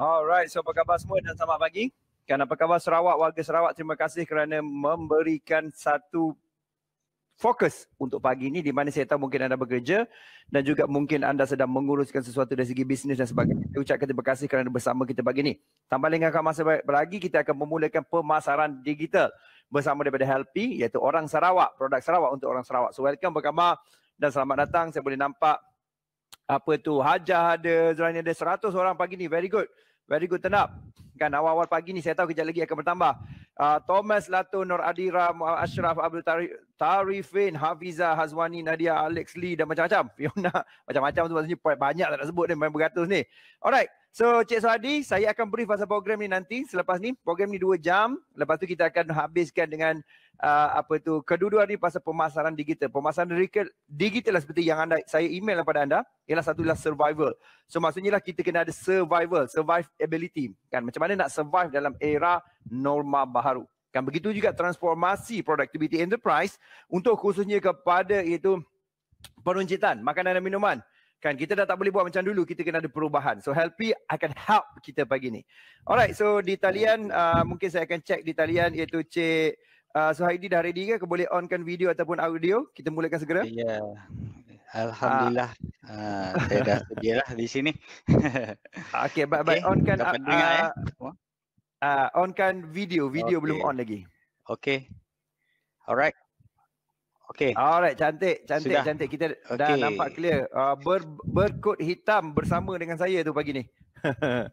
Alright, so apa khabar semua dan selamat pagi. Kan apa khabar Sarawak, warga Sarawak, terima kasih kerana memberikan satu fokus untuk pagi ini di mana saya tahu mungkin anda bekerja dan juga mungkin anda sedang menguruskan sesuatu dari segi bisnes dan sebagainya. Saya ucapkan terima kasih kerana bersama kita pagi ini. Tambah dengan masa lagi, kita akan memulakan pemasaran digital bersama daripada Helpy iaitu orang Sarawak, produk Sarawak untuk orang Sarawak. So welcome, apa khabar dan selamat datang. Saya boleh nampak apa tu Hajah ada Zulani ada 100 orang pagi ni very good Very good turn up. Kan awal-awal pagi ni saya tahu kejap lagi akan bertambah. Uh, Thomas Latu Nur Adira Ashraf Abdul Tari. Tarifin, Hafiza, Hazwani, Nadia, Alex Lee dan macam-macam. Fiona macam-macam tu maksudnya banyak tak nak sebut ni main beratus ni. Alright. So Cik Suhadi, saya akan brief pasal program ni nanti selepas ni. Program ni 2 jam. Lepas tu kita akan habiskan dengan uh, apa tu kedua-dua ni pasal pemasaran digital. Pemasaran digital, digital lah seperti yang anda saya email lah pada anda. Ialah satu lah survival. So maksudnya lah kita kena ada survival, survive ability. Kan macam mana nak survive dalam era norma baharu. Kan begitu juga transformasi productivity enterprise untuk khususnya kepada itu peruncitan makanan dan minuman. Kan kita dah tak boleh buat macam dulu, kita kena ada perubahan. So Helpy akan help kita pagi ni. Alright, so di talian uh, mungkin saya akan check di talian iaitu Cik uh, Suhaidi dah ready ke? Boleh onkan video ataupun audio? Kita mulakan segera. Ya, yeah. Alhamdulillah. Uh. Uh, saya dah sedia lah di sini. okay, baik-baik. Okay. Onkan. Uh, eh. uh Ah, uh, onkan video. Video okay. belum on lagi. Okay. Alright. Okay. Alright, cantik, cantik, Sudah. cantik. Kita okay. dah nampak clear. Uh, ber berkod hitam bersama dengan saya tu pagi ni.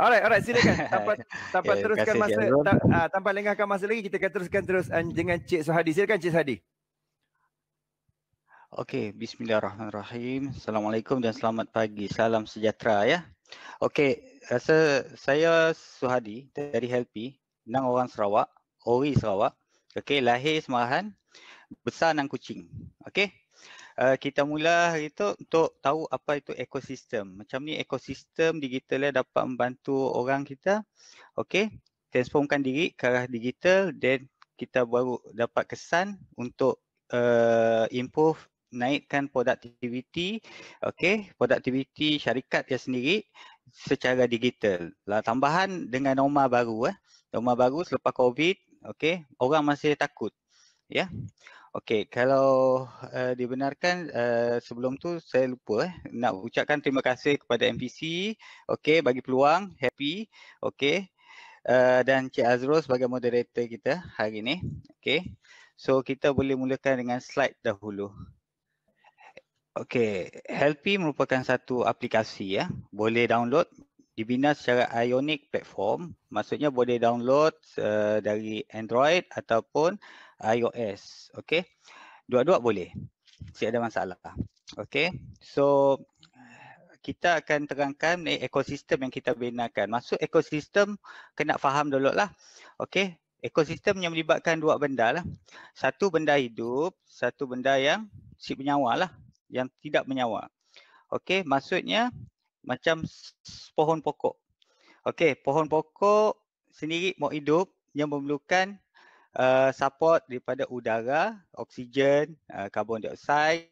alright, alright, silakan. Tanpa, tanpa yeah, teruskan kasih, masa, ta, uh, tanpa lengahkan masa lagi, kita akan teruskan terus dengan Cik Suhadi. Silakan Cik Suhadi. Okay, bismillahirrahmanirrahim. Assalamualaikum dan selamat pagi. Salam sejahtera ya. Okay, rasa saya Suhadi dari Helpy, enam orang Sarawak, ori Sarawak. Okey, lahir Semarahan, besar enam kucing. Okey. Uh, kita mula hari itu untuk tahu apa itu ekosistem. Macam ni ekosistem digital eh, dapat membantu orang kita. Okey, transformkan diri ke arah digital dan kita baru dapat kesan untuk uh, improve naikkan produktiviti, okey Produktiviti syarikat dia sendiri secara digital. Lah tambahan dengan norma baru eh. Norma baru selepas COVID, okey, orang masih takut. Ya. Yeah. Okey, kalau uh, dibenarkan uh, sebelum tu saya lupa eh nak ucapkan terima kasih kepada MPC, okey bagi peluang, happy, okey. Uh, dan Cik Azrul sebagai moderator kita hari ini. Okay. So kita boleh mulakan dengan slide dahulu. Okay, Helpy merupakan satu aplikasi ya. Boleh download dibina secara Ionic platform. Maksudnya boleh download uh, dari Android ataupun iOS. Okay, dua-dua boleh. Tiada ada masalah. Okay, so kita akan terangkan ni eh, ekosistem yang kita binakan. Maksud ekosistem kena faham dulu lah. Okay, ekosistem yang melibatkan dua benda lah. Satu benda hidup, satu benda yang si penyawa lah yang tidak menyawa. Okey, maksudnya macam pohon pokok. Okey, pohon pokok sendiri mau hidup yang memerlukan uh, support daripada udara, oksigen, eh, karbon uh, dioxide,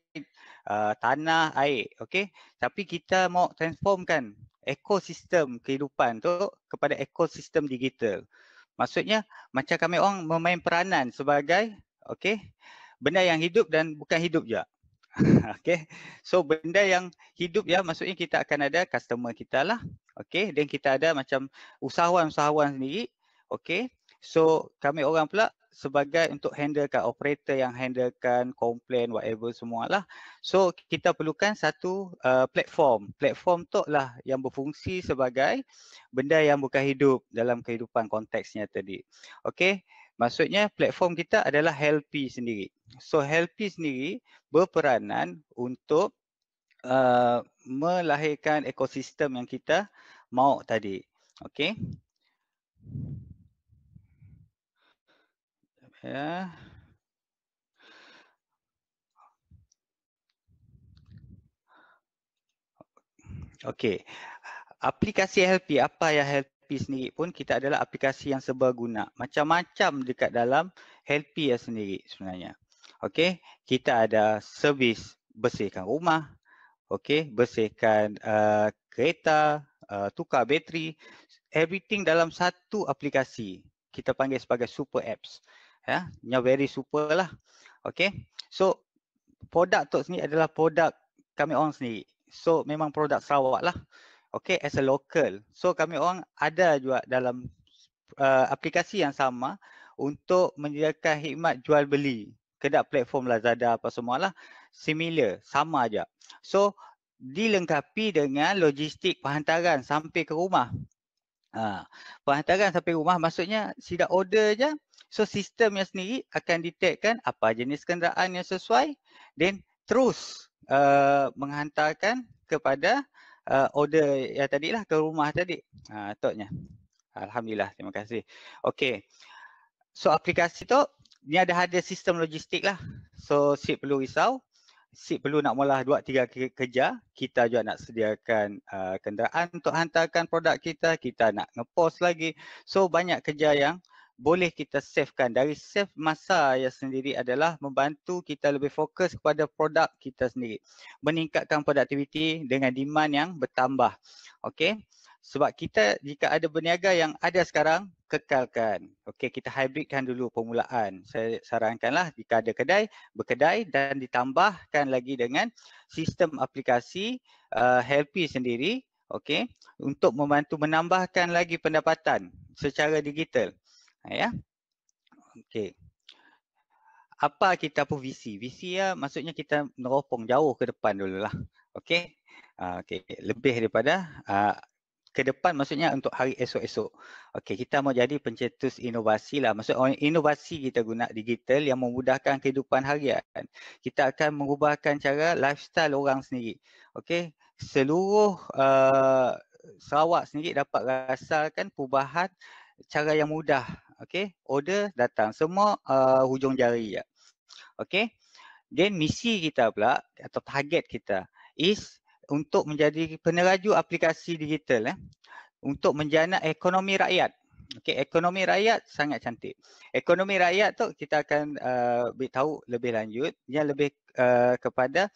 uh, tanah, air. Okey, tapi kita mau transformkan ekosistem kehidupan tu kepada ekosistem digital. Maksudnya macam kami orang memain peranan sebagai okey benda yang hidup dan bukan hidup je. okay. So benda yang hidup ya maksudnya kita akan ada customer kita lah. Okay. Dan kita ada macam usahawan-usahawan sendiri. Okay. So kami orang pula sebagai untuk handlekan operator yang handlekan komplain whatever semualah. So kita perlukan satu uh, platform. Platform tu lah yang berfungsi sebagai benda yang bukan hidup dalam kehidupan konteksnya tadi. Okay. Maksudnya platform kita adalah Helpy sendiri. So Helpy sendiri berperanan untuk uh, melahirkan ekosistem yang kita mau tadi. Okay. Ya. Yeah. Okay. Aplikasi Helpy, apa yang Help Helpy sendiri pun kita adalah aplikasi yang serbaguna. Macam-macam dekat dalam Helpy ya sendiri sebenarnya. Okey, kita ada servis bersihkan rumah. Okey, bersihkan uh, kereta, uh, tukar bateri, everything dalam satu aplikasi. Kita panggil sebagai super apps. Ya, yeah, very super lah. Okey. So produk tu sini adalah produk kami orang sendiri. So memang produk Sarawak lah. Okay, as a local. So kami orang ada juga dalam uh, aplikasi yang sama untuk menyediakan khidmat jual beli. Kedak platform Lazada apa semua lah. Similar, sama aja. So, dilengkapi dengan logistik penghantaran sampai ke rumah. Ha, penghantaran sampai rumah maksudnya sidak order je. So, sistemnya sendiri akan detectkan apa jenis kenderaan yang sesuai. Then, terus uh, menghantarkan kepada uh, order yang tadi lah ke rumah tadi. Ha, uh, toknya. Alhamdulillah. Terima kasih. Okay. So aplikasi tu ni ada ada sistem logistik lah. So si perlu risau. si perlu nak mula dua tiga kerja. Kita juga nak sediakan uh, kenderaan untuk hantarkan produk kita. Kita nak ngepost lagi. So banyak kerja yang boleh kita savekan dari save masa yang sendiri adalah membantu kita lebih fokus kepada produk kita sendiri meningkatkan produktiviti dengan demand yang bertambah okey sebab kita jika ada berniaga yang ada sekarang kekalkan okey kita hybridkan dulu permulaan saya sarankanlah jika ada kedai berkedai dan ditambahkan lagi dengan sistem aplikasi uh, eh, Helpy sendiri okey untuk membantu menambahkan lagi pendapatan secara digital ya. Okey. Apa kita pun visi? Visi ya maksudnya kita meropong jauh ke depan dululah. Okey. Uh, okey, lebih daripada uh, ke depan maksudnya untuk hari esok-esok. Okey, kita mau jadi pencetus inovasi lah. Maksud inovasi kita guna digital yang memudahkan kehidupan harian. Kita akan mengubahkan cara lifestyle orang sendiri. Okey, seluruh uh, Sarawak sendiri dapat rasakan perubahan cara yang mudah Okay, order datang. Semua uh, hujung jari ya. Okay. Then misi kita pula atau target kita is untuk menjadi peneraju aplikasi digital. Eh? Untuk menjana ekonomi rakyat. Okay, ekonomi rakyat sangat cantik. Ekonomi rakyat tu kita akan uh, beritahu lebih lanjut. Yang lebih uh, kepada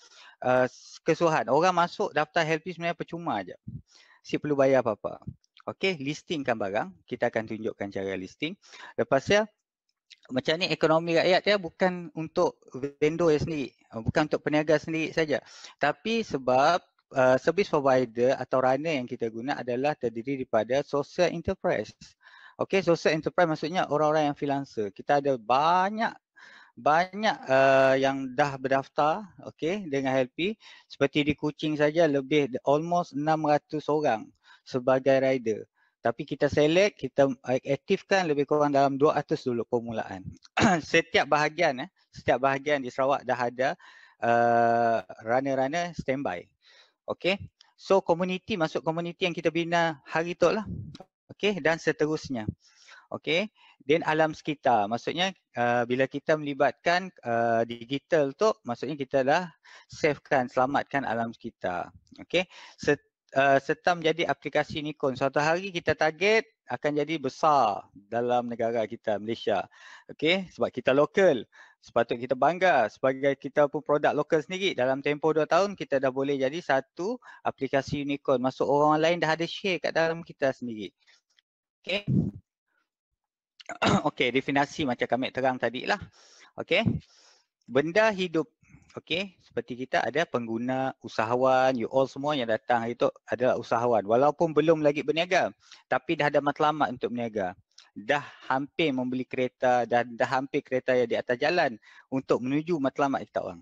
uh, kesuhan. Orang masuk daftar helpi sebenarnya percuma aja. Si perlu bayar apa-apa. Okey, listingkan barang. Kita akan tunjukkan cara listing. Lepas tu, ya, macam ni ekonomi rakyat dia ya, bukan untuk vendor dia sendiri. Oh, bukan untuk peniaga sendiri saja. Tapi sebab Uh, service provider atau runner yang kita guna adalah terdiri daripada social enterprise. Okey, social enterprise maksudnya orang-orang yang freelancer. Kita ada banyak banyak uh, yang dah berdaftar okey, dengan LP. Seperti di Kuching saja lebih almost 600 orang sebagai rider. Tapi kita select, kita eh, aktifkan lebih kurang dalam 200 dulu permulaan. setiap bahagian, eh, setiap bahagian di Sarawak dah ada uh, runner-runner standby. Okay. So community, masuk community yang kita bina hari tu lah. Okay. Dan seterusnya. Okay. Dan alam sekitar. Maksudnya uh, bila kita melibatkan uh, digital tu, maksudnya kita dah safekan, selamatkan alam sekitar. Okay. Set, Eh, serta menjadi aplikasi Nikon. Suatu hari kita target akan jadi besar dalam negara kita Malaysia. Okey, sebab kita lokal. Sepatut kita bangga sebagai kita pun produk lokal sendiri. Dalam tempoh dua tahun kita dah boleh jadi satu aplikasi unicorn. Masuk orang lain dah ada share kat dalam kita sendiri. Okay, Okey, definasi macam kami terang tadi lah. Okay, Benda hidup Okey, seperti kita ada pengguna usahawan, you all semua yang datang hari itu adalah usahawan. Walaupun belum lagi berniaga, tapi dah ada matlamat untuk berniaga. Dah hampir membeli kereta dan dah hampir kereta yang di atas jalan untuk menuju matlamat kita orang.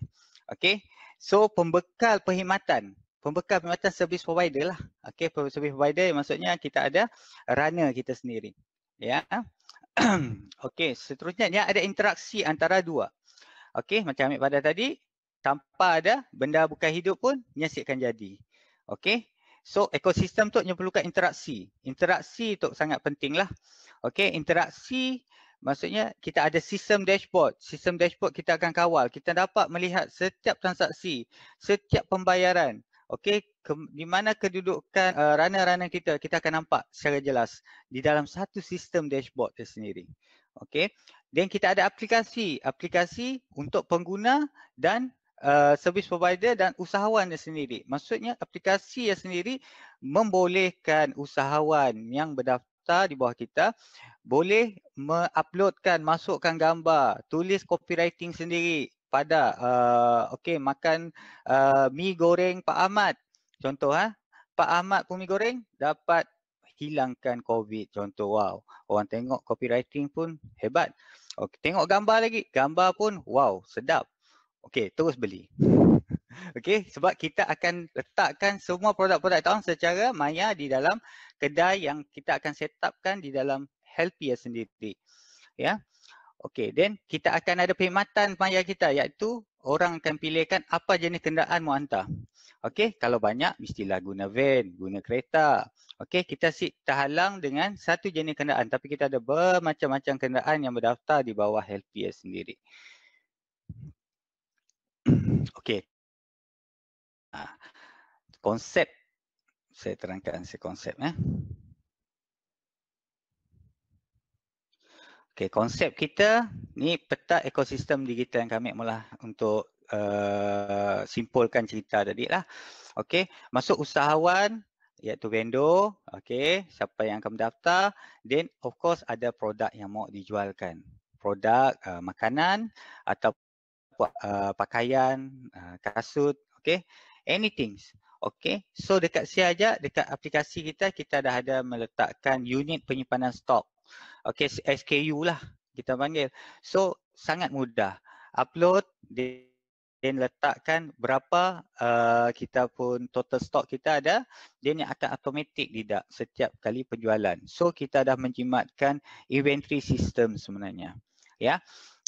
Okey, so pembekal perkhidmatan. Pembekal perkhidmatan servis provider lah. Okey, servis provider maksudnya kita ada runner kita sendiri. Ya, okey. Seterusnya seterusnya ada interaksi antara dua. Okey, macam Amit pada tadi, tanpa ada benda bukan hidup pun menyaksikan jadi. Okey. So ekosistem tu memerlukan interaksi. Interaksi tu sangat penting lah. Okey. Interaksi maksudnya kita ada sistem dashboard. Sistem dashboard kita akan kawal. Kita dapat melihat setiap transaksi, setiap pembayaran. Okey. Di mana kedudukan uh, eh, runner-runner kita, kita akan nampak secara jelas di dalam satu sistem dashboard tu sendiri. Okey. Dan kita ada aplikasi, aplikasi untuk pengguna dan Uh, service provider dan usahawan yang sendiri. Maksudnya aplikasi yang sendiri membolehkan usahawan yang berdaftar di bawah kita boleh menguploadkan, masukkan gambar, tulis copywriting sendiri pada uh, okay, makan uh, mi goreng Pak Ahmad. Contoh, ha? Pak Ahmad pun mi goreng dapat hilangkan COVID. Contoh, wow. Orang tengok copywriting pun hebat. Okay, tengok gambar lagi. Gambar pun, wow, sedap. Okay, terus beli. Okay, sebab kita akan letakkan semua produk-produk tahun secara maya di dalam kedai yang kita akan set upkan di dalam Helpia sendiri. Ya. Okay, then kita akan ada perkhidmatan maya kita iaitu orang akan pilihkan apa jenis kendaraan mau hantar. Okay, kalau banyak mestilah guna van, guna kereta. Okay, kita sit terhalang dengan satu jenis kendaraan, tapi kita ada bermacam-macam kendaraan yang berdaftar di bawah Helpia sendiri okey. Ha. Konsep saya terangkan si konsep eh. Okey, konsep kita ni peta ekosistem digital yang kami mula untuk uh, simpulkan cerita tadi lah. Okey, masuk usahawan iaitu vendor, okey, siapa yang akan mendaftar, then of course ada produk yang mau dijualkan. Produk uh, makanan atau uh, pakaian, uh, kasut, okay, anything. Okay, so dekat sini aja, dekat aplikasi kita, kita dah ada meletakkan unit penyimpanan stok. Okay, SKU lah kita panggil. So, sangat mudah. Upload, dan letakkan berapa uh, kita pun total stock kita ada, dia yang akan automatic tidak setiap kali penjualan. So, kita dah menjimatkan inventory system sebenarnya. Ya. Yeah.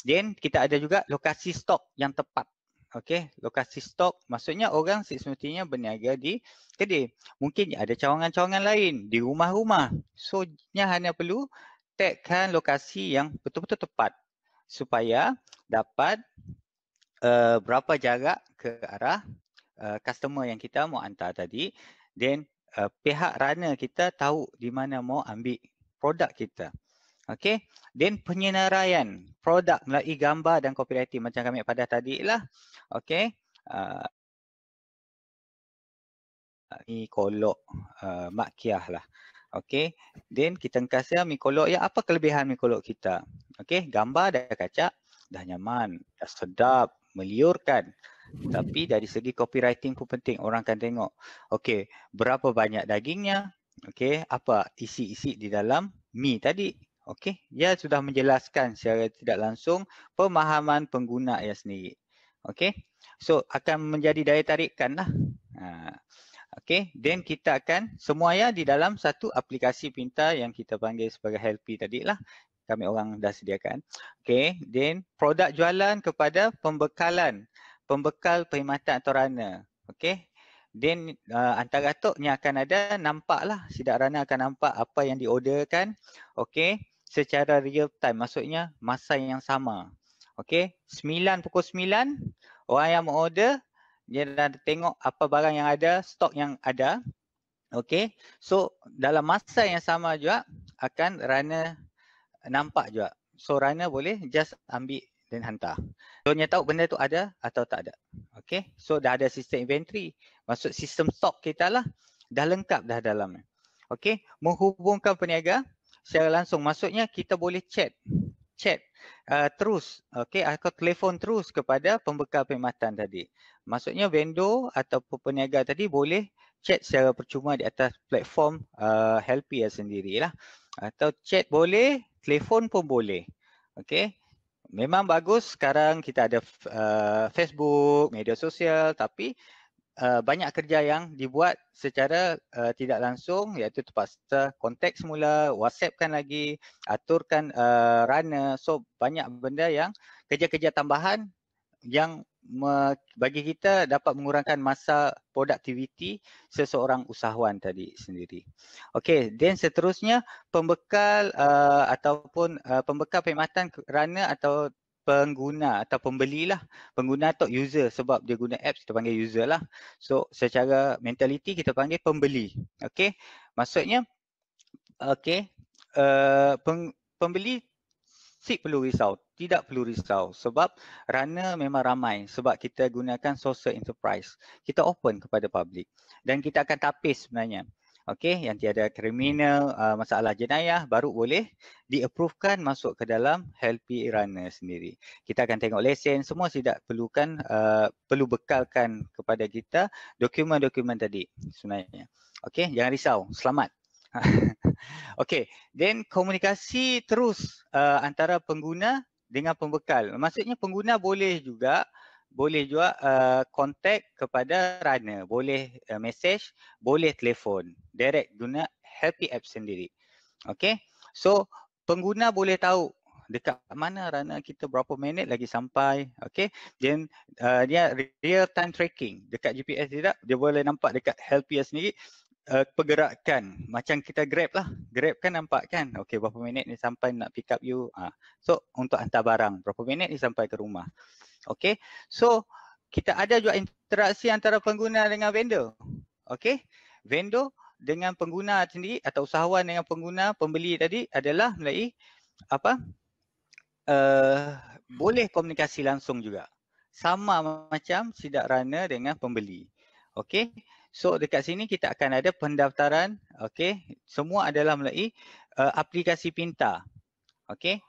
Then kita ada juga lokasi stok yang tepat. Okey, lokasi stok maksudnya orang semestinya berniaga di kedai. Mungkin ada cawangan-cawangan lain di rumah-rumah. So, dia hanya perlu tagkan lokasi yang betul-betul tepat supaya dapat uh, berapa jarak ke arah uh, customer yang kita mau hantar tadi. Then uh, pihak runner kita tahu di mana mau ambil produk kita. Okey, then penyenaraian produk melalui gambar dan copywriting macam kami pada tadi lah. Okey. Uh, ni kolok uh, ah, makiah lah. Okey, then kita kasih mikolok ya apa kelebihan mikolok kita? Okey, gambar dah kaca, dah nyaman, dah sedap, meliurkan. Tapi dari segi copywriting pun penting orang akan tengok. Okey, berapa banyak dagingnya? Okey, apa isi-isi di dalam mi tadi? Okey, dia sudah menjelaskan secara tidak langsung pemahaman pengguna ia sendiri. Okey, so akan menjadi daya tarikan lah. Ha. Okey, then kita akan semuanya di dalam satu aplikasi pintar yang kita panggil sebagai Helpy tadi lah. Kami orang dah sediakan. Okey, then produk jualan kepada pembekalan. Pembekal perkhidmatan atau rana. Okey, then uh, antara tu ni akan ada nampak lah. Sidak rana akan nampak apa yang diorderkan. Okey, secara real time. Maksudnya masa yang sama. Okay. 9 pukul 9. Orang yang order. Dia dah tengok apa barang yang ada. Stok yang ada. Okay. So dalam masa yang sama juga. Akan runner nampak juga. So runner boleh just ambil dan hantar. So Contohnya tahu benda tu ada atau tak ada. Okay. So dah ada sistem inventory. Maksud sistem stok kita lah. Dah lengkap dah dalam. Okay. Menghubungkan peniaga secara langsung. Maksudnya kita boleh chat. Chat uh, terus. Okey, atau telefon terus kepada pembekal perkhidmatan tadi. Maksudnya vendor atau peniaga tadi boleh chat secara percuma di atas platform uh, Helpier sendirilah. Atau chat boleh, telefon pun boleh. Okey. Memang bagus sekarang kita ada uh, Facebook, media sosial tapi uh, banyak kerja yang dibuat secara uh, tidak langsung iaitu terpaksa kontak semula, whatsappkan lagi, aturkan uh, runner. So banyak benda yang kerja-kerja tambahan yang bagi kita dapat mengurangkan masa produktiviti seseorang usahawan tadi sendiri. Okey, then seterusnya pembekal uh, ataupun uh, pembekal perkhidmatan runner atau pengguna atau pembeli lah. Pengguna atau user sebab dia guna apps kita panggil user lah. So secara mentaliti kita panggil pembeli. Okay. Maksudnya okay uh, peng, pembeli tidak perlu risau. Tidak perlu risau sebab runner memang ramai sebab kita gunakan social enterprise. Kita open kepada public dan kita akan tapis sebenarnya okey yang tiada hmm. kriminal uh, masalah jenayah baru boleh diapprovekan masuk ke dalam healthy runner sendiri kita akan tengok lesen semua tidak perlukan uh, perlu bekalkan kepada kita dokumen-dokumen tadi sebenarnya okey jangan risau selamat okey then komunikasi terus uh, antara pengguna dengan pembekal maksudnya pengguna boleh juga boleh juga uh, contact kepada Rana, boleh uh, message, boleh telefon. Direct guna Happy App sendiri. Okay, so pengguna boleh tahu dekat mana rana kita berapa minit lagi sampai okay, then uh, dia real time tracking dekat GPS dia tak dia boleh nampak dekat helpia sendiri uh, pergerakan macam kita grab lah grab kan nampak kan okay, berapa minit ni sampai nak pick up you uh, so untuk hantar barang berapa minit ni sampai ke rumah Okay. So kita ada juga interaksi antara pengguna dengan vendor. Okay. Vendor dengan pengguna sendiri atau usahawan dengan pengguna pembeli tadi adalah melalui apa? Uh, boleh komunikasi langsung juga. Sama macam sidak rana dengan pembeli. Okay. So dekat sini kita akan ada pendaftaran. Okay. Semua adalah melalui uh, aplikasi pintar. Okay.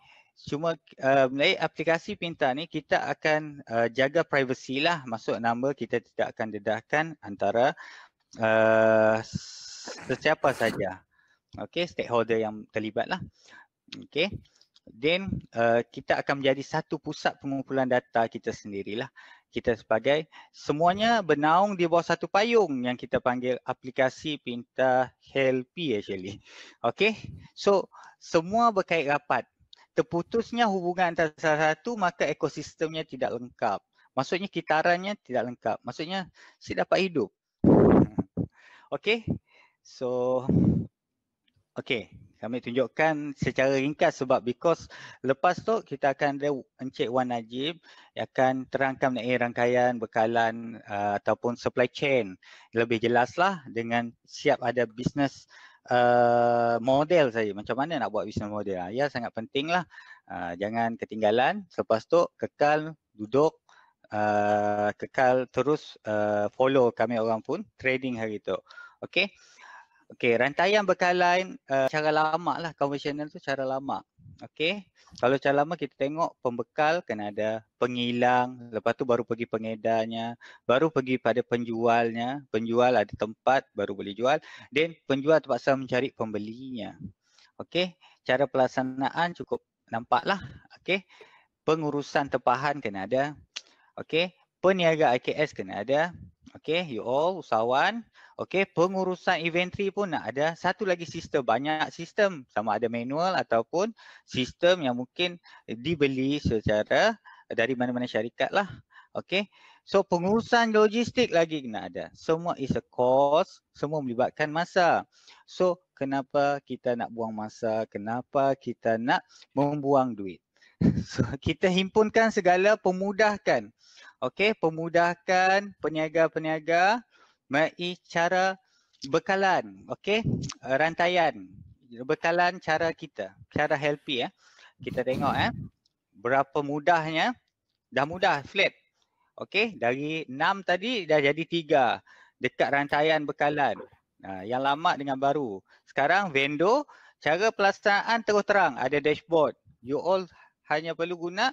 Cuma uh, eh, melalui aplikasi pintar ni kita akan uh, jaga privacy lah masuk nama kita tidak akan dedahkan antara uh, sesiapa saja. Okay, stakeholder yang terlibat lah. Okay, then uh, kita akan menjadi satu pusat pengumpulan data kita sendirilah. Kita sebagai semuanya bernaung di bawah satu payung yang kita panggil aplikasi pintar healthy actually. Okay, so semua berkait rapat terputusnya hubungan antara salah satu maka ekosistemnya tidak lengkap. Maksudnya kitarannya tidak lengkap. Maksudnya si dapat hidup. Okay, So okay, kami tunjukkan secara ringkas sebab because lepas tu kita akan ada Encik Wan Najib yang akan terangkan mengenai rangkaian bekalan uh, ataupun supply chain lebih jelaslah dengan siap ada business uh, model saya macam mana nak buat business model ha, ya sangat penting lah uh, ha, jangan ketinggalan lepas tu kekal duduk uh, kekal terus uh, follow kami orang pun trading hari tu okey Okey, rantaian bekalan uh, e, cara lama lah, conventional tu cara lama. Okey. Kalau macam lama kita tengok pembekal kena ada pengilang lepas tu baru pergi pengedarnya, baru pergi pada penjualnya, penjual ada tempat baru boleh jual, then penjual terpaksa mencari pembelinya. Okey. Cara pelaksanaan cukup nampaklah. Okey. Pengurusan tempahan kena ada. Okey. Peniaga IKS kena ada. Okey, you all usahawan. Okey, pengurusan inventory pun nak ada satu lagi sistem, banyak sistem sama ada manual ataupun sistem yang mungkin dibeli secara dari mana-mana syarikat lah. Okey, so pengurusan logistik lagi nak ada. Semua is a cost, semua melibatkan masa. So, kenapa kita nak buang masa, kenapa kita nak membuang duit. So, kita himpunkan segala pemudahkan. Okey, pemudahkan peniaga-peniaga mengenai cara bekalan, okey, eh, rantaian bekalan cara kita, cara healthy ya. Eh. Kita tengok eh berapa mudahnya. Dah mudah flat. Okey, dari 6 tadi dah jadi 3 dekat rantaian bekalan. Nah, yang lama dengan baru. Sekarang vendor cara pelaksanaan terus terang ada dashboard. You all hanya perlu guna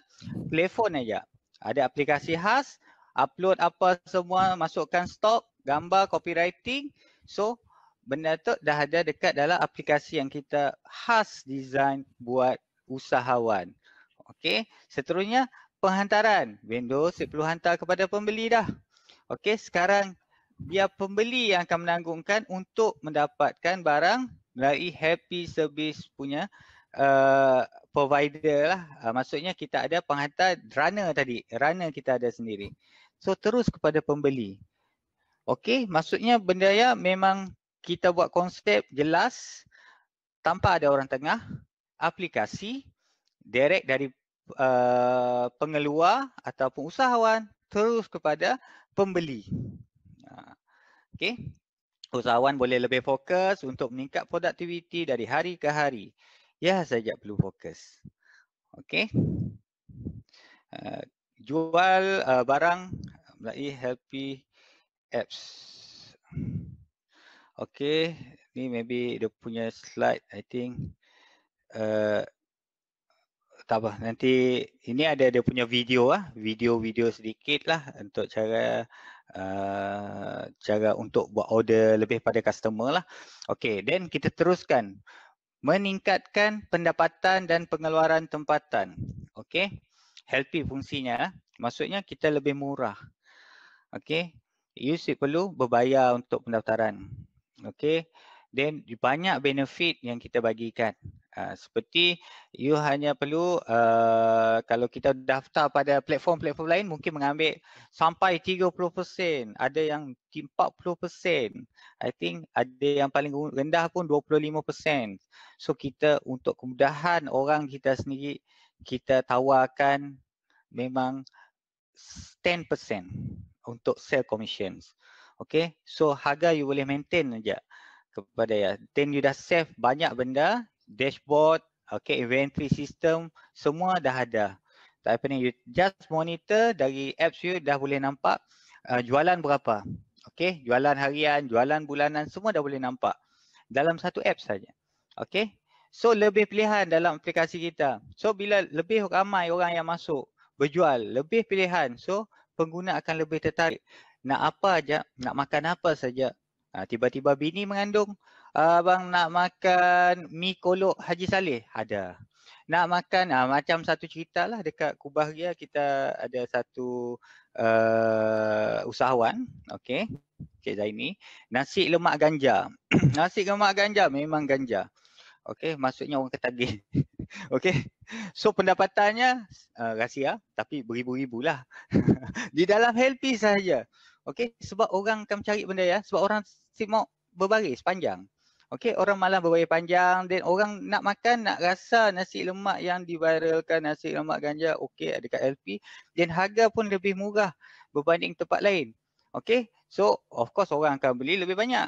telefon aja. Ada aplikasi khas, upload apa semua, masukkan stok, gambar copywriting so benda tu dah ada dekat dalam aplikasi yang kita khas design buat usahawan okey seterusnya penghantaran Windows perlu hantar kepada pembeli dah okey sekarang biar pembeli yang akan menanggungkan untuk mendapatkan barang melalui happy service punya uh, provider lah uh, maksudnya kita ada penghantar runner tadi runner kita ada sendiri so terus kepada pembeli Okey, maksudnya benda ya memang kita buat konsep jelas tanpa ada orang tengah, aplikasi direct dari uh, pengeluar ataupun usahawan terus kepada pembeli. Ha, okey. Usahawan boleh lebih fokus untuk meningkat produktiviti dari hari ke hari. Ya, saja perlu fokus. Okey. Uh, jual uh, barang melalui happy apps. Okay, ni maybe dia punya slide I think. Uh, tak apa, nanti ini ada dia punya video lah. Video-video sedikit lah untuk cara uh, cara untuk buat order lebih pada customer lah. Okay, then kita teruskan. Meningkatkan pendapatan dan pengeluaran tempatan. Okay, healthy fungsinya. Maksudnya kita lebih murah. Okay, you still perlu berbayar untuk pendaftaran. Okay. Then banyak benefit yang kita bagikan. Uh, seperti you hanya perlu uh, kalau kita daftar pada platform-platform lain mungkin mengambil sampai 30%, ada yang 40%. I think ada yang paling rendah pun 25%. So kita untuk kemudahan orang kita sendiri kita tawarkan memang 10% untuk sell commissions. Okay, so harga you boleh maintain saja kepada ya. Then you dah save banyak benda, dashboard, okay, inventory system, semua dah ada. Tak apa ni, you just monitor dari apps you dah boleh nampak uh, jualan berapa. Okay, jualan harian, jualan bulanan, semua dah boleh nampak dalam satu app saja. Okay, so lebih pilihan dalam aplikasi kita. So bila lebih ramai orang yang masuk berjual, lebih pilihan. So pengguna akan lebih tertarik nak apa aja nak makan apa saja ha, tiba-tiba bini mengandung abang nak makan mi kolok Haji Saleh ada nak makan ha, macam satu cerita lah dekat Kubah Ria kita ada satu uh, usahawan okey Cik Zaini nasi lemak ganja nasi lemak ganja memang ganja Okey, maksudnya orang ketagih. Okey. So pendapatannya uh, rahsia tapi beribu-ribu lah. di dalam healthy saja. Okey, sebab orang akan cari benda ya. Sebab orang simak berbaris panjang. Okey, orang malam berbaris panjang dan orang nak makan, nak rasa nasi lemak yang diviralkan, nasi lemak ganja, okey, ada kat LP. Dan harga pun lebih murah berbanding tempat lain. Okey, so of course orang akan beli lebih banyak.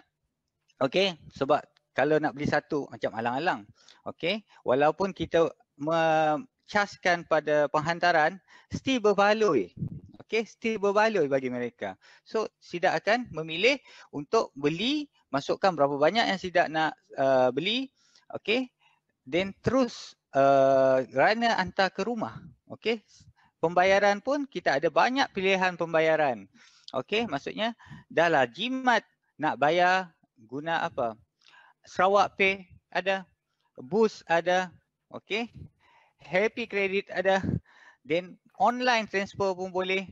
Okey, sebab kalau nak beli satu macam alang-alang. Okey, walaupun kita mencaskan pada penghantaran, still berbaloi. Okey, still berbaloi bagi mereka. So, Sidak akan memilih untuk beli, masukkan berapa banyak yang Sidak nak uh, beli. Okey, then terus uh, eh, runner hantar ke rumah. Okey, pembayaran pun kita ada banyak pilihan pembayaran. Okey, maksudnya dah lah jimat nak bayar guna apa? Sarawak Pay ada, Boost ada, okay. Happy Credit ada. Then online transfer pun boleh.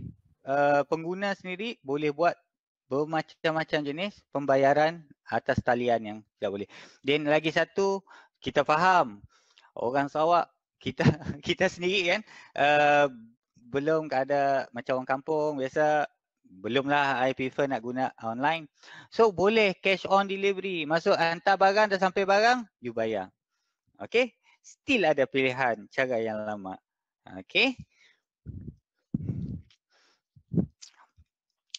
Uh, pengguna sendiri boleh buat bermacam-macam jenis pembayaran atas talian yang tidak boleh. Then lagi satu, kita faham orang Sarawak kita kita sendiri kan uh, belum ada macam orang kampung biasa belumlah I prefer nak guna online. So boleh cash on delivery. Masuk hantar barang dah sampai barang, you bayar. Okay. Still ada pilihan cara yang lama. Okay.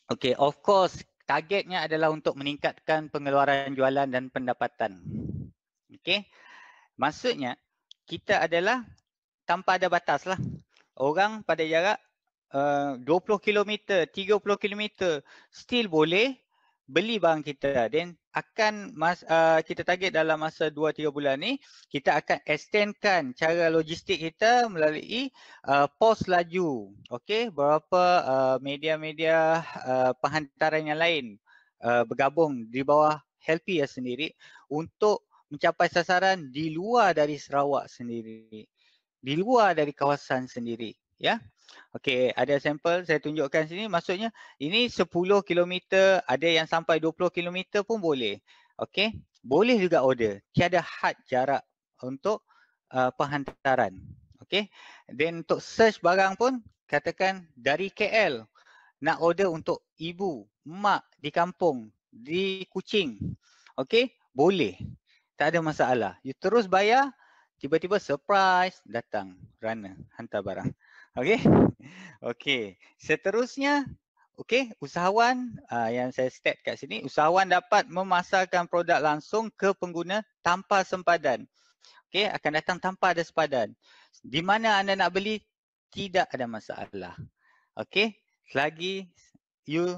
Okay, of course targetnya adalah untuk meningkatkan pengeluaran jualan dan pendapatan. Okay. Maksudnya, kita adalah tanpa ada batas lah. Orang pada jarak uh, 20 km, 30 km still boleh beli barang kita then akan mas, uh, kita target dalam masa 2-3 bulan ni kita akan extendkan cara logistik kita melalui uh, pos laju okey berapa eh, media-media uh, penghantaran yang lain uh, bergabung di bawah ya sendiri untuk mencapai sasaran di luar dari Sarawak sendiri di luar dari kawasan sendiri ya. Okey, ada sampel saya tunjukkan sini maksudnya ini 10 km, ada yang sampai 20 km pun boleh. Okey, boleh juga order. Tiada had jarak untuk uh, penghantaran. Okey. Then untuk search barang pun katakan dari KL nak order untuk ibu, mak di kampung, di kucing. Okey, boleh. Tak ada masalah. You terus bayar, tiba-tiba surprise datang runner hantar barang. Okey. Okey. Seterusnya, okey, usahawan uh, yang saya step kat sini, usahawan dapat memasarkan produk langsung ke pengguna tanpa sempadan. Okey, akan datang tanpa ada sempadan. Di mana anda nak beli tidak ada masalah. Okey, selagi you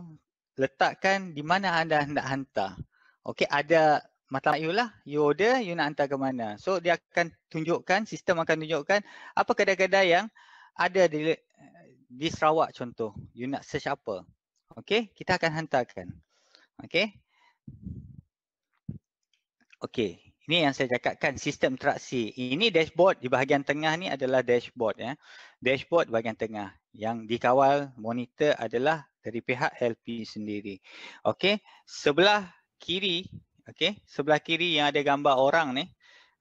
letakkan di mana anda hendak hantar. Okey, ada mata you lah. You order, you nak hantar ke mana. So, dia akan tunjukkan, sistem akan tunjukkan apa kedai-kedai yang ada di, di Sarawak contoh. You nak search apa. Okay. Kita akan hantarkan. Okay. Okay. Ini yang saya cakapkan sistem traksi. Ini dashboard di bahagian tengah ni adalah dashboard. ya. Dashboard bahagian tengah. Yang dikawal monitor adalah dari pihak LP sendiri. Okay. Sebelah kiri. Okay. Sebelah kiri yang ada gambar orang ni.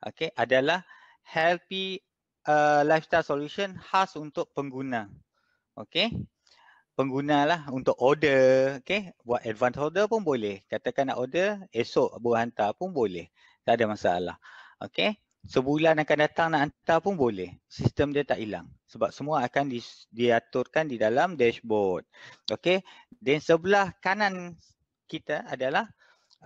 Okay. Adalah LP Uh, lifestyle solution khas untuk pengguna. Okay. Pengguna lah untuk order. Okay. Buat advance order pun boleh. Katakan nak order, esok buat hantar pun boleh. Tak ada masalah. Okay. Sebulan akan datang nak hantar pun boleh. Sistem dia tak hilang. Sebab semua akan di, diaturkan di dalam dashboard. Okay. Dan sebelah kanan kita adalah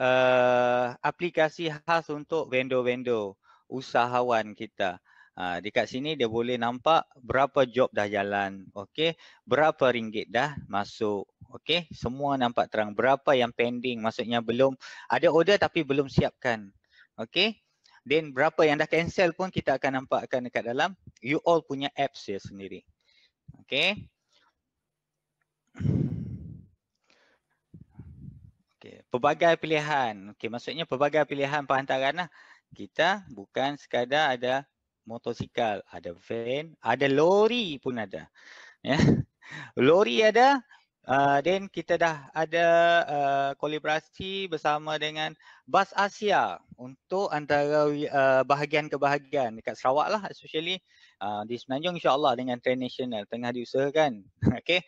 uh, aplikasi khas untuk vendor-vendor usahawan kita. Ha, dekat sini dia boleh nampak berapa job dah jalan, okey, berapa ringgit dah masuk, okey, semua nampak terang, berapa yang pending, maksudnya belum ada order tapi belum siapkan, okey. Then berapa yang dah cancel pun kita akan nampakkan dekat dalam you all punya apps ya sendiri. Okey. Okay, pelbagai pilihan. okay? maksudnya pelbagai pilihan penghantaran lah. Kita bukan sekadar ada motosikal, ada van, ada lori pun ada. Ya. Lori ada dan uh, kita dah ada uh, kolaborasi bersama dengan Bas Asia untuk antara uh, bahagian ke bahagian dekat Sarawak lah especially uh, di Semenanjung insyaAllah dengan Trend National tengah diusahakan. Okay.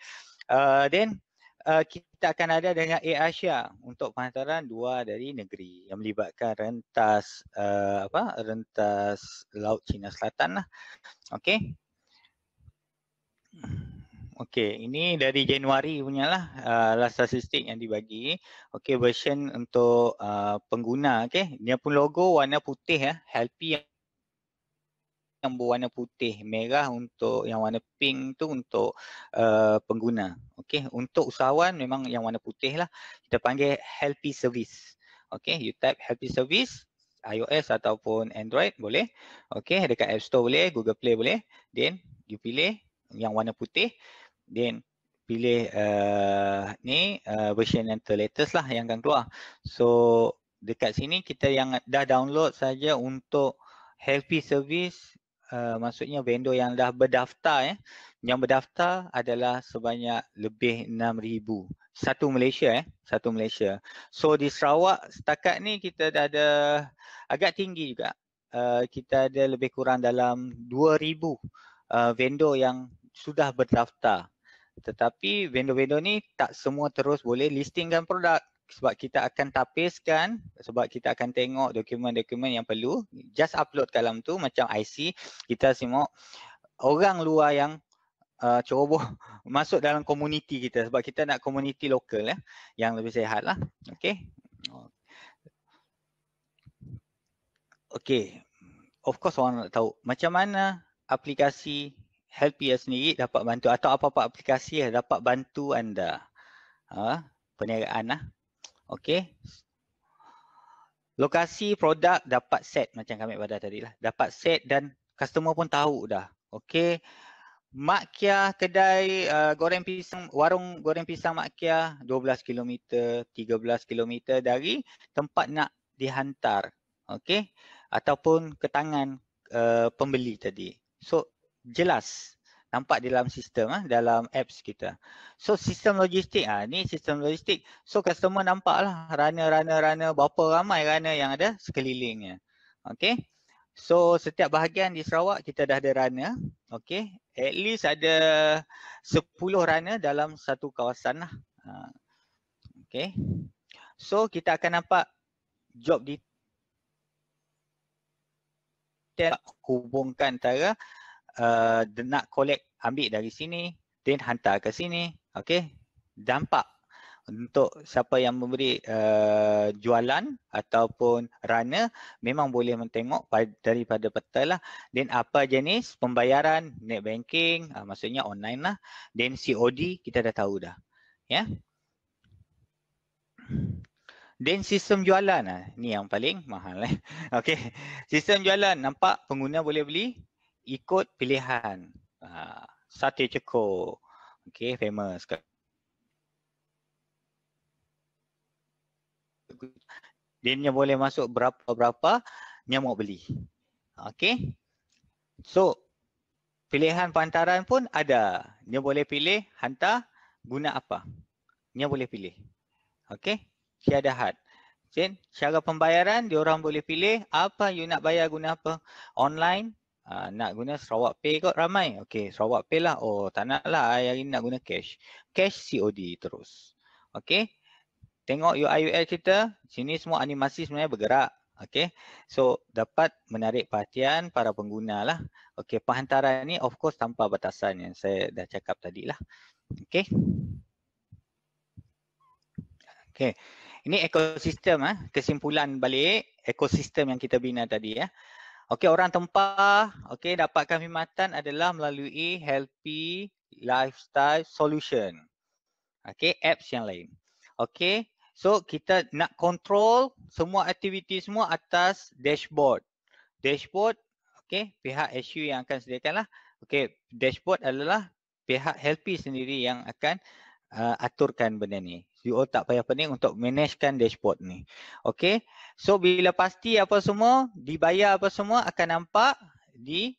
Uh, then Eh, kita akan ada dengan Air Asia untuk penghantaran dua dari negeri yang melibatkan rentas uh, apa rentas laut China Selatan lah. Okey. Okey, ini dari Januari punya eh, lah uh, statistik yang dibagi. Okey, version untuk uh, pengguna okey. Dia pun logo warna putih ya, healthy yang yang berwarna putih merah untuk yang warna pink tu untuk uh, pengguna. Okey, untuk usahawan memang yang warna putih lah. Kita panggil healthy service. Okey, you type healthy service iOS ataupun Android boleh. Okey, dekat App Store boleh, Google Play boleh. Then you pilih yang warna putih. Then pilih uh, ni uh, version yang terlatest lah yang akan keluar. So dekat sini kita yang dah download saja untuk healthy service Eh, maksudnya vendor yang dah berdaftar eh yang berdaftar adalah sebanyak lebih 6000 satu Malaysia eh satu Malaysia so di Sarawak setakat ni kita dah ada agak tinggi juga uh, kita ada lebih kurang dalam 2000 uh, eh, vendor yang sudah berdaftar tetapi vendor-vendor ni tak semua terus boleh listingkan produk sebab kita akan tapiskan sebab kita akan tengok dokumen-dokumen yang perlu just upload dalam tu macam IC kita simak orang luar yang uh, ceroboh masuk dalam komuniti kita sebab kita nak komuniti lokal ya yang lebih sehat lah okay okay of course orang nak tahu macam mana aplikasi help you sendiri dapat bantu atau apa-apa aplikasi yang dapat bantu anda ha, peniagaan lah ha. Okay. Lokasi produk dapat set macam kami pada tadi lah. Dapat set dan customer pun tahu dah. Okay. Mak Kia kedai uh, goreng pisang, warung goreng pisang Mak Kia 12 km, 13 km dari tempat nak dihantar. Okay. Ataupun ke tangan uh, pembeli tadi. So jelas nampak di dalam sistem ah dalam apps kita. So sistem logistik ah ni sistem logistik. So customer nampak lah runner runner runner berapa ramai runner yang ada sekelilingnya. Okay. So setiap bahagian di Sarawak kita dah ada runner. Okay. At least ada 10 runner dalam satu kawasan lah. Ha. Okay. So kita akan nampak job detail hubungkan antara uh, nak collect ambil dari sini then hantar ke sini okey dampak untuk siapa yang memberi uh, jualan ataupun runner memang boleh tengok daripada peta lah then apa jenis pembayaran net banking uh, maksudnya online lah then COD kita dah tahu dah ya yeah. Then sistem jualan lah. ni yang paling mahal eh. Okay. Sistem jualan nampak pengguna boleh beli ikut pilihan uh, sate ceko okey famous kat dia boleh masuk berapa-berapa nyamuk beli okey so pilihan pantaran pun ada dia boleh pilih hantar guna apa dia boleh pilih okey tiada had Cara pembayaran, diorang boleh pilih apa you nak bayar guna apa. Online, Uh, nak guna Sarawak Pay kot ramai. Okay, Sarawak Pay lah. Oh, tak nak lah. Hari ni nak guna cash. Cash COD terus. Okay. Tengok UIUL kita. Sini semua animasi sebenarnya bergerak. Okay. So, dapat menarik perhatian para pengguna lah. Okay, penghantaran ni of course tanpa batasan yang saya dah cakap tadi lah. Okay. Okay. Ini ekosistem. Ha. Kesimpulan balik. Ekosistem yang kita bina tadi. Ya. Ha. Okey, orang tempah okey dapatkan khidmatan adalah melalui Healthy Lifestyle Solution. Okey, apps yang lain. Okey, so kita nak control semua aktiviti semua atas dashboard. Dashboard, okey, pihak SU yang akan sediakanlah. Okey, dashboard adalah pihak Healthy sendiri yang akan uh, aturkan benda ni. You all tak payah pening untuk managekan dashboard ni. Okay. So bila pasti apa semua, dibayar apa semua akan nampak di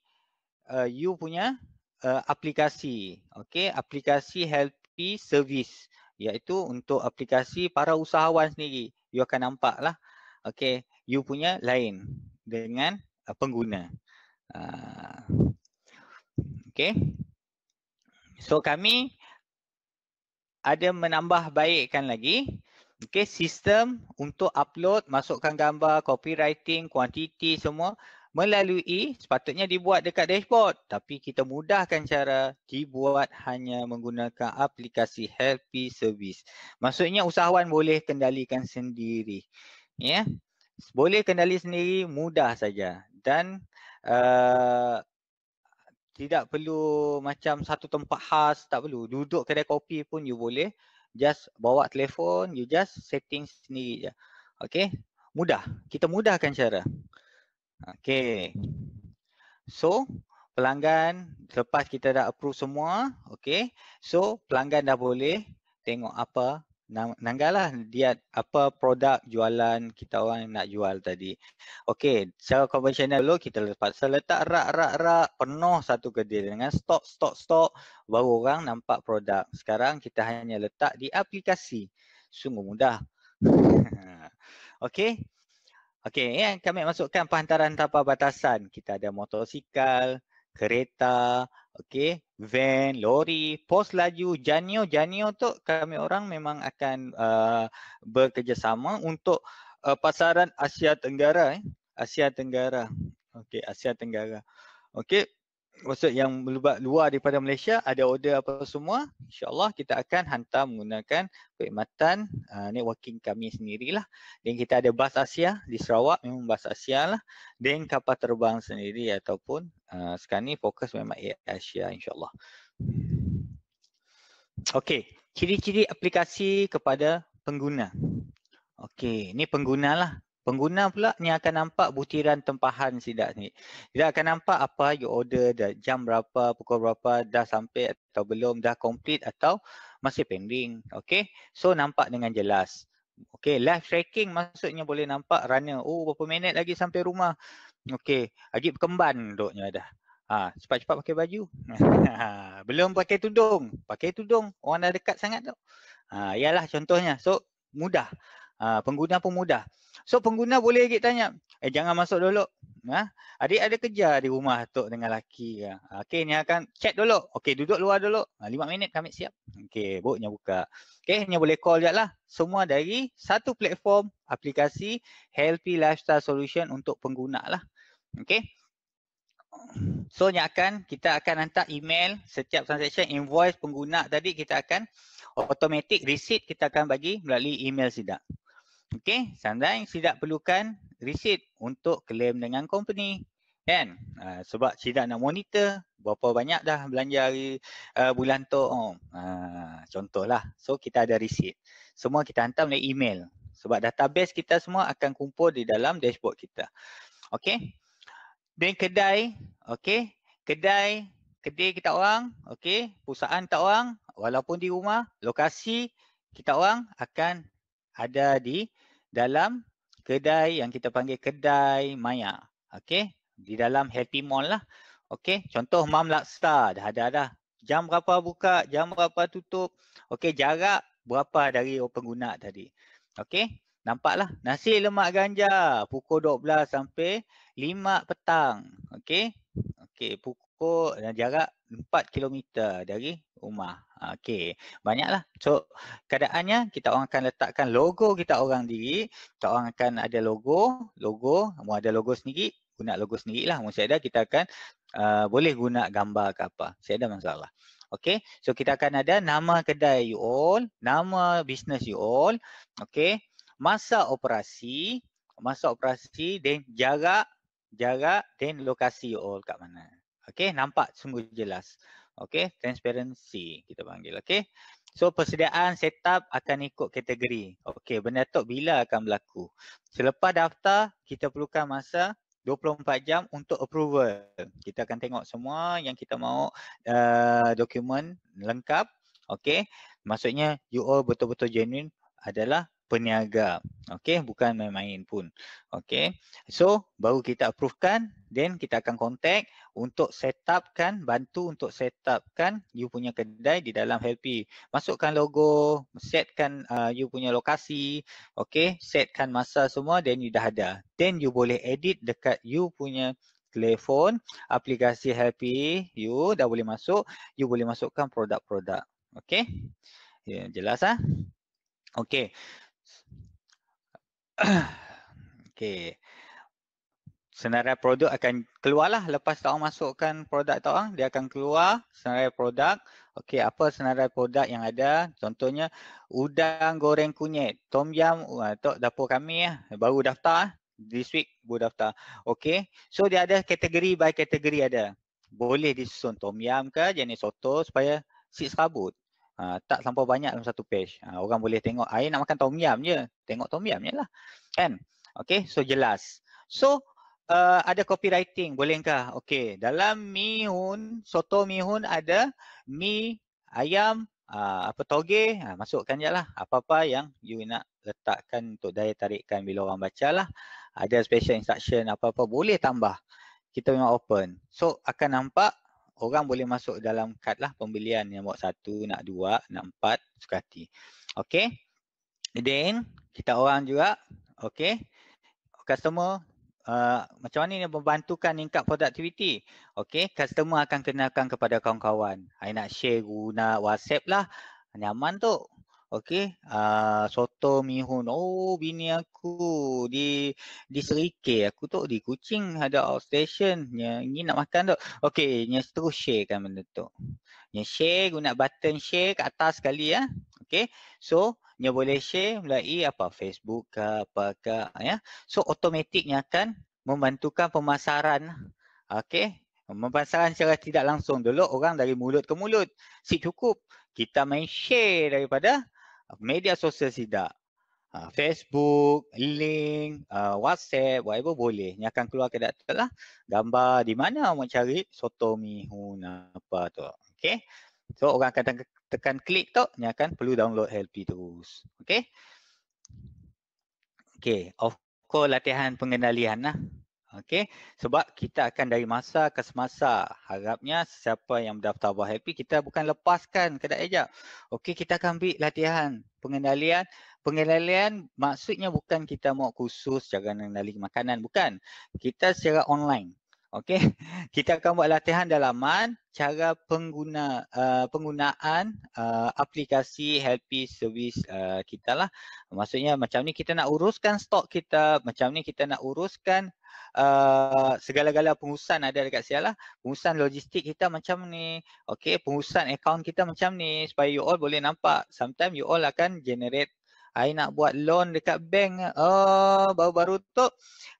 uh, you punya uh, aplikasi. Okay. Aplikasi Helpy Service. Iaitu untuk aplikasi para usahawan sendiri. You akan nampak lah. Okay. You punya lain dengan uh, pengguna. Uh, okay. So kami ada menambah baikkan lagi okay, sistem untuk upload, masukkan gambar, copywriting, kuantiti semua melalui sepatutnya dibuat dekat dashboard tapi kita mudahkan cara dibuat hanya menggunakan aplikasi Happy Service. Maksudnya usahawan boleh kendalikan sendiri. Ya. Yeah? Boleh kendali sendiri mudah saja dan uh, tidak perlu macam satu tempat khas tak perlu duduk kedai kopi pun you boleh just bawa telefon you just setting sendiri je okey mudah kita mudahkan cara okey so pelanggan lepas kita dah approve semua okey so pelanggan dah boleh tengok apa nanggalah dia apa produk jualan kita orang nak jual tadi. Okey, secara konvensional dulu kita terpaksa letak rak rak rak penuh satu kedai dengan stok stok stok baru orang nampak produk. Sekarang kita hanya letak di aplikasi. Sungguh mudah. Okey. Okey, yang kami masukkan penghantaran tanpa batasan. Kita ada motosikal, kereta, okey, van, lori, pos laju, janio. Janio tu kami orang memang akan uh, bekerjasama untuk uh, pasaran Asia Tenggara. Eh. Asia Tenggara. Okey, Asia Tenggara. Okey, maksud yang luar daripada Malaysia ada order apa semua insyaallah kita akan hantar menggunakan perkhidmatan uh, networking kami sendirilah dan kita ada bas Asia di Sarawak memang bas Asia lah dan kapal terbang sendiri ataupun uh, sekarang ni fokus memang Air Asia insyaallah Okey, ciri-ciri aplikasi kepada pengguna. Okey, ni penggunalah. Pengguna pula ni akan nampak butiran tempahan sidak ni. Dia akan nampak apa you order dah jam berapa, pukul berapa dah sampai atau belum, dah complete atau masih pending. Okay. So nampak dengan jelas. Okay. Live tracking maksudnya boleh nampak runner. Oh berapa minit lagi sampai rumah. Okay. Lagi berkemban duduknya dah. Ha, cepat-cepat pakai baju. belum pakai tudung. Pakai tudung. Orang dah dekat sangat tu. Ha, yalah contohnya. So mudah. Ha, pengguna pun mudah. So pengguna boleh lagi tanya. Eh jangan masuk dulu. Ha? Adik ada kerja di rumah Tok dengan lelaki. Ha? Okey ni akan chat dulu. Okey duduk luar dulu. Ha, lima minit kami siap. Okey botnya buka. Okey ni boleh call je lah. Semua dari satu platform aplikasi Healthy Lifestyle Solution untuk pengguna lah. Okey. So ni akan kita akan hantar email setiap transaction invoice pengguna tadi kita akan automatic receipt kita akan bagi melalui email sidak. Okey, sometimes tidak perlukan receipt untuk claim dengan company. Kan? Uh, sebab tidak nak monitor berapa banyak dah belanja hari uh, bulan tu. Oh. Uh, contohlah. So, kita ada receipt. Semua kita hantar melalui email. Sebab database kita semua akan kumpul di dalam dashboard kita. Okey. Dan kedai. Okey. Kedai. Kedai kita orang. Okey. Pusatan kita orang. Walaupun di rumah. Lokasi kita orang akan ada di dalam kedai yang kita panggil kedai maya. Okey, di dalam Happy Mall lah. Okey, contoh Mam Laksa dah ada dah. Jam berapa buka, jam berapa tutup. Okey, jarak berapa dari pengguna tadi. Okey, nampaklah nasi lemak ganja pukul 12 sampai 5 petang. Okey, okey, Singapura jarak 4 km dari rumah. Ah, okey, banyaklah. So, keadaannya kita orang akan letakkan logo kita orang diri. Kita orang akan ada logo, logo, mau ada logo sendiri, guna logo sendiri lah. Mesti ada kita akan uh, boleh guna gambar ke apa. Saya ada masalah. Okey, so kita akan ada nama kedai you all, nama business you all. Okey, masa operasi, masa operasi dan jarak jarak dan lokasi you all kat mana. Okey, nampak sungguh jelas. Okey, transparency kita panggil. Okey. So persediaan setup akan ikut kategori. Okey, benda tu bila akan berlaku? Selepas daftar, kita perlukan masa 24 jam untuk approval. Kita akan tengok semua yang kita mahu uh, eh, dokumen lengkap. Okey, maksudnya you all betul-betul genuine adalah peniaga. Okey, bukan main-main pun. Okey. So, baru kita approvekan then kita akan contact untuk setupkan, bantu untuk setupkan you punya kedai di dalam Helpy. Masukkan logo, setkan uh, you punya lokasi, okey, setkan masa semua then you dah ada. Then you boleh edit dekat you punya telefon, aplikasi Helpy, you dah boleh masuk, you boleh masukkan produk-produk. Okey. Ya, yeah, jelas ah. Okey. okay. Senarai produk akan keluar lah lepas tak masukkan produk tak orang. Dia akan keluar senarai produk. Okey, apa senarai produk yang ada? Contohnya, udang goreng kunyit. Tom yam, uh, tok dapur kami ya. Baru daftar. Eh, this week, baru daftar. Okey, so dia ada kategori by kategori ada. Boleh disusun tom yam ke jenis soto supaya si serabut. Ha, tak sampai banyak dalam satu page. Uh, orang boleh tengok, air nak makan tom yam je. Tengok tom yam je lah. Kan? Okay, so jelas. So, uh, ada copywriting bolehkah? Okay, dalam mihun, soto mihun ada mi, ayam, uh, apa toge, uh, masukkan je lah. Apa-apa yang you nak letakkan untuk daya tarikan bila orang baca lah. Ada special instruction apa-apa boleh tambah. Kita memang open. So, akan nampak orang boleh masuk dalam kad lah pembelian yang buat satu, nak dua, nak empat, suka hati. Okay. Then, kita orang juga. Okay. Customer, Uh, macam mana ni membantukan tingkat productivity Okay, customer akan kenalkan kepada kawan-kawan I nak share guna WhatsApp lah Nyaman tu Okey, uh, soto mihun. Oh, bini aku di di Serikir. Aku tu di Kuching ada outstation. Ya, ini nak makan tu. Okey, ni terus share kan benda tu. Ni share guna button share kat atas sekali ya. Okey. So, ni boleh share melalui apa Facebook ke apa ke ya. So, automatiknya akan membantukan pemasaran. Okey. Pemasaran secara tidak langsung dulu orang dari mulut ke mulut. Si cukup kita main share daripada Ah, media sosial tidak. Ah, Facebook, link, ah, WhatsApp, whatever boleh. Ni akan keluar ke data lah. Gambar di mana awak cari soto mi hun apa tu. Okay. So orang akan tekan, tekan klik tu, ni akan perlu download help terus. Okay. Okay. Of course latihan pengendalian lah. Okey, sebab kita akan dari masa ke semasa. Harapnya siapa yang mendaftar buah happy, kita bukan lepaskan kedai hijab. Okey, kita akan ambil latihan pengendalian. Pengendalian maksudnya bukan kita mau khusus cara mengendali makanan. Bukan. Kita secara online. Okey, kita akan buat latihan dalaman cara pengguna uh, penggunaan uh, aplikasi Helpy Service uh, kita lah. Maksudnya macam ni kita nak uruskan stok kita, macam ni kita nak uruskan uh, segala-gala pengurusan ada dekat saya lah. Pengurusan logistik kita macam ni. Okay, pengurusan account kita macam ni. Supaya you all boleh nampak. Sometimes you all akan generate I nak buat loan dekat bank oh baru-baru tu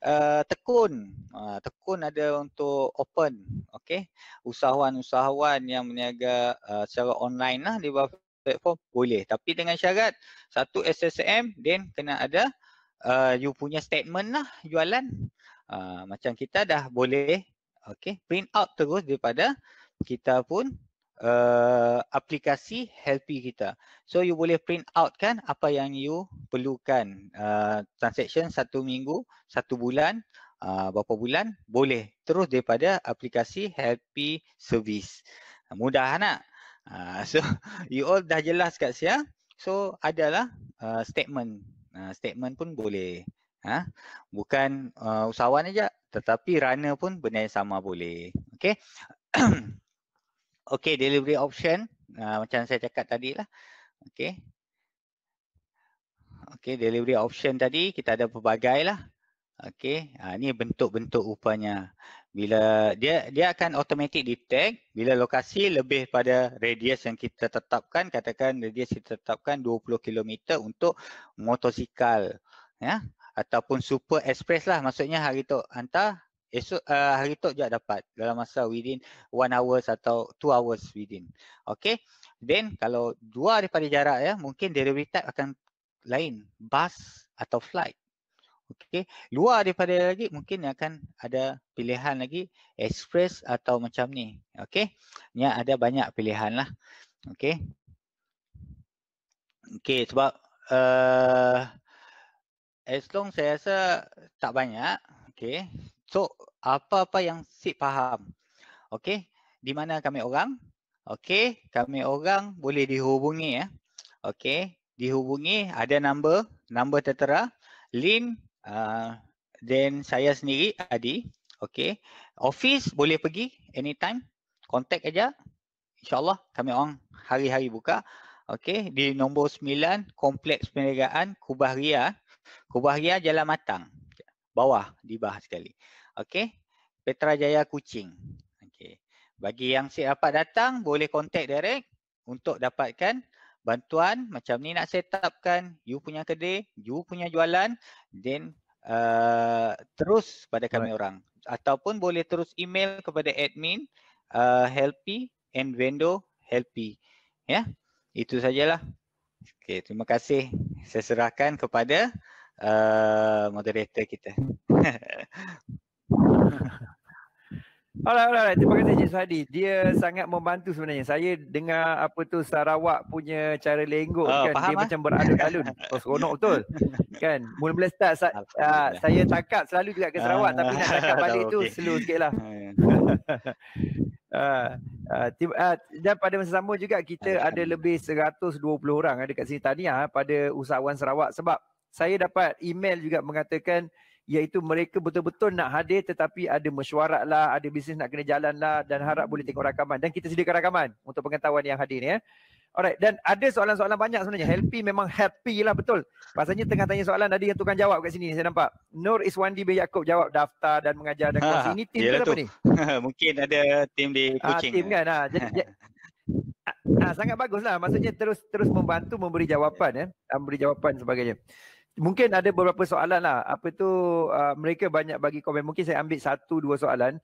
uh, tekun. Uh, tekun ada untuk open. Okay. Usahawan-usahawan yang meniaga uh, eh, secara online lah di bawah platform boleh. Tapi dengan syarat satu SSM then kena ada uh, you punya statement lah jualan uh, macam kita dah boleh okay, print out terus daripada kita pun uh, aplikasi helpi kita. So you boleh print out kan apa yang you perlukan uh, transaction satu minggu, satu bulan, uh, berapa bulan boleh terus daripada aplikasi helpi service. Mudah nak? Uh, so you all dah jelas kat saya. So adalah uh, statement. Uh, statement pun boleh. Ha? Bukan uh, usahawan aja, tetapi runner pun benda yang sama boleh. Okay. okay, delivery option. Uh, macam saya cakap tadi lah. Okay. Okay, delivery option tadi kita ada pelbagai lah. Okay, ha, ni bentuk-bentuk rupanya. Bila dia dia akan automatic detect bila lokasi lebih pada radius yang kita tetapkan. Katakan radius kita tetapkan 20 km untuk motosikal. Ya, ataupun super express lah maksudnya hari tu hantar esok uh, hari tu juga dapat dalam masa within one hours atau two hours within okay then kalau dua daripada jarak ya mungkin delivery type akan lain bus atau flight okay luar daripada lagi mungkin akan ada pilihan lagi express atau macam ni okay ni ada banyak pilihan lah okay okay sebab uh, As long saya rasa tak banyak. Okay. So, apa-apa yang Sid faham. Okay. Di mana kami orang. Okay. Kami orang boleh dihubungi. ya. Okay. Dihubungi. Ada number. Number tertera. Lin. Uh, then saya sendiri Adi. Okay. Office boleh pergi anytime. Contact aja. InsyaAllah kami orang hari-hari buka. Okay. Di nombor 9. Kompleks Perniagaan Kubah Ria. Kebahagiaan jalan matang. Bawah dibahas sekali. Okey. Petra Jaya Kucing. Okey. Bagi yang siap dapat datang boleh kontak direct untuk dapatkan bantuan macam ni nak set upkan you punya kedai, you punya jualan then uh, terus pada kami right. orang ataupun boleh terus email kepada admin uh, helpy and vendo helpy ya yeah? itu sajalah okey terima kasih saya serahkan kepada uh, moderator kita. alright, alright, Terima kasih Encik Suhadi. Dia sangat membantu sebenarnya. Saya dengar apa tu Sarawak punya cara lenggok oh, kan. dia ah? macam berada talun. Oh, seronok betul. kan. Mula-mula start sa- uh, saya cakap selalu juga ke Sarawak uh, tapi nak cakap balik okay. tu slow sikit lah. Uh, uh, uh, dan pada masa sama juga kita ada lebih 120 orang ada kat sini tahniah eh, pada usahawan Sarawak sebab saya dapat email juga mengatakan iaitu mereka betul-betul nak hadir tetapi ada mesyuarat lah, ada bisnes nak kena jalan lah dan harap boleh tengok rakaman dan kita sediakan rakaman untuk pengetahuan yang hadir ni ya. Alright dan ada soalan-soalan banyak sebenarnya. Helpy memang happy lah betul. Pasalnya tengah tanya soalan tadi yang tukang jawab kat sini saya nampak. Nur Iswandi B. Yaakob jawab daftar dan mengajar dan kursi. Ini tim apa ni? Mungkin ada tim di ah, coaching. Ah, tim kan. Ha. Jadi, ah, sangat bagus lah. Maksudnya terus terus membantu memberi jawapan. Ya. Memberi jawapan sebagainya mungkin ada beberapa soalan lah. Apa tu uh, mereka banyak bagi komen. Mungkin saya ambil satu dua soalan.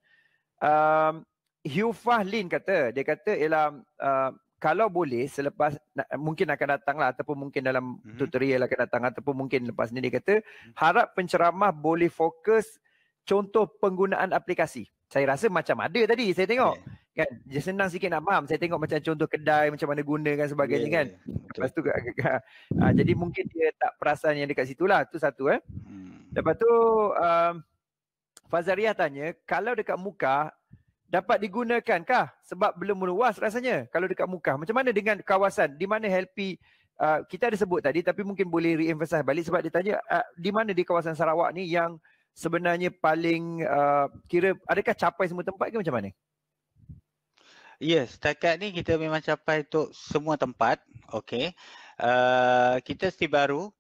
Um, Hugh Fahlin kata, dia kata ialah uh, kalau boleh selepas na- mungkin akan datang lah ataupun mungkin dalam mm-hmm. tutorial akan datang ataupun mungkin lepas ni dia kata mhm. harap penceramah boleh fokus contoh penggunaan aplikasi. Saya rasa macam ada tadi saya tengok. Yeah kan dia senang sikit nak faham saya tengok macam contoh kedai macam mana guna kan sebagainya yeah, kan yeah. lepas tu agak uh, ah, ah, jadi mungkin dia tak perasan yang dekat situ lah tu satu eh hmm. lepas tu um, Fazariah tanya kalau dekat muka dapat digunakankah sebab belum meluas rasanya kalau dekat muka macam mana dengan kawasan di mana healthy Uh, kita ada sebut tadi tapi mungkin boleh re balik sebab dia tanya uh, di mana di kawasan Sarawak ni yang sebenarnya paling uh, kira adakah capai semua tempat ke macam mana? Ya, yes, setakat ni kita memang capai untuk semua tempat. Okey. Uh, kita mesti baru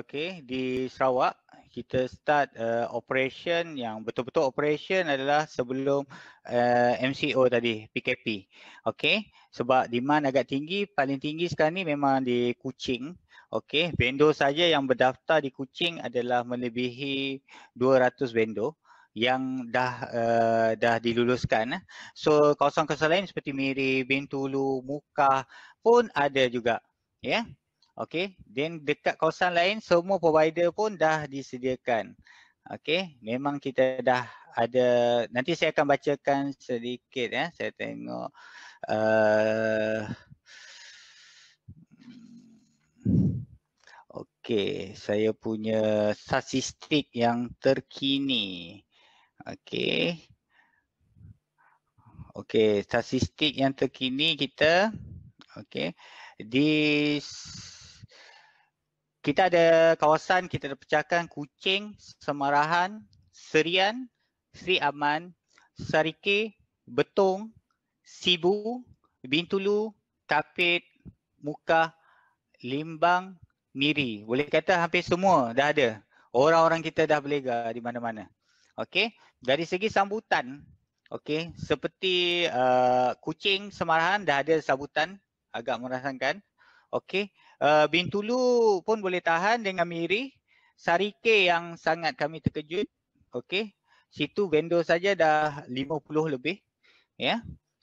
okey di Sarawak. Kita start uh, operation yang betul-betul operation adalah sebelum uh, eh, MCO tadi, PKP. Okey. Sebab demand agak tinggi, paling tinggi sekarang ni memang di Kuching. Okey, vendor saja yang berdaftar di Kuching adalah melebihi 200 vendor yang dah uh, dah diluluskan. Eh. So kawasan-kawasan lain seperti Miri, Bintulu, muka pun ada juga. Ya. Yeah? Okey, then dekat kawasan lain semua provider pun dah disediakan. Okey, memang kita dah ada nanti saya akan bacakan sedikit ya. Eh. Saya tengok uh, eh, Okey, saya punya statistik yang terkini. Okey. Okey, statistik yang terkini kita okey. Di kita ada kawasan kita pecahkan kucing, Semarahan, Serian, Sri Aman, Sarike, Betong, Sibu, Bintulu, Kapit, Muka, Limbang, Miri. Boleh kata hampir semua dah ada. Orang-orang kita dah berlega di mana-mana. Okey dari segi sambutan, okey, seperti uh, kucing semarahan dah ada sambutan agak merasakan. Okey, uh, Bintulu pun boleh tahan dengan Miri. Sarike yang sangat kami terkejut. Okey. Situ vendor saja dah 50 lebih. Ya.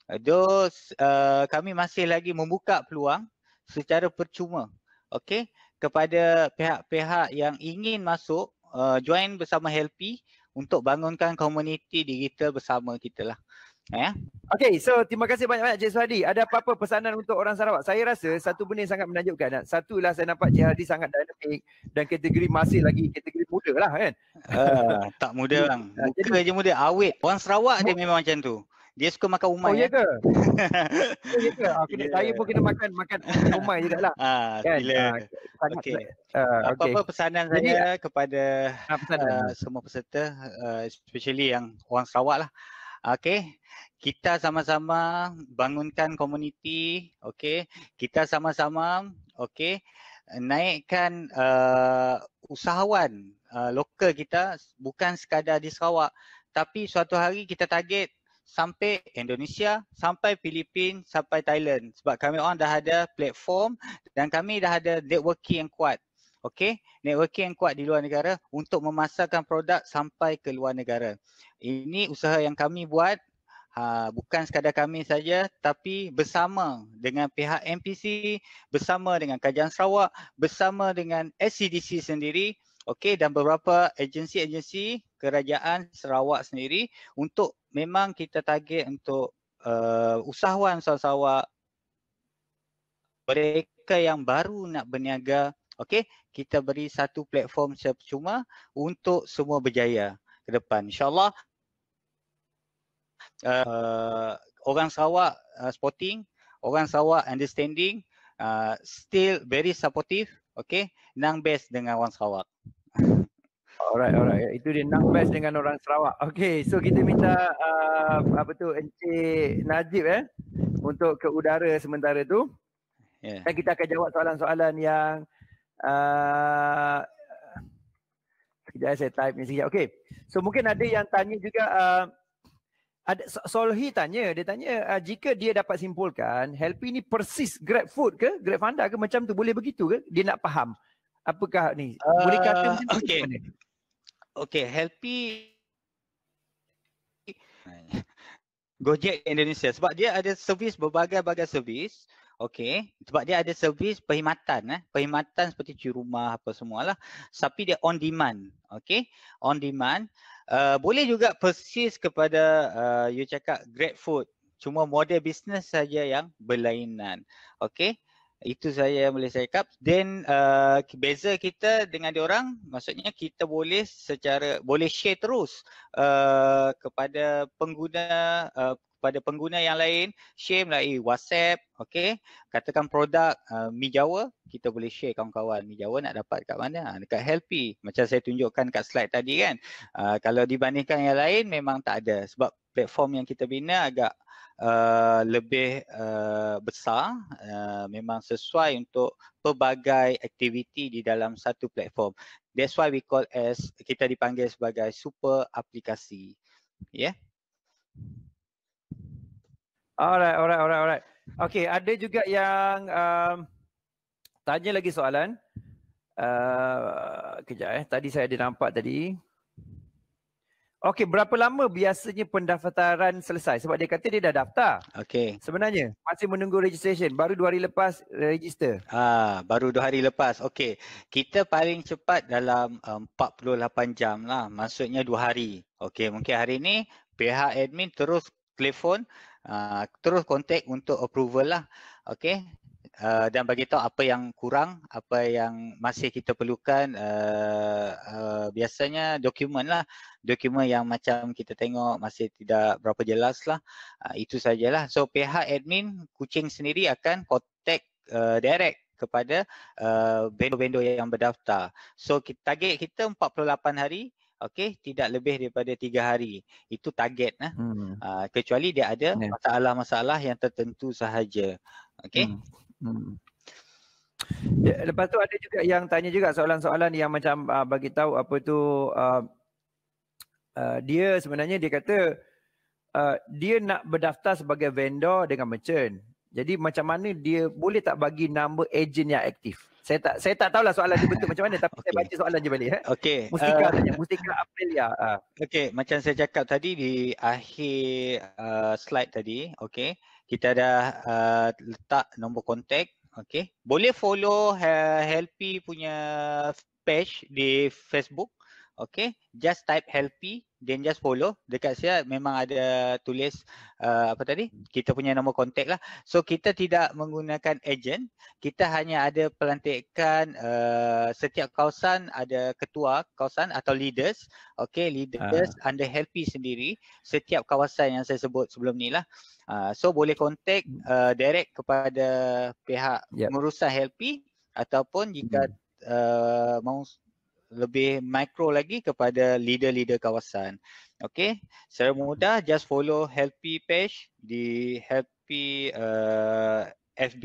Yeah. Do uh, kami masih lagi membuka peluang secara percuma. Okey, kepada pihak-pihak yang ingin masuk uh, join bersama Helpy untuk bangunkan komuniti digital bersama kita lah. Yeah. Okay, so terima kasih banyak-banyak Cik Suhadi. Ada apa-apa pesanan untuk orang Sarawak? Saya rasa satu benda yang sangat menajubkan. Satu lah saya nampak Cik Hadi sangat dynamic dan kategori masih lagi kategori muda lah kan? Uh, tak muda bang. Ah, Muka Jadi, je muda. Awet. Orang Sarawak dia memang macam tu. Dia suka makan umai. Oh, ya, ya? ke? oh, ya ke? Aku yeah. saya ya. pun kena makan makan umai juga lah. Ah, kan? Bila. Ah, okay. Uh, ah, Apa-apa okay. pesanan Jadi, saya ah, kepada ah, pesanan. Uh, semua peserta, uh, especially yang orang Sarawak lah. Okay. Kita sama-sama bangunkan komuniti. Okay. Kita sama-sama okay, naikkan uh, usahawan uh, lokal kita bukan sekadar di Sarawak tapi suatu hari kita target sampai Indonesia, sampai Filipina, sampai Thailand sebab kami orang dah ada platform dan kami dah ada networking yang kuat. okay? networking yang kuat di luar negara untuk memasarkan produk sampai ke luar negara. Ini usaha yang kami buat Ha, bukan sekadar kami saja tapi bersama dengan pihak MPC bersama dengan Kajian Sarawak bersama dengan SCDC sendiri okay? dan beberapa agensi-agensi kerajaan Sarawak sendiri untuk memang kita target untuk uh, usahawan sawah-sawah mereka yang baru nak berniaga okey kita beri satu platform cuma untuk semua berjaya ke depan insyaallah uh, orang sawah eh, uh, sporting orang sawah understanding uh, still very supportive okey nang best dengan orang sawah alright alright hmm. itu dia nak best dengan orang Sarawak Okay, so kita minta uh, apa tu encik Najib eh untuk ke udara sementara tu yeah. dan kita akan jawab soalan-soalan yang uh, sekejap eh, saya type ni sekejap Okay, so mungkin ada yang tanya juga uh, ada Solhi tanya dia tanya uh, jika dia dapat simpulkan Helpy ni persis Grab Food ke Grab Funda ke macam tu boleh begitu ke dia nak faham apakah ni uh, boleh kata macam uh, okay. Okay, Helpy Gojek Indonesia sebab dia ada servis berbagai-bagai servis. Okay, sebab dia ada servis perkhidmatan, eh. perkhidmatan seperti cuci rumah apa semualah. Tapi dia on demand, okay, on demand. Uh, boleh juga persis kepada uh, you cakap GrabFood. Cuma model bisnes saja yang berlainan. Okay. Itu saya yang boleh saya cakap. Then uh, beza kita dengan orang, maksudnya kita boleh secara boleh share terus uh, kepada pengguna uh, pada pengguna yang lain share melalui WhatsApp okay? katakan produk uh, Mi Jawa kita boleh share kawan-kawan Mi Jawa nak dapat ha, dekat mana dekat Helpy macam saya tunjukkan kat slide tadi kan uh, kalau dibandingkan yang lain memang tak ada sebab platform yang kita bina agak Eh, lebih uh, besar uh, memang sesuai untuk pelbagai aktiviti di dalam satu platform that's why we call as kita dipanggil sebagai super aplikasi yeah alright alright alright alright okay ada juga yang um, tanya lagi soalan uh, kejap eh tadi saya ada nampak tadi Okey, berapa lama biasanya pendaftaran selesai? Sebab dia kata dia dah daftar. Okey. Sebenarnya, masih menunggu registration. Baru dua hari lepas eh, register. Ah, baru dua hari lepas. Okey. Kita paling cepat dalam um, 48 jam lah. Maksudnya dua hari. Okey, mungkin hari ini pihak admin terus telefon, uh, terus kontak untuk approval lah. Okey, uh, dan bagi tahu apa yang kurang, apa yang masih kita perlukan. Uh, uh, biasanya dokumen lah, dokumen yang macam kita tengok masih tidak berapa jelas lah. Uh, itu sajalah. So pihak admin kucing sendiri akan contact uh, direct kepada vendor-vendor uh, yang berdaftar. So target kita 48 hari. Okey, tidak lebih daripada tiga hari. Itu target. Nah. Hmm. Uh, kecuali dia ada yeah. masalah-masalah yang tertentu sahaja. Okey. Hmm. Hmm. Ya, lepas tu ada juga yang tanya juga soalan-soalan yang macam uh, bagi tahu apa tu uh, uh, dia sebenarnya dia kata uh, dia nak berdaftar sebagai vendor dengan merchant. Jadi macam mana dia boleh tak bagi nombor ejen yang aktif? Saya tak saya tak tahulah soalan dia betul macam mana tapi okay. saya baca soalan je balik eh. Okey. Mustika uh, eh. April ya Uh. Okey, macam saya cakap tadi di akhir uh, slide tadi, okey kita dah uh, letak nombor kontak okay. boleh follow uh, helpy punya page di Facebook okay. just type helpy then just follow dekat saya memang ada tulis uh, apa tadi kita punya nombor kontak lah so kita tidak menggunakan agent kita hanya ada pelantikan uh, setiap kawasan ada ketua kawasan atau leaders okay leaders uh. under helpi sendiri setiap kawasan yang saya sebut sebelum ni lah uh, so boleh kontak uh, direct kepada pihak yep. pengurusan helpi ataupun jika hmm. uh, mahu lebih mikro lagi kepada leader-leader kawasan. Okay, secara mudah just follow Helpy page di Helpy uh, eh, FB.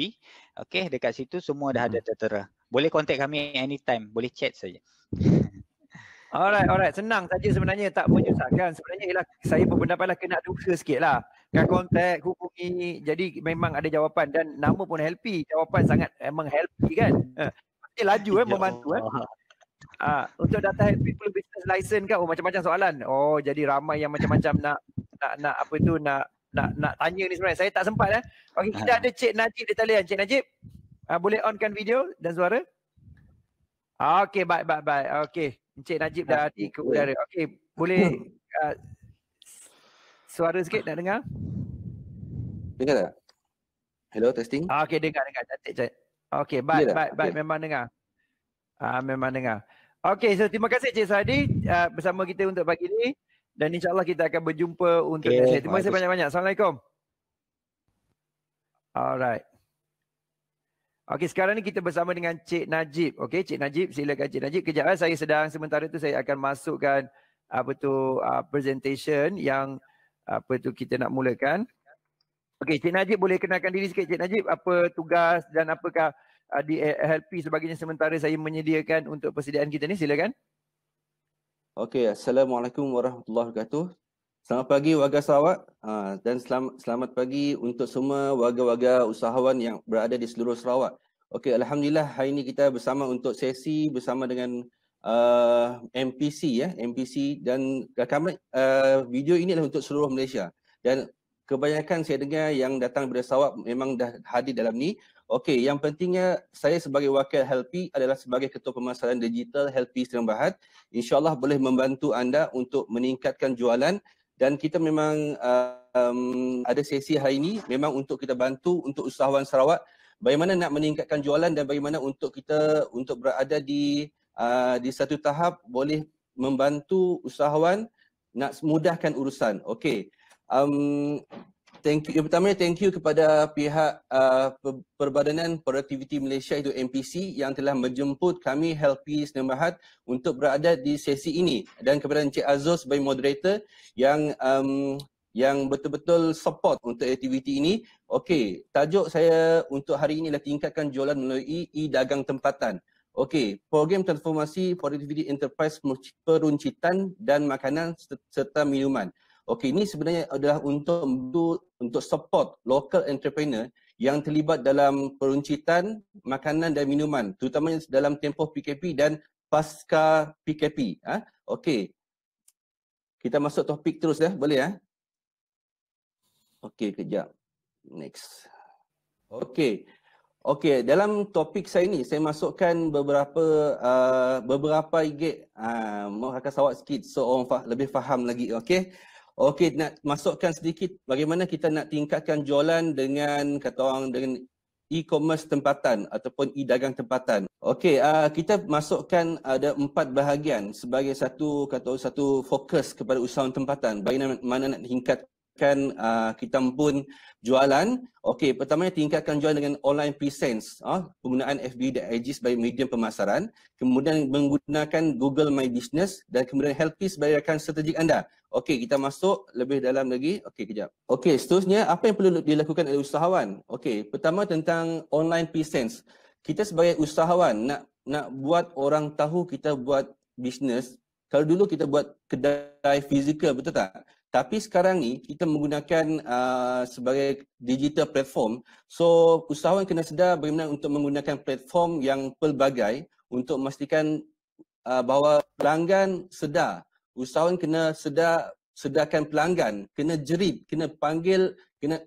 Okay, dekat situ semua dah ada hmm. tertera. Boleh contact kami anytime, boleh chat saja. Alright, alright. Senang saja sebenarnya tak menyusahkan. Sebenarnya ialah saya pun pendapatlah kena duka sikit lah. Kan kontak, hubungi. Jadi memang ada jawapan dan nama pun helpy. Jawapan sangat eh, memang helpy kan. Eh, laju eh, ya membantu eh. Ah, untuk data entry perlu business license kan? Oh, macam-macam soalan. Oh, jadi ramai yang macam-macam nak nak nak apa tu nak nak nak tanya ni sebenarnya. Saya tak sempat eh. Okey, kita ah. ada Cik Najib di talian. Cik Najib, ah, boleh onkan video dan suara? Ah, Okey, baik baik. bye. Okey, Cik Najib dah di ke udara. Okey, boleh hmm. ah, suara sikit nak dengar? Dengar tak? Hello, testing? Ah, Okey, dengar, dengar. Cantik, Cik. Okey, baik bye, bye, Memang dengar. Ah memang dengar. Okey, so terima kasih Cik Sadi uh, bersama kita untuk pagi ini dan insyaallah kita akan berjumpa untuk okay. Terima kasih banyak-banyak. Assalamualaikum. Alright. Okey, sekarang ni kita bersama dengan Cik Najib. Okey, Cik Najib, silakan Cik Najib. Kejap eh, saya sedang sementara tu saya akan masukkan apa tu uh, presentation yang apa tu kita nak mulakan. Okey, Cik Najib boleh kenalkan diri sikit Cik Najib, apa tugas dan apakah uh, di LP sebagainya sementara saya menyediakan untuk persediaan kita ni silakan. Okey, assalamualaikum warahmatullahi wabarakatuh. Selamat pagi warga Sarawak ha, dan selam, selamat pagi untuk semua warga-warga usahawan yang berada di seluruh Sarawak. Okey, alhamdulillah hari ini kita bersama untuk sesi bersama dengan uh, MPC ya, yeah, MPC dan kami uh, video ini adalah untuk seluruh Malaysia. Dan kebanyakan saya dengar yang datang dari Sarawak memang dah hadir dalam ni Okey, yang pentingnya saya sebagai wakil Helpi adalah sebagai ketua pemasaran digital Helpi Seremban Bahat. InsyaAllah boleh membantu anda untuk meningkatkan jualan dan kita memang uh, um, ada sesi hari ini memang untuk kita bantu untuk usahawan Sarawak bagaimana nak meningkatkan jualan dan bagaimana untuk kita untuk berada di uh, di satu tahap boleh membantu usahawan nak mudahkan urusan. Okey. Um, thank you. Yang pertama thank you kepada pihak uh, Perbadanan produktiviti Malaysia itu MPC yang telah menjemput kami Helpi Senemahat untuk berada di sesi ini dan kepada Encik Azul sebagai moderator yang um, yang betul-betul support untuk aktiviti ini. Okey, tajuk saya untuk hari ini adalah tingkatkan jualan melalui e-dagang tempatan. Okey, program transformasi productivity enterprise peruncitan dan makanan serta minuman. Okey, ini sebenarnya adalah untuk untuk support local entrepreneur yang terlibat dalam peruncitan makanan dan minuman, terutamanya dalam tempoh PKP dan pasca PKP. Ha? Okey, kita masuk topik terus ya, boleh ya? Okey, kejap. Next. Okey. Okey, dalam topik saya ini, saya masukkan beberapa uh, beberapa gig uh, a mohon rakan sawak so orang fa- lebih faham lagi okey okey nak masukkan sedikit bagaimana kita nak tingkatkan jualan dengan kata orang dengan e-commerce tempatan ataupun e-dagang tempatan. Okey, uh, kita masukkan ada empat bahagian sebagai satu kata satu fokus kepada usahawan tempatan. Bagaimana nak tingkatkan uh, kita pun jualan. Okey, pertama pertamanya tingkatkan jualan dengan online presence, uh, penggunaan FB dan IG sebagai medium pemasaran, kemudian menggunakan Google My Business dan kemudian help sebagai rakan strategik anda. Okey, kita masuk lebih dalam lagi. Okey, kejap. Okey, seterusnya apa yang perlu dilakukan oleh usahawan? Okey, pertama tentang online presence. Kita sebagai usahawan nak nak buat orang tahu kita buat bisnes. Kalau dulu kita buat kedai fizikal, betul tak? Tapi sekarang ni kita menggunakan uh, sebagai digital platform. So, usahawan kena sedar bagaimana untuk menggunakan platform yang pelbagai untuk memastikan uh, bahawa pelanggan sedar usahawan kena sedar sedarkan pelanggan kena jerit kena panggil kena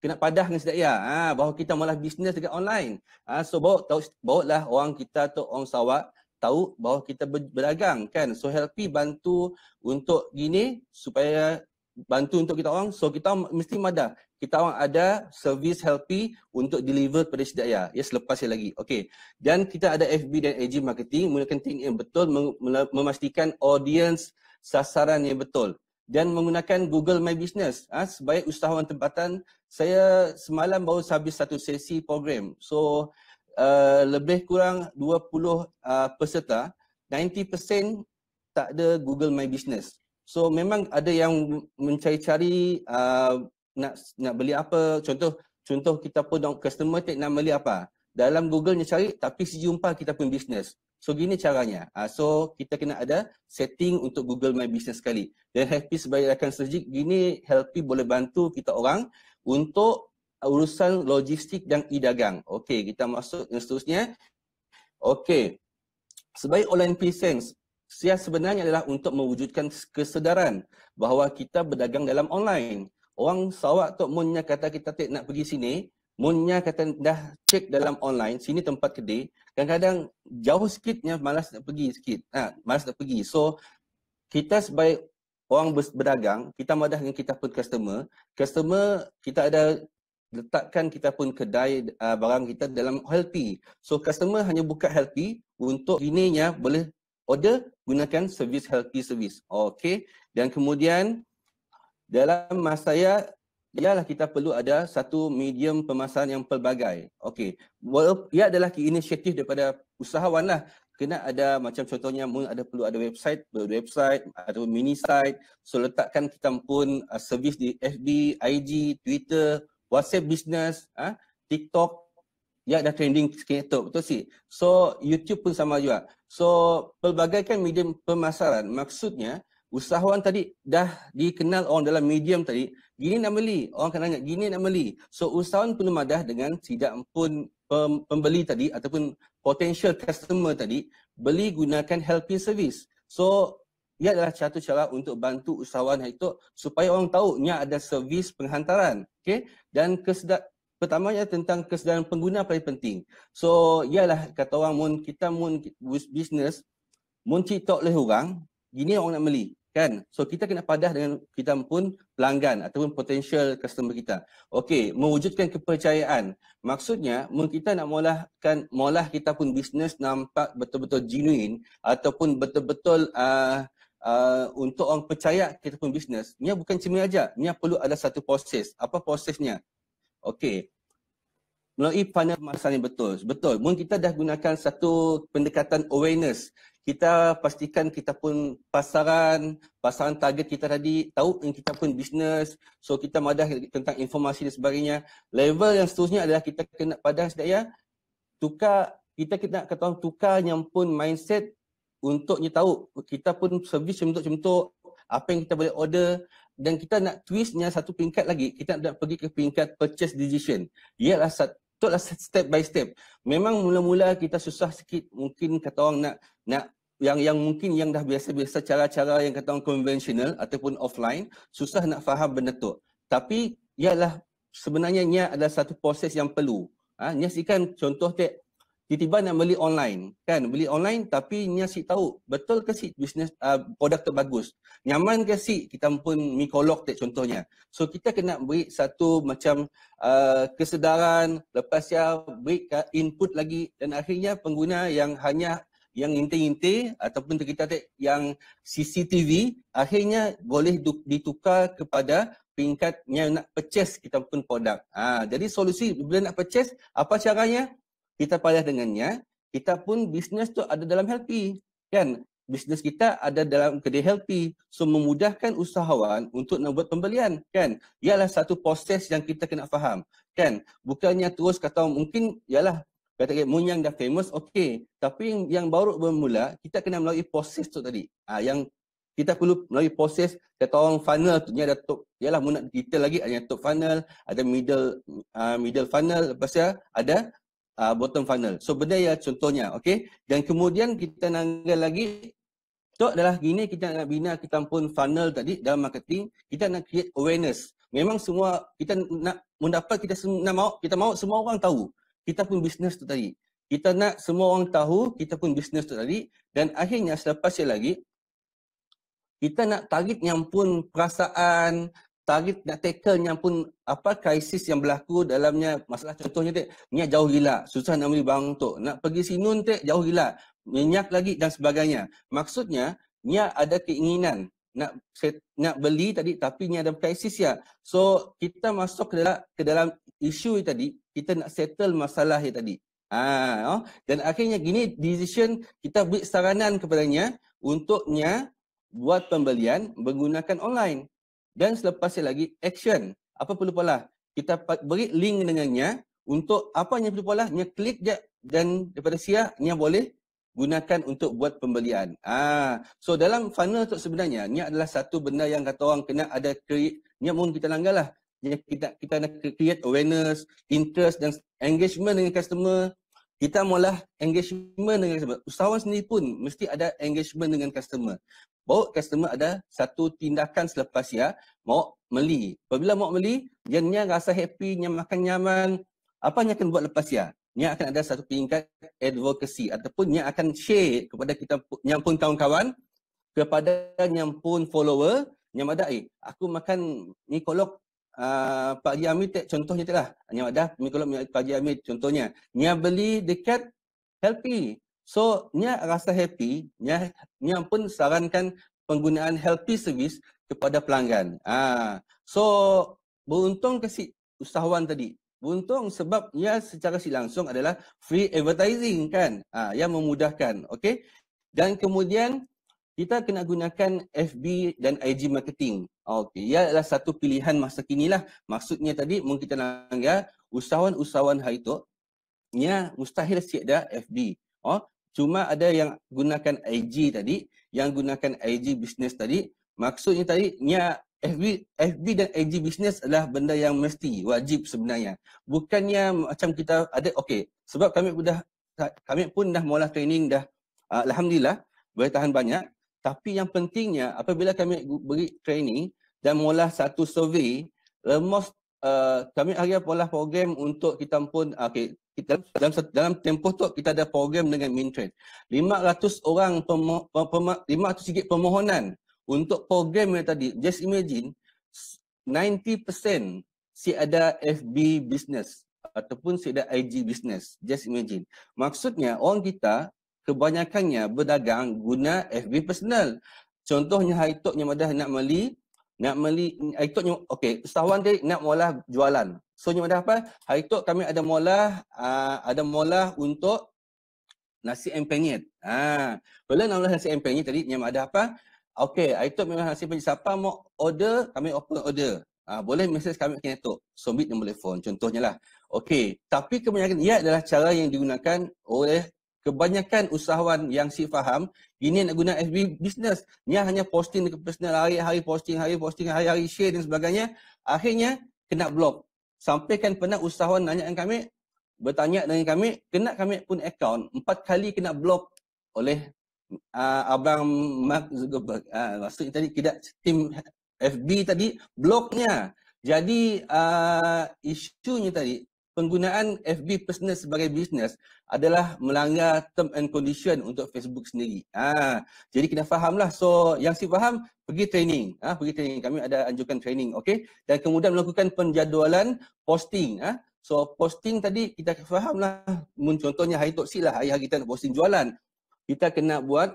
kena padah dengan sedaya ha, bahawa kita malah bisnes dekat online ha, so bawa tahu bawalah orang kita tu orang sawak tahu bahawa kita berdagang kan so helpy bantu untuk gini supaya bantu untuk kita orang so kita mesti ada kita orang ada servis helpy untuk deliver kepada sedaya ya selepas saya lagi okey dan kita ada FB dan IG marketing menggunakan teknik yang betul mem- memastikan audience sasaran yang betul dan menggunakan Google My Business ha, sebagai usahawan tempatan saya semalam baru habis satu sesi program so uh, lebih kurang 20 uh, peserta 90% tak ada Google My Business so memang ada yang mencari-cari uh, nak nak beli apa contoh contoh kita pun customer tak nak beli apa dalam Google ni cari tapi si kita pun business So gini caranya. Uh, so kita kena ada setting untuk Google My Business sekali. Dan Happy sebagai rakan strategik, gini Happy boleh bantu kita orang untuk urusan logistik dan e-dagang. Okey, kita masuk yang seterusnya. Okey. Sebagai online presence, sia sebenarnya adalah untuk mewujudkan kesedaran bahawa kita berdagang dalam online. Orang Sarawak tu munnya kata kita tak nak pergi sini, munnya kata dah check dalam online, sini tempat kedai, kadang-kadang jauh sikitnya malas nak pergi sikit. Ha, malas nak pergi. So kita sebagai orang berdagang, kita madah dengan kita pun customer. Customer kita ada letakkan kita pun kedai uh, barang kita dalam healthy. So customer hanya buka healthy untuk ininya boleh order gunakan service healthy service. Okay. Dan kemudian dalam masa saya ialah kita perlu ada satu medium pemasaran yang pelbagai. Okey, walaupun ia adalah inisiatif daripada usahawan lah. Kena ada macam contohnya mungkin ada perlu ada website, perlu website atau mini site. So letakkan kita pun uh, servis di FB, IG, Twitter, WhatsApp business, uh, TikTok. Ya ada trending TikTok betul sih. So YouTube pun sama juga. So pelbagai kan medium pemasaran. Maksudnya usahawan tadi dah dikenal orang dalam medium tadi Gini nak beli. Orang akan tanya, gini nak beli. So, usahawan penuh madah dengan tidak pun pembeli tadi ataupun potential customer tadi beli gunakan helping service. So, ia adalah satu cara untuk bantu usahawan itu supaya orang tahu ni ada servis penghantaran. Okay? Dan kesedar Pertamanya tentang kesedaran pengguna paling penting. So, ialah kata orang, mun kita mun bisnes, mun cik tok oleh orang, gini orang nak beli kan so kita kena padah dengan kita pun pelanggan ataupun potential customer kita okey mewujudkan kepercayaan maksudnya kita nak molahkan molah kita pun bisnes nampak betul-betul genuine ataupun betul-betul uh, Uh, untuk orang percaya kita pun bisnes, ni bukan cuma aja, ni perlu ada satu proses. Apa prosesnya? Okey. Melalui panel masalah yang betul. Betul. Mungkin kita dah gunakan satu pendekatan awareness kita pastikan kita pun pasaran, pasaran target kita tadi, tahu yang kita pun bisnes. So kita madah tentang informasi dan sebagainya. Level yang seterusnya adalah kita kena padah sedaya tukar kita kita nak kata tukar yang pun mindset untuknya tahu kita pun servis contoh-contoh apa yang kita boleh order dan kita nak twistnya satu peringkat lagi kita nak pergi ke peringkat purchase decision Ia ialah satu step by step memang mula-mula kita susah sikit mungkin kata orang nak nak yang yang mungkin yang dah biasa-biasa cara-cara yang kata orang konvensional ataupun offline susah nak faham benda tu. Tapi ialah sebenarnya ni ada satu proses yang perlu. Ah ha, ni kan contoh tak tiba-tiba nak beli online kan beli online tapi ni si tahu betul ke si bisnes uh, ah, produk tu bagus nyaman ke si kita pun mikolog tak contohnya so kita kena beri satu macam uh, kesedaran lepas ya beri input lagi dan akhirnya pengguna yang hanya yang intai-intai ataupun kita tak yang CCTV akhirnya boleh ditukar kepada peringkat yang nak purchase kita pun produk. Ha, jadi solusi bila nak purchase apa caranya? Kita payah dengannya. Kita pun bisnes tu ada dalam healthy. Kan? bisnes kita ada dalam kedai healthy. So memudahkan usahawan untuk nak buat pembelian kan. Ialah satu proses yang kita kena faham kan. Bukannya terus kata mungkin ialah Katakan Munyang dah famous, okey. Tapi yang, yang baru bermula, kita kena melalui proses tu tadi. Ha, yang kita perlu melalui proses kata orang funnel tu ni ada top ialah munak detail lagi ada top funnel ada middle uh, middle funnel lepas ya ada uh, bottom funnel so benda ya contohnya okey dan kemudian kita nanggal lagi tu adalah gini kita nak bina kita pun funnel tadi dalam marketing kita nak create awareness memang semua kita nak mendapat kita nak mau kita mau semua orang tahu kita pun bisnes tu tadi. Kita nak semua orang tahu kita pun bisnes tu tadi dan akhirnya selepas dia lagi kita nak target yang pun perasaan, target nak tackle yang pun apa krisis yang berlaku dalamnya masalah contohnya tak, minyak jauh gila, susah nak beli barang untuk, nak pergi sinun tak, jauh gila, minyak lagi dan sebagainya. Maksudnya, minyak ada keinginan, nak saya, nak beli tadi tapi ni ada crisis ya. So kita masuk ke dalam ke dalam isu tadi, kita nak settle masalah dia tadi. Ah, oh. dan akhirnya gini decision kita buat saranan kepadanya untuknya buat pembelian menggunakan online. Dan selepas itu lagi action. Apa perlu pola? Kita beri link dengannya untuk apa yang perlu pola? Dia klik je dan daripada sia ni boleh gunakan untuk buat pembelian. Ah, so dalam funnel tu sebenarnya ni adalah satu benda yang kata orang kena ada create, ni mungkin kita langgar lah. Kita, kita nak create awareness, interest dan engagement dengan customer. Kita mula engagement dengan customer. Usahawan sendiri pun mesti ada engagement dengan customer. Bawa customer ada satu tindakan selepas ya, mau beli. Apabila mau beli, dia nya rasa happy, nya makan nyaman. Apa yang akan buat lepas ya? yang akan ada satu peringkat advocacy ataupun yang akan share kepada kita yang pun kawan-kawan kepada yang pun follower yang ada eh aku makan ni kolok Uh, Pak Haji Amir tak contohnya tak lah. Yang ada mikrolog Pak Haji Amir contohnya. Nya beli dekat healthy. So, nya rasa happy, nya, nya pun sarankan penggunaan healthy service kepada pelanggan. Ah, so, beruntung kasi usahawan tadi. Buntung sebab ia secara si langsung adalah free advertising kan. Ha, yang memudahkan. Okay. Dan kemudian kita kena gunakan FB dan IG marketing. okay. ia adalah satu pilihan masa kini lah. Maksudnya tadi mungkin kita langgar usahawan-usahawan hari tu ia mustahil siap dah FB. Oh, cuma ada yang gunakan IG tadi, yang gunakan IG business tadi. Maksudnya tadi ia FB, FB dan IG business adalah benda yang mesti, wajib sebenarnya. Bukannya macam kita ada, okay. Sebab kami sudah kami pun dah mula training dah uh, Alhamdulillah boleh tahan banyak tapi yang pentingnya apabila kami beri training dan mula satu survey lemos uh, ah, kami hari mula program untuk kita pun ah, okay, kita, dalam dalam tempoh tu kita ada program dengan Mintrade 500 orang pemo, pem, pem, 500 sikit permohonan untuk program yang tadi just imagine 90% si ada FB business ataupun si ada IG business just imagine maksudnya orang kita kebanyakannya berdagang guna FB personal contohnya hari yang madah nak beli nak beli hari toknya okey usahawan dia nak mula jualan so yang madah apa hari tok kami ada mula uh, ah, ada mula untuk nasi empenyet ha ah, bila nak mula nasi empenyet tadi Yang madah apa Okay, itu memang hasil penjual. Siapa mau order, kami open order. Uh, boleh message kami ke Netok. Submit nombor telefon, contohnya lah. Okay, tapi kebanyakan ia adalah cara yang digunakan oleh kebanyakan usahawan yang si faham ini nak guna FB business ni hanya posting ke personal hari-hari posting hari hari posting hari-hari share dan sebagainya akhirnya kena Sampai kan pernah usahawan nanya dengan kami bertanya dengan kami kena kami pun account empat kali kena block oleh uh, Abang Mark Zuckerberg. Uh, ah, maksudnya tadi tidak tim FB tadi blognya Jadi uh, isunya tadi penggunaan FB personal sebagai bisnes adalah melanggar term and condition untuk Facebook sendiri. Ha, jadi kena fahamlah. So yang si faham pergi training. Ha, pergi training. Kami ada anjurkan training. Okay. Dan kemudian melakukan penjadualan posting. Ha, so posting tadi kita fahamlah. Contohnya hari toksik lah. Hari-hari kita nak posting jualan kita kena buat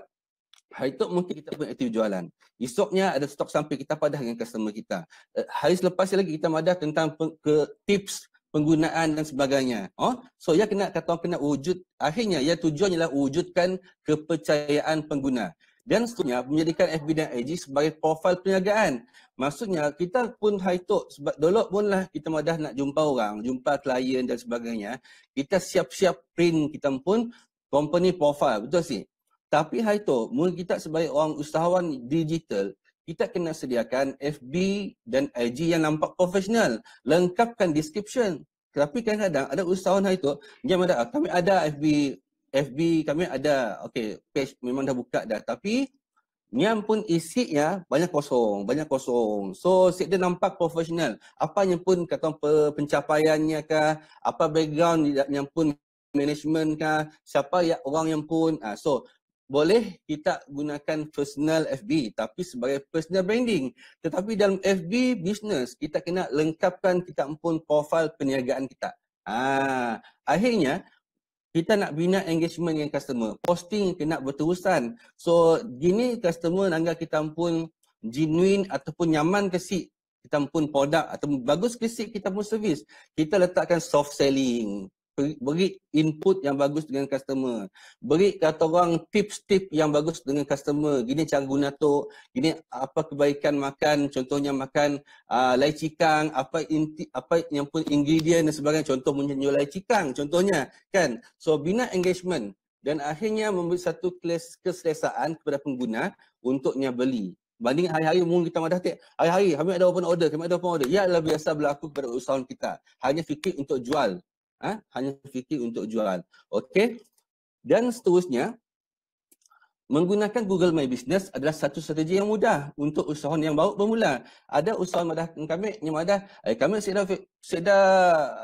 hari tu mungkin kita pun aktif jualan. Esoknya ada stok sampai kita padah dengan customer kita. Uh, hari selepas lagi kita madah tentang pe- ke tips penggunaan dan sebagainya. Oh, so ia kena kata kena wujud akhirnya ia tujuannya ialah wujudkan kepercayaan pengguna. Dan seterusnya menjadikan FB dan IG sebagai profil perniagaan. Maksudnya kita pun hai tu sebab dulu punlah kita madah nak jumpa orang, jumpa klien dan sebagainya. Kita siap-siap print kita pun company profile betul sih tapi hai tu mungkin kita sebagai orang usahawan digital kita kena sediakan FB dan IG yang nampak profesional lengkapkan description tapi kadang-kadang ada usahawan hai tu dia ada ah, kami ada FB FB kami ada okey page memang dah buka dah tapi Niam pun isinya banyak kosong, banyak kosong. So, set dia nampak profesional. Apa yang pun kata pencapaiannya kah, apa background yang pun management kah siapa ya orang yang pun ah so boleh kita gunakan personal FB tapi sebagai personal branding tetapi dalam FB business kita kena lengkapkan kita pun profil perniagaan kita ah akhirnya kita nak bina engagement dengan customer posting kena berterusan so gini customer nangga kita pun genuine ataupun nyaman ke si kita pun produk atau bagus ke si kita pun servis kita letakkan soft selling beri input yang bagus dengan customer. Beri kata orang tip tips yang bagus dengan customer. Gini cara guna tu, gini apa kebaikan makan, contohnya makan uh, lai cikang, apa inti, apa yang pun ingredient dan sebagainya. Contoh menyenyur lai cikang, contohnya. kan. So, bina engagement dan akhirnya memberi satu keselesaan kepada pengguna untuknya beli. Banding hari-hari mungkin kita madah tak. Hari-hari kami ada open order, kami ada open order. Ia adalah biasa berlaku kepada usahawan kita. Hanya fikir untuk jual ha? hanya fikir untuk jualan. Okey. Dan seterusnya, menggunakan Google My Business adalah satu strategi yang mudah untuk usahawan yang baru bermula. Ada usahawan madah kami, ni madah, eh, kami sedar, sedar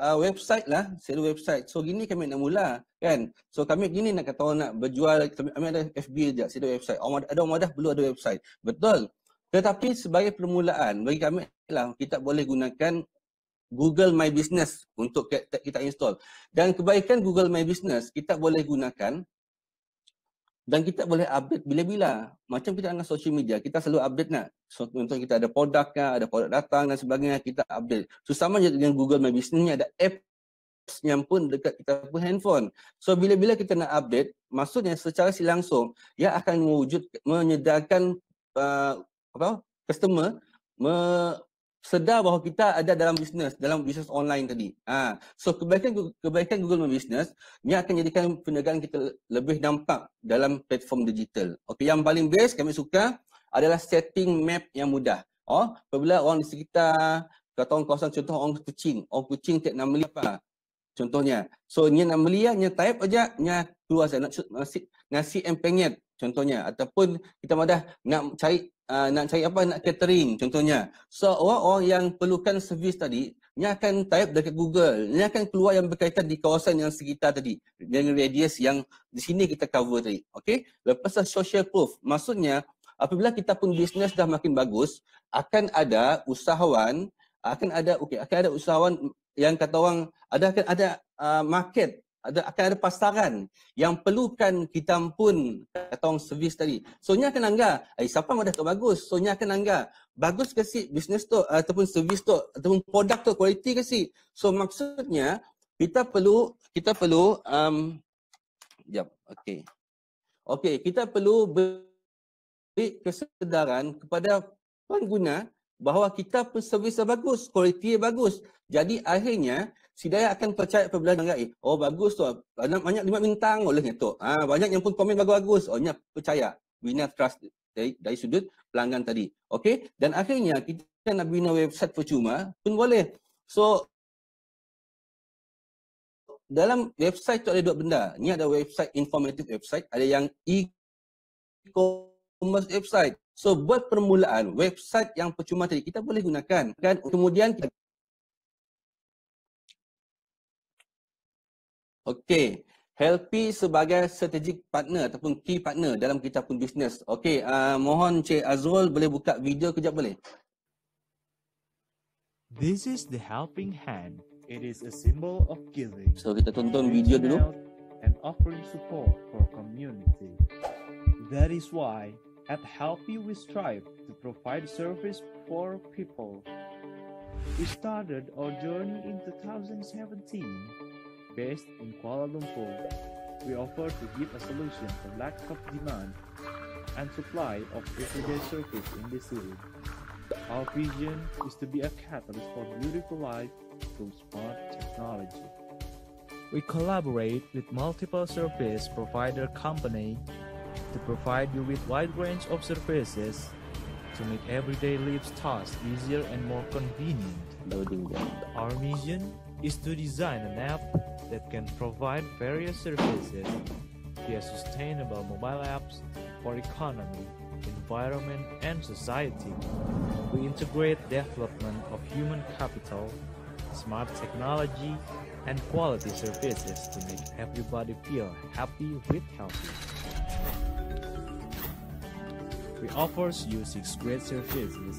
uh, website lah, sedar website. So, gini kami nak mula, kan? So, kami gini nak kata orang nak berjual, kami, ada FB je, sedar website. Orang, ada orang madah, belum ada website. Betul. Tetapi sebagai permulaan, bagi kami lah, kita boleh gunakan Google My Business untuk kita install. Dan kebaikan Google My Business, kita boleh gunakan dan kita boleh update bila-bila. Macam kita dengan social media, kita selalu update nak. So, contoh kita ada produk ada produk datang dan sebagainya, kita update. So, sama je dengan Google My Business ni ada app yang pun dekat kita pun handphone. So, bila-bila kita nak update, maksudnya secara si langsung, ia akan mewujud, menyedarkan uh, apa, customer me, sedar bahawa kita ada dalam bisnes, dalam bisnes online tadi. Ha. So kebaikan kebaikan Google My Business ni akan jadikan perniagaan kita lebih nampak dalam platform digital. Okey, yang paling best kami suka adalah setting map yang mudah. Oh, apabila orang di sekitar kata orang kawasan contoh orang kucing, orang kucing tak nak beli apa? Contohnya. So ni nak beli ni type aja, ni keluar saya nak nasi nasi empengnya contohnya ataupun kita madah nak cari uh, nak cari apa nak catering contohnya so orang-orang yang perlukan servis tadi ni akan type dekat Google ni akan keluar yang berkaitan di kawasan yang sekitar tadi dengan radius yang di sini kita cover tadi okey lepas tu social proof maksudnya apabila kita pun bisnes dah makin bagus akan ada usahawan akan ada okey akan ada usahawan yang kata orang ada akan ada uh, market ada akan ada pasaran yang perlukan kita pun katong servis tadi. So nya kena angga, eh siapa mau dah bagus? So nya kena angga. Bagus ke si bisnes tu ataupun servis tu ataupun produk tu kualiti ke si? So maksudnya kita perlu kita perlu um jap. Okey. Okey, kita perlu beri kesedaran kepada pengguna bahawa kita pun servis bagus, kualiti bagus. Jadi akhirnya si Dayak akan percaya perbelanjaan gaib. Oh bagus tu. Banyak banyak lima bintang oleh tu. Ah ha, banyak yang pun komen bagus-bagus. Ohnya percaya. We trust dari, dari sudut pelanggan tadi. Okey. Dan akhirnya kita nak bina website percuma pun boleh. So dalam website tu ada dua benda. Ni ada website informative website, ada yang e-commerce website. So buat permulaan website yang percuma tadi kita boleh gunakan kan kemudian kita Okay, Helpy sebagai strategic partner ataupun key partner dalam kita pun bisnes. Okay, uh, mohon Cik Azrul boleh buka video kejap boleh? This is the helping hand. It is a symbol of giving. So kita tonton video dulu. And offering support for community. That is why at Helpy we strive to provide service for people. We started our journey in 2017 based in Kuala Lumpur, we offer to give a solution for lack of demand and supply of everyday service in the city. Our vision is to be a catalyst for beautiful life through smart technology. We collaborate with multiple service provider company to provide you with wide range of services to make everyday life tasks easier and more convenient. Our mission is to design an app that can provide various services via sustainable mobile apps for economy, environment, and society. We integrate development of human capital, smart technology, and quality services to make everybody feel happy with healthy. We offer you six great services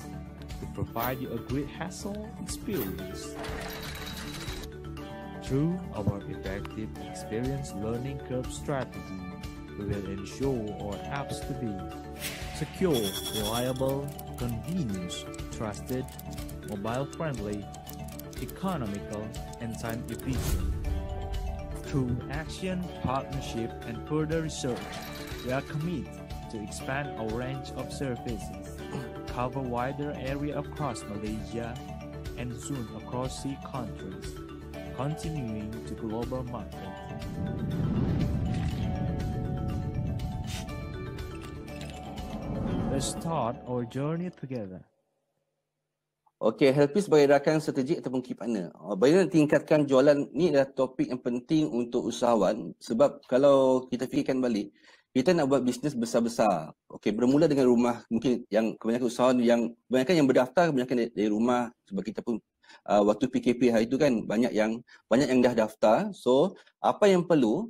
to provide you a great hassle experience. Through our effective experience learning curve strategy, we will ensure our apps to be secure, reliable, convenient, trusted, mobile-friendly, economical, and time-efficient. Through action, partnership, and further research, we are committed to expand our range of services, cover wider area across Malaysia, and soon across sea countries. continuing to global market. Let's start our journey together. Okay, Helpis beredarkan strategik ataupun key partner. Oh, Bagaimana tingkatkan jualan ni adalah topik yang penting untuk usahawan sebab kalau kita fikirkan balik, kita nak buat bisnes besar-besar. Okay, bermula dengan rumah mungkin yang kebanyakan usahawan yang kebanyakan yang berdaftar kebanyakan dari, dari rumah sebab kita pun uh, waktu PKP hari tu kan banyak yang banyak yang dah daftar. So, apa yang perlu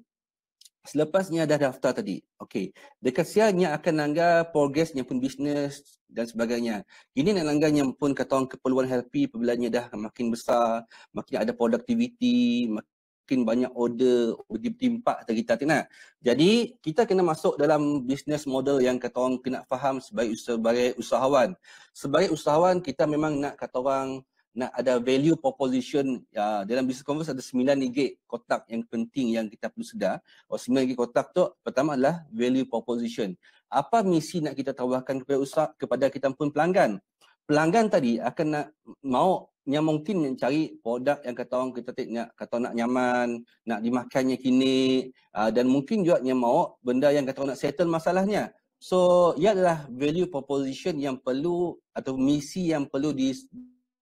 ni ada daftar tadi. Okey. Dekat siangnya akan langgar progresnya pun bisnes dan sebagainya. Ini nak langgar yang pun kata orang keperluan happy pembelanya dah makin besar, makin ada produktiviti, makin banyak order, order timpak kita kena. Jadi, kita kena masuk dalam bisnes model yang kata orang kena faham sebagai usahawan. Sebagai usahawan, kita memang nak kata orang nak ada value proposition uh, dalam business converse ada sembilan gigit kotak yang penting yang kita perlu sedar. Oh, sembilan gigit kotak tu pertama adalah value proposition. Apa misi nak kita tawarkan kepada usah kepada kita pun pelanggan? Pelanggan tadi akan nak mau yang mungkin mencari produk yang kata orang kita tak nak kata nak nyaman, nak dimakannya kini uh, dan mungkin juga yang mau benda yang kata nak settle masalahnya. So, ia adalah value proposition yang perlu atau misi yang perlu di,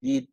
di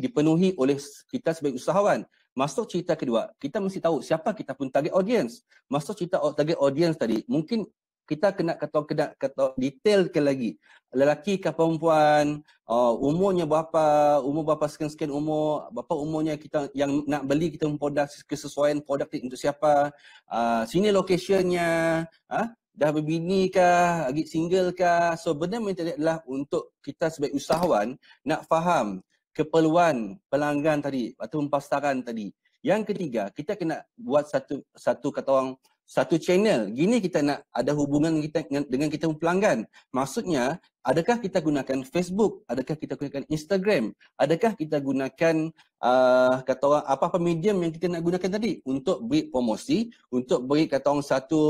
dipenuhi oleh kita sebagai usahawan. Masuk cerita kedua, kita mesti tahu siapa kita pun target audience. Masuk cerita target audience tadi, mungkin kita kena kata kena kata detail ke lagi lelaki ke perempuan uh, umurnya berapa umur berapa sekian sekian umur berapa umurnya kita yang nak beli kita produk kesesuaian produk untuk siapa uh, sini locationnya uh, dah berbini ke lagi single kah. so benda minta adalah untuk kita sebagai usahawan nak faham keperluan pelanggan tadi atau pasaran tadi. Yang ketiga, kita kena buat satu satu kata orang satu channel. Gini kita nak ada hubungan kita dengan, dengan kita pelanggan. Maksudnya, adakah kita gunakan Facebook? Adakah kita gunakan Instagram? Adakah kita gunakan uh, kata orang apa-apa medium yang kita nak gunakan tadi untuk beri promosi, untuk beri kata orang satu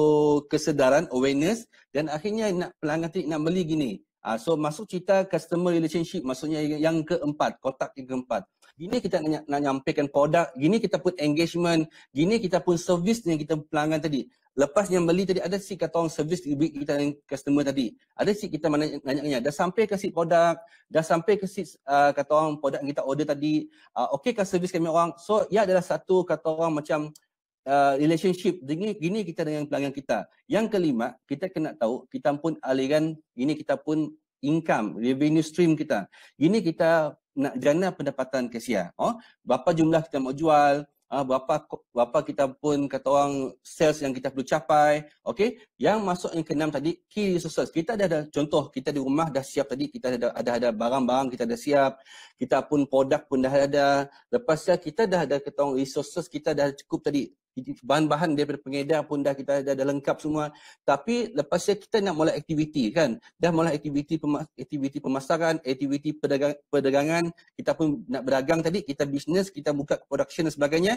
kesedaran, awareness dan akhirnya nak pelanggan tadi nak beli gini. Uh, so masuk cerita customer relationship maksudnya yang keempat, kotak yang keempat. Gini kita nak, nak nyampaikan produk, gini kita pun engagement, gini kita pun servis yang kita pelanggan tadi. Lepas yang beli tadi ada si kata orang servis diberi kita dengan customer tadi. Ada si kita mana nanya nanya dah sampai ke si produk, dah sampai ke si uh, ah, kata orang produk yang kita order tadi, uh, okey servis kami orang. So ia adalah satu kata orang macam uh, Uh, relationship dengan gini kita dengan pelanggan kita. Yang kelima, kita kena tahu kita pun aliran ini kita pun income revenue stream kita. Gini kita nak jana pendapatan kesia. Oh, berapa jumlah kita mau jual? Ah, berapa berapa kita pun kata orang sales yang kita perlu capai. Okey, yang masuk yang keenam tadi key resources. Kita dah ada contoh kita di rumah dah siap tadi kita ada ada ada barang-barang kita dah siap. Kita pun produk pun dah ada. Lepas tu kita dah ada kata orang resources kita dah cukup tadi bahan-bahan daripada pengedar pun dah kita dah, dah lengkap semua tapi lepas itu kita nak mula aktiviti kan dah mula aktiviti aktiviti pemasaran aktiviti perdagang, perdagangan kita pun nak berdagang tadi kita bisnes kita buka production dan sebagainya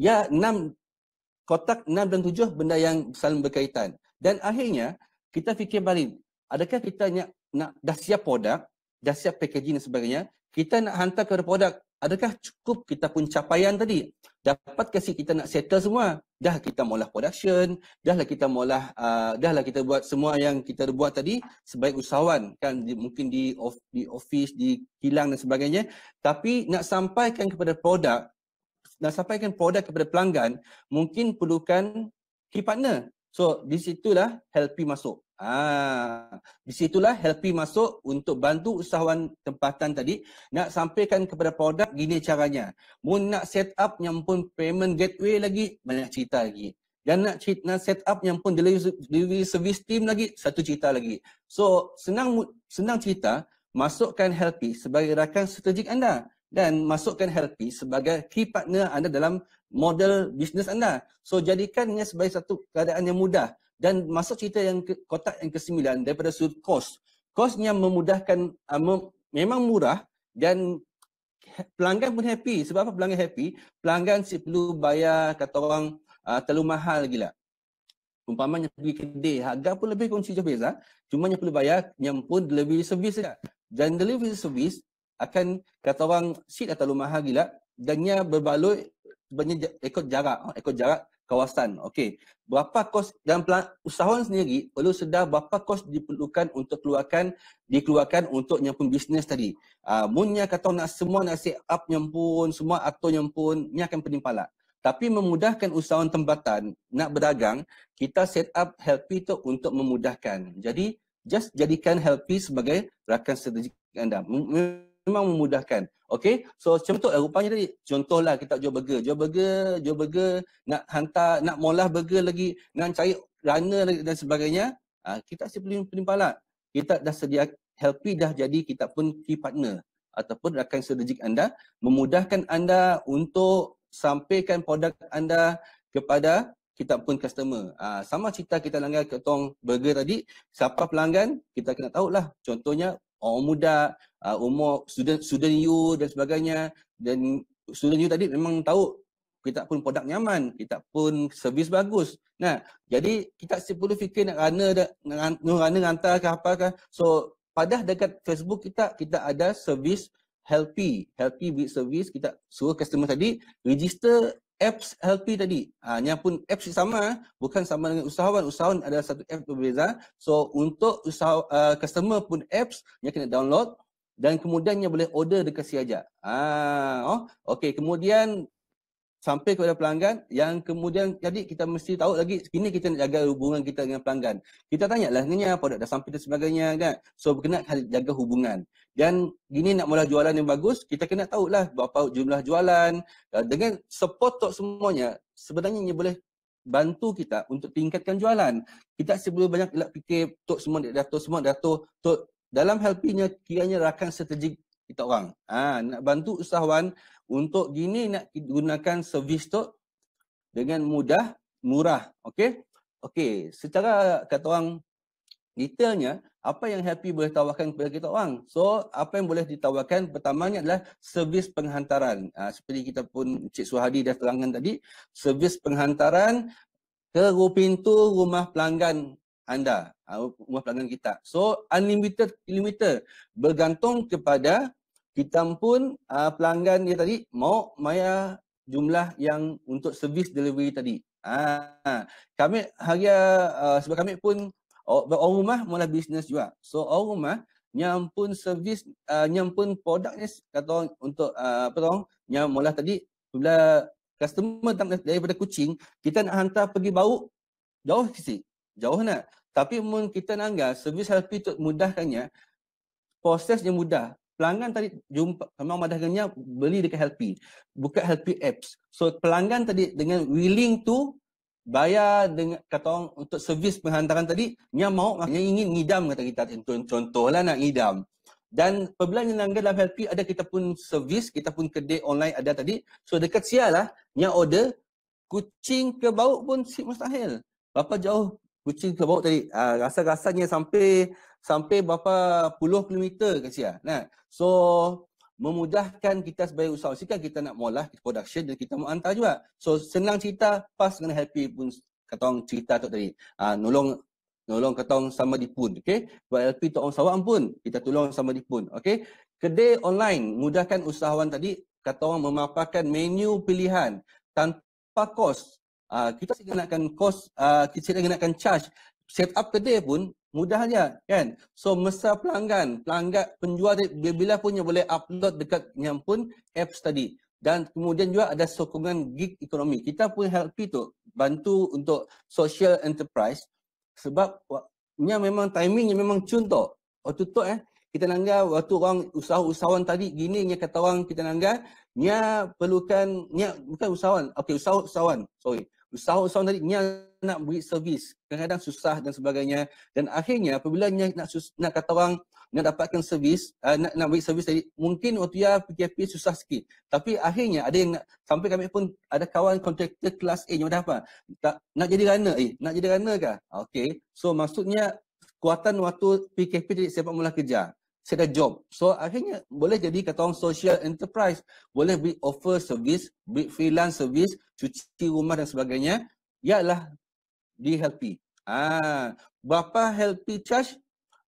ya enam kotak enam dan tujuh benda yang saling berkaitan dan akhirnya kita fikir balik adakah kita nak, nak dah siap produk dah siap packaging dan sebagainya kita nak hantar kepada produk adakah cukup kita pun capaian tadi? Dapat kasih kita nak settle semua? Dah kita mula production, dah lah kita mula, uh, dah lah kita buat semua yang kita buat tadi sebaik usahawan kan di, mungkin di of, di office, di kilang dan sebagainya. Tapi nak sampaikan kepada produk, nak sampaikan produk kepada pelanggan, mungkin perlukan key partner So di situlah helpi masuk. Ah, di situlah helpi masuk untuk bantu usahawan tempatan tadi nak sampaikan kepada produk gini caranya. Mau nak set up yang pun payment gateway lagi banyak cerita lagi. Dan nak cerita set up yang pun delivery service team lagi satu cerita lagi. So senang senang cerita masukkan helpi sebagai rakan strategik anda dan masukkan HRP sebagai key partner anda dalam model bisnes anda. So jadikannya sebagai satu keadaan yang mudah dan masuk cerita yang ke, kotak yang kesembilan daripada sudut kos. Costnya memudahkan uh, mem- memang murah dan pelanggan pun happy. Sebab apa pelanggan happy? Pelanggan si perlu bayar kata orang uh, terlalu mahal gila. Umpamanya pergi kedai harga pun lebih kunci jauh beza. Cuma yang perlu bayar yang pun delivery service Dan delivery service akan kata orang sit atau lumaha gila dannya berbaloi sebenarnya ekor jarak ha, ikut jarak kawasan okey berapa kos dalam usahawan sendiri perlu sedar berapa kos diperlukan untuk keluarkan dikeluarkan untuk nyampun bisnes tadi uh, munnya kata nak semua nak set up nyampun semua atur nyampun ni akan pening pala tapi memudahkan usahawan tempatan nak berdagang kita set up helpy tu untuk memudahkan jadi just jadikan helpy sebagai rakan strategik anda memang memudahkan. Okay, so contoh lah, rupanya tadi, contohlah kita jual burger. Jual burger, jual burger, nak hantar, nak molah burger lagi, nak cari runner dan sebagainya, ha, kita asyik pelin, pelin palak. Kita dah sedia, Helpy dah jadi kita pun key partner ataupun rakan strategik anda, memudahkan anda untuk sampaikan produk anda kepada kita pun customer. Ha, sama cerita kita langgar ketong burger tadi, siapa pelanggan, kita kena tahu lah. Contohnya, orang muda, uh, umur student, student you dan sebagainya. Dan student you tadi memang tahu kita pun produk nyaman, kita pun servis bagus. Nah, jadi kita tak perlu fikir nak rana, nak rana hantar ke apa ke. So, pada dekat Facebook kita, kita ada servis Helpy. Helpy with servis kita suruh customer tadi register apps LP tadi. Ha, pun apps sama, eh. bukan sama dengan usahawan. Usahawan ada satu app berbeza. So untuk usaha, uh, customer pun apps, dia kena download dan kemudiannya boleh order dekat si Ah, ha, oh, okay. Kemudian sampai kepada pelanggan yang kemudian jadi kita mesti tahu lagi kini kita nak jaga hubungan kita dengan pelanggan. Kita tanya lah ni apa dah sampai dan sebagainya kan. So kena jaga hubungan. Dan gini nak mula jualan yang bagus, kita kena tahu lah berapa jumlah jualan dengan sepotok semuanya sebenarnya ni boleh bantu kita untuk tingkatkan jualan. Kita sebelum banyak nak fikir tok semua dato semua dato tok dalam helpinya kiranya rakan strategik kita orang. Ha, nak bantu usahawan untuk gini nak gunakan servis tu dengan mudah, murah. Okey? Okey, secara kata orang detailnya, apa yang Happy boleh tawarkan kepada kita orang? So, apa yang boleh ditawarkan pertamanya adalah servis penghantaran. Ha, seperti kita pun Cik Suhadi dah terangkan tadi, servis penghantaran ke pintu rumah pelanggan anda, ha, rumah pelanggan kita. So, unlimited kilometer bergantung kepada kita pun uh, pelanggan dia tadi mau maya jumlah yang untuk servis delivery tadi. Ha, kami hari uh, ah, sebab kami pun orang rumah mula bisnes juga. So orang rumah yang pun servis uh, yang pun produk ni kata untuk uh, apa tahu yang mula tadi bila customer datang daripada kucing kita nak hantar pergi bau jauh ke jauh nak tapi mun kita nanggar servis help itu mudahkannya prosesnya mudah pelanggan tadi jumpa memang madah kenyang beli dekat Helpy buka Helpy apps so pelanggan tadi dengan willing tu bayar dengan kata orang untuk servis penghantaran tadi dia mau dia ingin ngidam kata kita contohlah nak ngidam dan perbelanjaan langgan dalam Helpy ada kita pun servis kita pun kedai online ada tadi so dekat sialah dia order kucing ke bau pun si mustahil Bapa jauh kucing ke bau tadi uh, rasa-rasanya sampai sampai berapa puluh kilometer kan kasihan. Nah, so memudahkan kita sebagai usaha sikan kita nak molah production dan kita mau hantar juga. So senang cerita pas dengan happy pun kata orang cerita tu tadi. Ah uh, nolong nolong katong sama dipun, okay? Buat LP tu orang sawang pun kita tolong sama dipun, okay? Kedai online mudahkan usahawan tadi kata orang memaparkan menu pilihan tanpa kos. Uh, kita sediakan kos, uh, kita sediakan charge. Set up kedai pun Mudah je kan. So mesra pelanggan, pelanggan penjual bila-bila punya boleh upload dekat yang pun apps tadi. Dan kemudian juga ada sokongan gig ekonomi. Kita pun help itu bantu untuk social enterprise sebab ni memang timingnya memang contoh. Oh tutup eh. Kita nangga waktu orang usaha-usahawan tadi gini ni kata orang kita nangga ni perlukan ni bukan usahawan. Okey usahawan sorry usahawan-usahawan tadi niat nak beri servis kadang-kadang susah dan sebagainya dan akhirnya apabila niat nak nak kata orang nak dapatkan servis uh, nak nak beri servis tadi mungkin waktu ya PKP susah sikit tapi akhirnya ada yang nak, sampai kami pun ada kawan kontraktor kelas A yang apa tak nak jadi runner eh nak jadi runner ke Okay, so maksudnya kuatan waktu PKP jadi siapa mula kejar set a job. So akhirnya boleh jadi kata orang social enterprise boleh be offer service, be freelance service, cuci rumah dan sebagainya. Ia adalah di helpi. Ah, berapa helpi charge?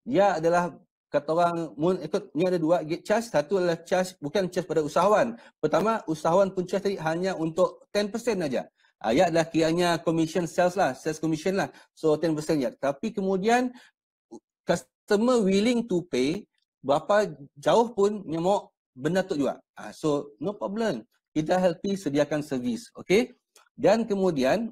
ia adalah kata orang mun ikut ni ada dua get charge, satu adalah charge bukan charge pada usahawan. Pertama usahawan pun charge tadi hanya untuk 10% saja. Ah, ya adalah kiranya commission sales lah, sales commission lah. So 10% ya. Tapi kemudian customer willing to pay berapa jauh pun nyemok benda tu juga. Ah, so no problem. Kita healthy sediakan servis. Okay. Dan kemudian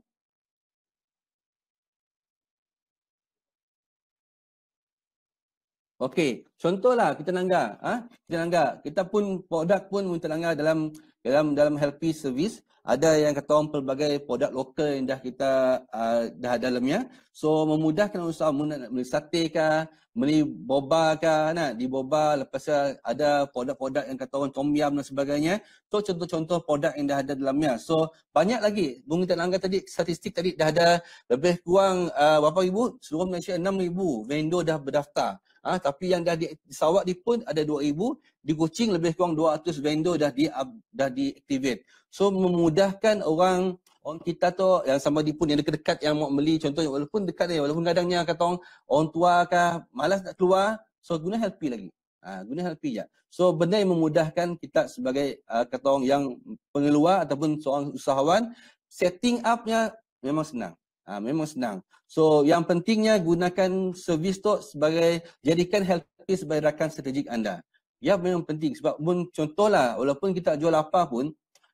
Okey, contohlah kita langgar, ha? kita langgar. Kita pun produk pun kita langgar dalam dalam dalam healthy service ada yang kata orang pelbagai produk lokal yang dah kita uh, dah dalamnya. So memudahkan usaha nak beli sate ke, beli boba ke, nak di boba lepas ada produk-produk yang kata orang tom yam dan sebagainya. So contoh-contoh produk yang dah ada dalamnya. So banyak lagi. Bung kita langgar tadi statistik tadi dah ada lebih kurang uh, berapa ribu? Seluruh Malaysia 6000 vendor dah berdaftar. Ha, tapi yang dah di Sarawak ni pun ada 2000, di Kuching lebih kurang 200 vendor dah di ah, dah diaktivate. So memudahkan orang orang kita tu yang sama di pun yang dekat-dekat yang mau beli contohnya walaupun dekat ni walaupun kadangnya ah, kata orang, orang tua kah malas nak keluar so guna helpi lagi. Ha, guna helpi ya. So benda yang memudahkan kita sebagai uh, kata orang yang pengeluar ataupun seorang usahawan setting upnya memang senang. Ha, memang senang. So yang pentingnya gunakan servis tu sebagai jadikan healthy sebagai rakan strategik anda. Ya memang penting sebab mun contohlah walaupun kita jual apa pun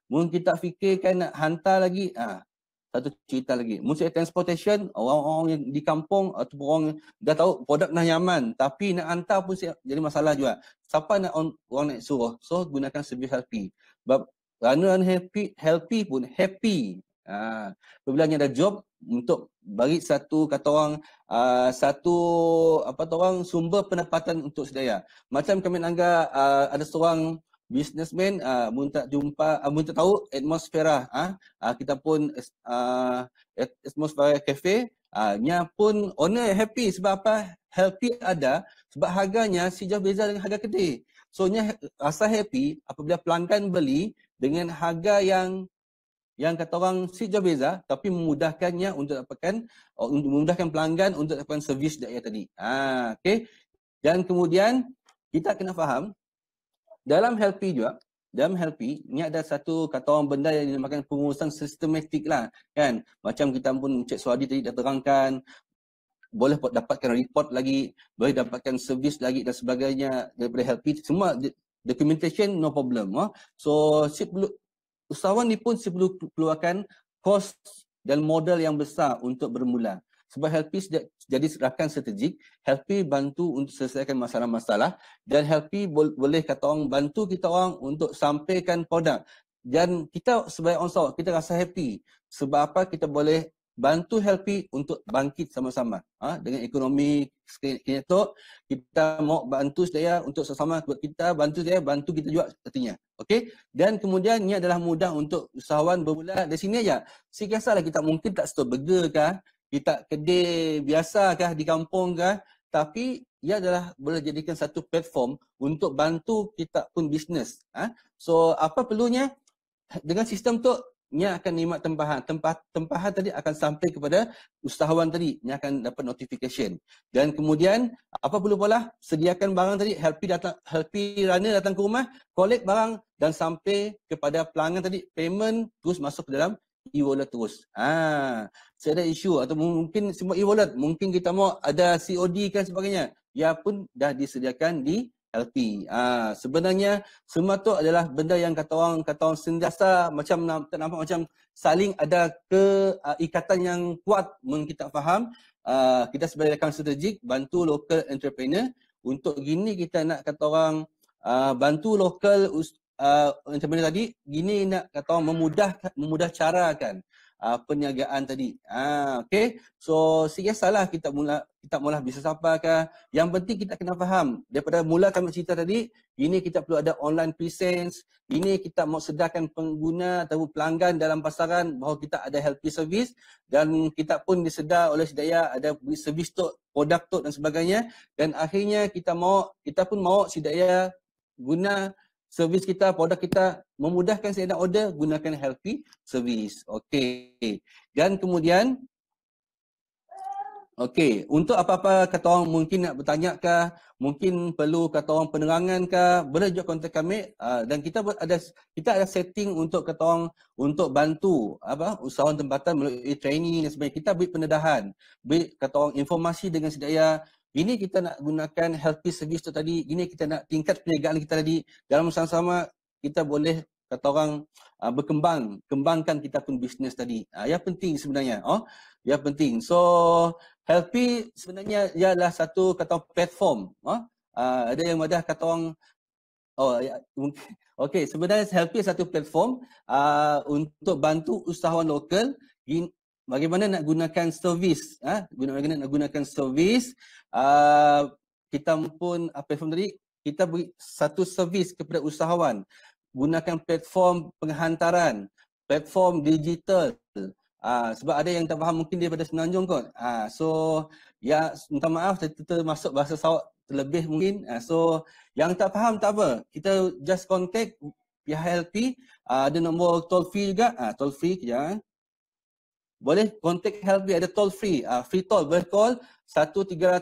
mungkin kita fikirkan nak hantar lagi ha, satu cerita lagi. Mungkin saya transportation orang-orang yang di kampung atau orang dah tahu produk nak nyaman tapi nak hantar pun siap, jadi masalah juga. Siapa nak on, orang nak suruh? So gunakan servis healthy. Sebab runner unhappy healthy pun happy. Perbelanjaan ha, ada job untuk bagi satu kata orang uh, satu apa tu orang sumber pendapatan untuk sedaya. Macam kami nangga uh, ha, ada seorang businessman uh, mun tak jumpa uh, mun tak tahu atmosfera uh, uh, kita pun uh, atmosfera cafe uh, nya pun owner happy sebab apa? Happy ada sebab harganya si jauh beza dengan harga kedai. So nya rasa happy apabila pelanggan beli dengan harga yang yang kata orang sikit je beza tapi memudahkannya untuk dapatkan oh, untuk memudahkan pelanggan untuk dapatkan servis dia tadi. Ha, okay. Dan kemudian kita kena faham dalam healthy juga dalam HLP ni ada satu kata orang benda yang dinamakan pengurusan sistematik lah kan macam kita pun Cik Suhadi tadi dah terangkan boleh dapatkan report lagi boleh dapatkan servis lagi dan sebagainya daripada HLP semua documentation no problem huh? Ha? so sip usahawan ni pun perlu keluarkan kos dan modal yang besar untuk bermula. Sebab Helpy jadi rakan strategik, Helpy bantu untuk selesaikan masalah-masalah dan Helpy boleh kata orang bantu kita orang untuk sampaikan produk. Dan kita sebagai orang on kita rasa happy sebab apa kita boleh bantu helpi untuk bangkit sama-sama ha? dengan ekonomi sekian itu kita mau bantu saya untuk sama-sama buat kita bantu sedaya bantu kita juga artinya okey dan kemudian ni adalah mudah untuk usahawan bermula di sini aja sikiasalah kita mungkin tak store burger kah kita kedai biasa kah di kampung kah tapi ia adalah boleh jadikan satu platform untuk bantu kita pun bisnes ha? so apa perlunya dengan sistem tu ni akan nikmat tempahan. Tempah, tempahan tadi akan sampai kepada usahawan tadi. Ni akan dapat notification. Dan kemudian, apa perlu pula? Sediakan barang tadi. Helpy datang, helpy runner datang ke rumah. Collect barang dan sampai kepada pelanggan tadi. Payment terus masuk ke dalam e-wallet terus. Ha. Saya ada isu atau mungkin semua e-wallet. Mungkin kita mau ada COD kan sebagainya. Ya pun dah disediakan di LP. Ha, ah, sebenarnya semua tu adalah benda yang kata orang kata orang sentiasa macam tak nampak macam saling ada keikatan ah, uh, yang kuat Mungkin kita faham uh, kita sebagai rakan strategik bantu local entrepreneur untuk gini kita nak kata orang uh, bantu local uh, entrepreneur tadi gini nak kata orang memudah memudah cara kan uh, perniagaan tadi. Ha, ah, okay. So, sekiasalah kita mula kita mula bisa sampaikan. Yang penting kita kena faham. Daripada mula kami cerita tadi, ini kita perlu ada online presence. Ini kita mahu sedarkan pengguna atau pelanggan dalam pasaran bahawa kita ada healthy service. Dan kita pun disedar oleh sedaya ada servis tu, produk tu dan sebagainya. Dan akhirnya kita mau kita pun mau sedaya guna servis kita, produk kita memudahkan saya nak order, gunakan healthy service. Okey. Dan kemudian Okey, untuk apa-apa kata orang mungkin nak bertanya ke, mungkin perlu kata orang penerangan ke, boleh juga kontak kami uh, dan kita ada kita ada setting untuk kata orang untuk bantu apa usahawan tempatan melalui training dan sebagainya. Kita buat pendedahan, buat kata orang informasi dengan sedaya ini kita nak gunakan healthy service tu tadi, ini kita nak tingkat penjagaan kita tadi dalam sama-sama kita boleh kata orang ah, berkembang, kembangkan kita pun bisnes tadi. Uh, yang penting sebenarnya, oh, yang penting. So, healthy sebenarnya ialah satu kata orang platform. Oh. Ah, ada yang madah kata orang, oh, ya, okay, sebenarnya healthy satu platform uh, untuk bantu usahawan lokal in, bagaimana nak gunakan servis, ha? bagaimana nak gunakan servis Ah, kita pun uh, platform tadi kita beri satu servis kepada usahawan gunakan platform penghantaran platform digital Uh, sebab ada yang tak faham mungkin daripada Semenanjung kot. Uh, so ya minta maaf saya termasuk bahasa Sarawak terlebih mungkin. Uh, so yang tak faham tak apa. Kita just contact PHLP. Uh, ada nombor toll free juga. Uh, toll free kejap. Ya boleh contact Helpy ada toll free uh, free toll boleh call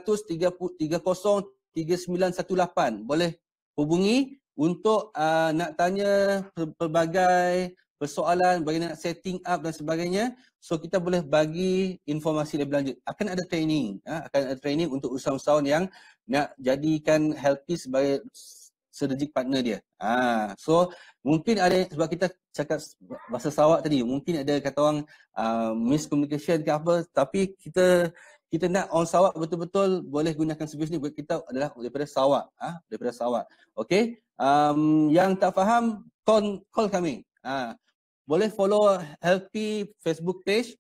1330303918 boleh hubungi untuk uh, nak tanya pelbagai persoalan bagaimana nak setting up dan sebagainya so kita boleh bagi informasi lebih lanjut akan ada training uh, akan ada training untuk usahawan-usahawan yang nak jadikan Helpy sebagai strategic partner dia. Ha. So mungkin ada sebab kita cakap bahasa Sarawak tadi, mungkin ada kata orang uh, miscommunication ke apa tapi kita kita nak on Sarawak betul-betul boleh gunakan servis ni buat kita adalah daripada Sarawak. Ah, ha? daripada Sarawak. Okay. Um, yang tak faham, call, call kami. Ha. Boleh follow Healthy Facebook page.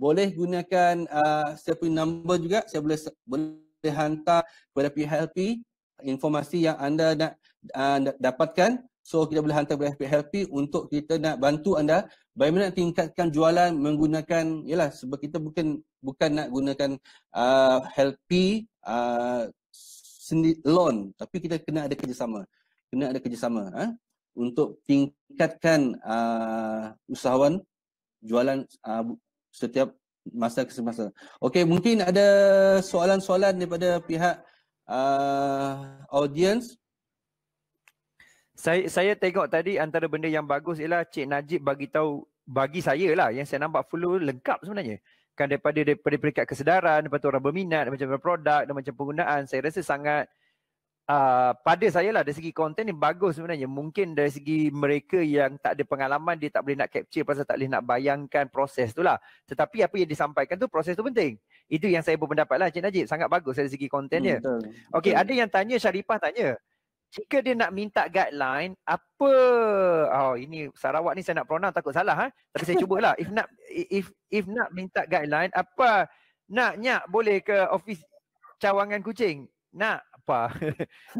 Boleh gunakan uh, saya punya number juga. Saya boleh boleh hantar kepada pihak Healthy informasi yang anda nak uh, dapatkan so kita boleh hantar kepada HLP untuk kita nak bantu anda bagaimana tingkatkan jualan menggunakan yalah sebab kita bukan bukan nak gunakan uh, ah, HLP uh, ah, loan tapi kita kena ada kerjasama kena ada kerjasama eh? untuk tingkatkan uh, usahawan jualan uh, setiap masa ke semasa. Okey, mungkin ada soalan-soalan daripada pihak uh, audience saya saya tengok tadi antara benda yang bagus ialah Cik Najib bagi tahu bagi saya lah yang saya nampak flow lengkap sebenarnya. Kan daripada daripada peringkat kesedaran, daripada orang berminat, macam produk dan macam penggunaan, saya rasa sangat Uh, pada saya lah dari segi konten ni bagus sebenarnya. Mungkin dari segi mereka yang tak ada pengalaman dia tak boleh nak capture pasal tak boleh nak bayangkan proses tu lah. Tetapi apa yang disampaikan tu proses tu penting. Itu yang saya berpendapat lah Cik Najib. Sangat bagus dari segi kontennya. Hmm, okay ada yang tanya Syarifah tanya jika dia nak minta guideline apa oh ini Sarawak ni saya nak pronoun takut salah ha tapi saya cubalah if nak if if nak minta guideline apa nak nyak boleh ke office cawangan kucing nak apa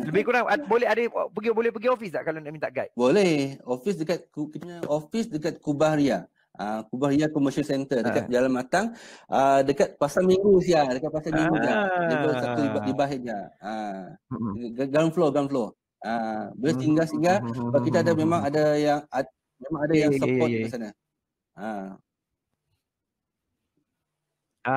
lebih kurang boleh ada pergi boleh pergi office tak kalau nak minta guide boleh office dekat kita office dekat Kubah Ria Kubah Kubahia Commercial Center dekat ha. Jalan Matang uh, dekat Pasar Minggu sia dekat Pasar Minggu ha. dia level satu di bawah dia ah, ah. ground floor ground floor ah uh, boleh tinggal singgah sebab mm-hmm. kita ada memang ada yang ad, memang ada yang support yeah, di sana ah uh.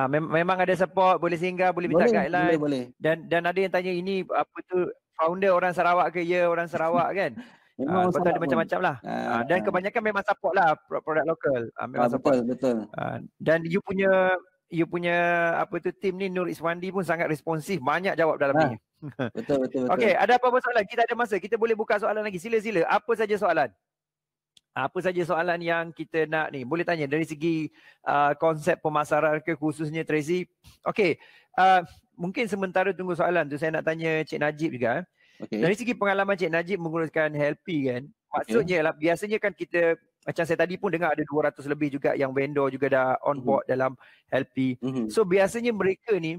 uh, memang ada support boleh singgah boleh minta guideline boleh, boleh. dan dan ada yang tanya ini apa tu founder orang Sarawak ke ya orang Sarawak kan Memang uh, ada macam-macam lah. Uh, uh, dan uh, kebanyakan memang support lah produk lokal. Uh, memang uh, support. Betul, betul. Uh, dan you punya you punya apa tu team ni Nur Iswandi pun sangat responsif. Banyak jawab dalam uh, ni. Betul, betul, betul. Okay, ada apa-apa soalan? Kita ada masa. Kita boleh buka soalan lagi. Sila, sila. Apa saja soalan? Apa saja soalan yang kita nak ni? Boleh tanya dari segi uh, konsep pemasaran ke khususnya Tracy? Okay. Uh, mungkin sementara tunggu soalan tu saya nak tanya Cik Najib juga. Eh. Okay. Dari segi pengalaman Cik Najib menguruskan Helpy kan, maksudnya okay. Lah, biasanya kan kita macam saya tadi pun dengar ada 200 lebih juga yang vendor juga dah on mm-hmm. board mm-hmm. dalam Helpy. Mm-hmm. So biasanya mereka ni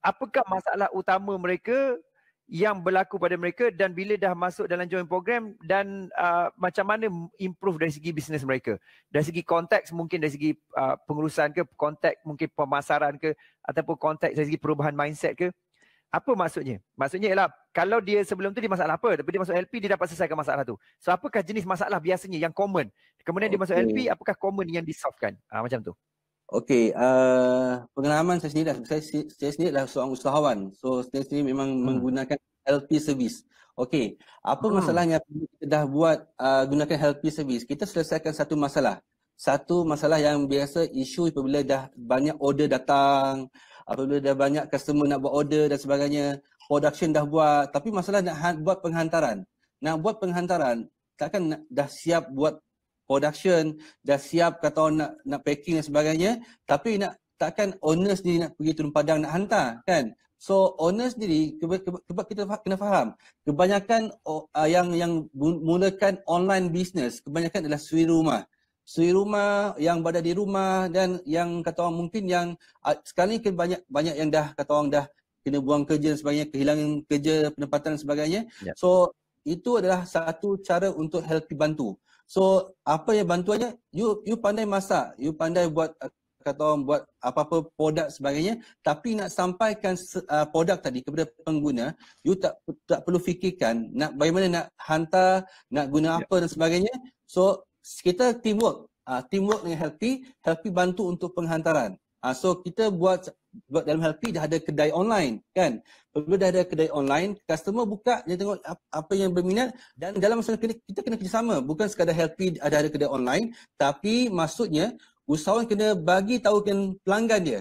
apakah masalah utama mereka yang berlaku pada mereka dan bila dah masuk dalam join program dan uh, macam mana improve dari segi bisnes mereka dari segi konteks mungkin dari segi uh, pengurusan ke konteks mungkin pemasaran ke ataupun konteks dari segi perubahan mindset ke apa maksudnya? Maksudnya ialah kalau dia sebelum tu dia masalah apa? Tapi dia masuk LP dia dapat selesaikan masalah tu. So apakah jenis masalah biasanya yang common? Kemudian okay. dia masuk LP apakah common yang disolvekan? Ah ha, macam tu. Okay, uh, pengalaman saya sendiri lah. saya, saya sendiri adalah seorang usahawan. So saya sendiri memang hmm. menggunakan LP service. Okay, apa hmm. masalahnya kita dah buat uh, gunakan LP service? Kita selesaikan satu masalah. Satu masalah yang biasa isu apabila dah banyak order datang apabila dah banyak customer nak buat order dan sebagainya, production dah buat tapi masalah nak buat penghantaran. Nak buat penghantaran, takkan nak, dah siap buat production, dah siap kata orang nak nak packing dan sebagainya, tapi nak takkan owner sendiri nak pergi turun padang nak hantar kan? So owner sendiri keba, keba, keba, kita kena faham. Kebanyakan uh, yang yang mulakan online business, kebanyakan adalah suri rumah. Suri rumah, yang berada di rumah dan yang kata orang mungkin yang uh, sekarang ni kan banyak banyak yang dah kata orang dah kena buang kerja dan sebagainya, kehilangan kerja, pendapatan dan sebagainya. Yep. Ya. So itu adalah satu cara untuk help bantu. So apa yang bantuannya? You you pandai masak, you pandai buat kata orang buat apa-apa produk sebagainya tapi nak sampaikan uh, produk tadi kepada pengguna you tak tak perlu fikirkan nak bagaimana nak hantar nak guna ya. apa yeah. dan sebagainya so kita teamwork uh, teamwork dengan healthy healthy bantu untuk penghantaran uh, so kita buat buat dalam healthy dah ada kedai online kan bila dah ada kedai online customer buka dia tengok apa yang berminat dan dalam masa kini kita kena kerjasama bukan sekadar healthy ada ada kedai online tapi maksudnya usahawan kena bagi tahu kan pelanggan dia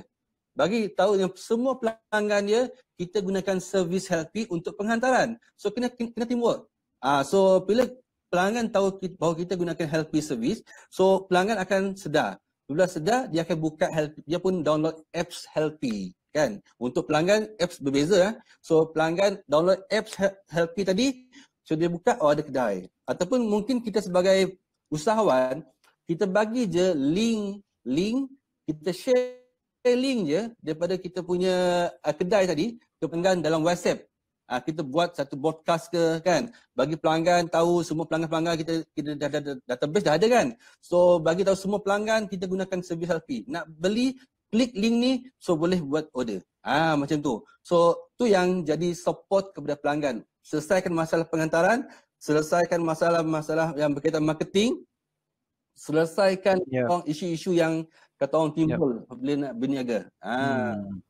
bagi tahu yang semua pelanggan dia kita gunakan servis healthy untuk penghantaran so kena kena teamwork uh, so bila pelanggan tahu bahawa kita gunakan healthy service so pelanggan akan sedar bila sedar dia akan buka healthy dia pun download apps healthy kan untuk pelanggan apps berbeza eh. so pelanggan download apps healthy tadi so dia buka oh ada kedai ataupun mungkin kita sebagai usahawan kita bagi je link link kita share link je daripada kita punya uh, kedai tadi ke pelanggan dalam WhatsApp uh, kita buat satu broadcast ke kan bagi pelanggan tahu semua pelanggan-pelanggan kita kita dah ada database dah ada kan so bagi tahu semua pelanggan kita gunakan servis LP nak beli klik link ni so boleh buat order ah uh, macam tu so tu yang jadi support kepada pelanggan selesaikan masalah penghantaran selesaikan masalah-masalah yang berkaitan marketing selesaikan yeah. isu-isu yang kata orang timbul yeah. bila nak berniaga ah hmm.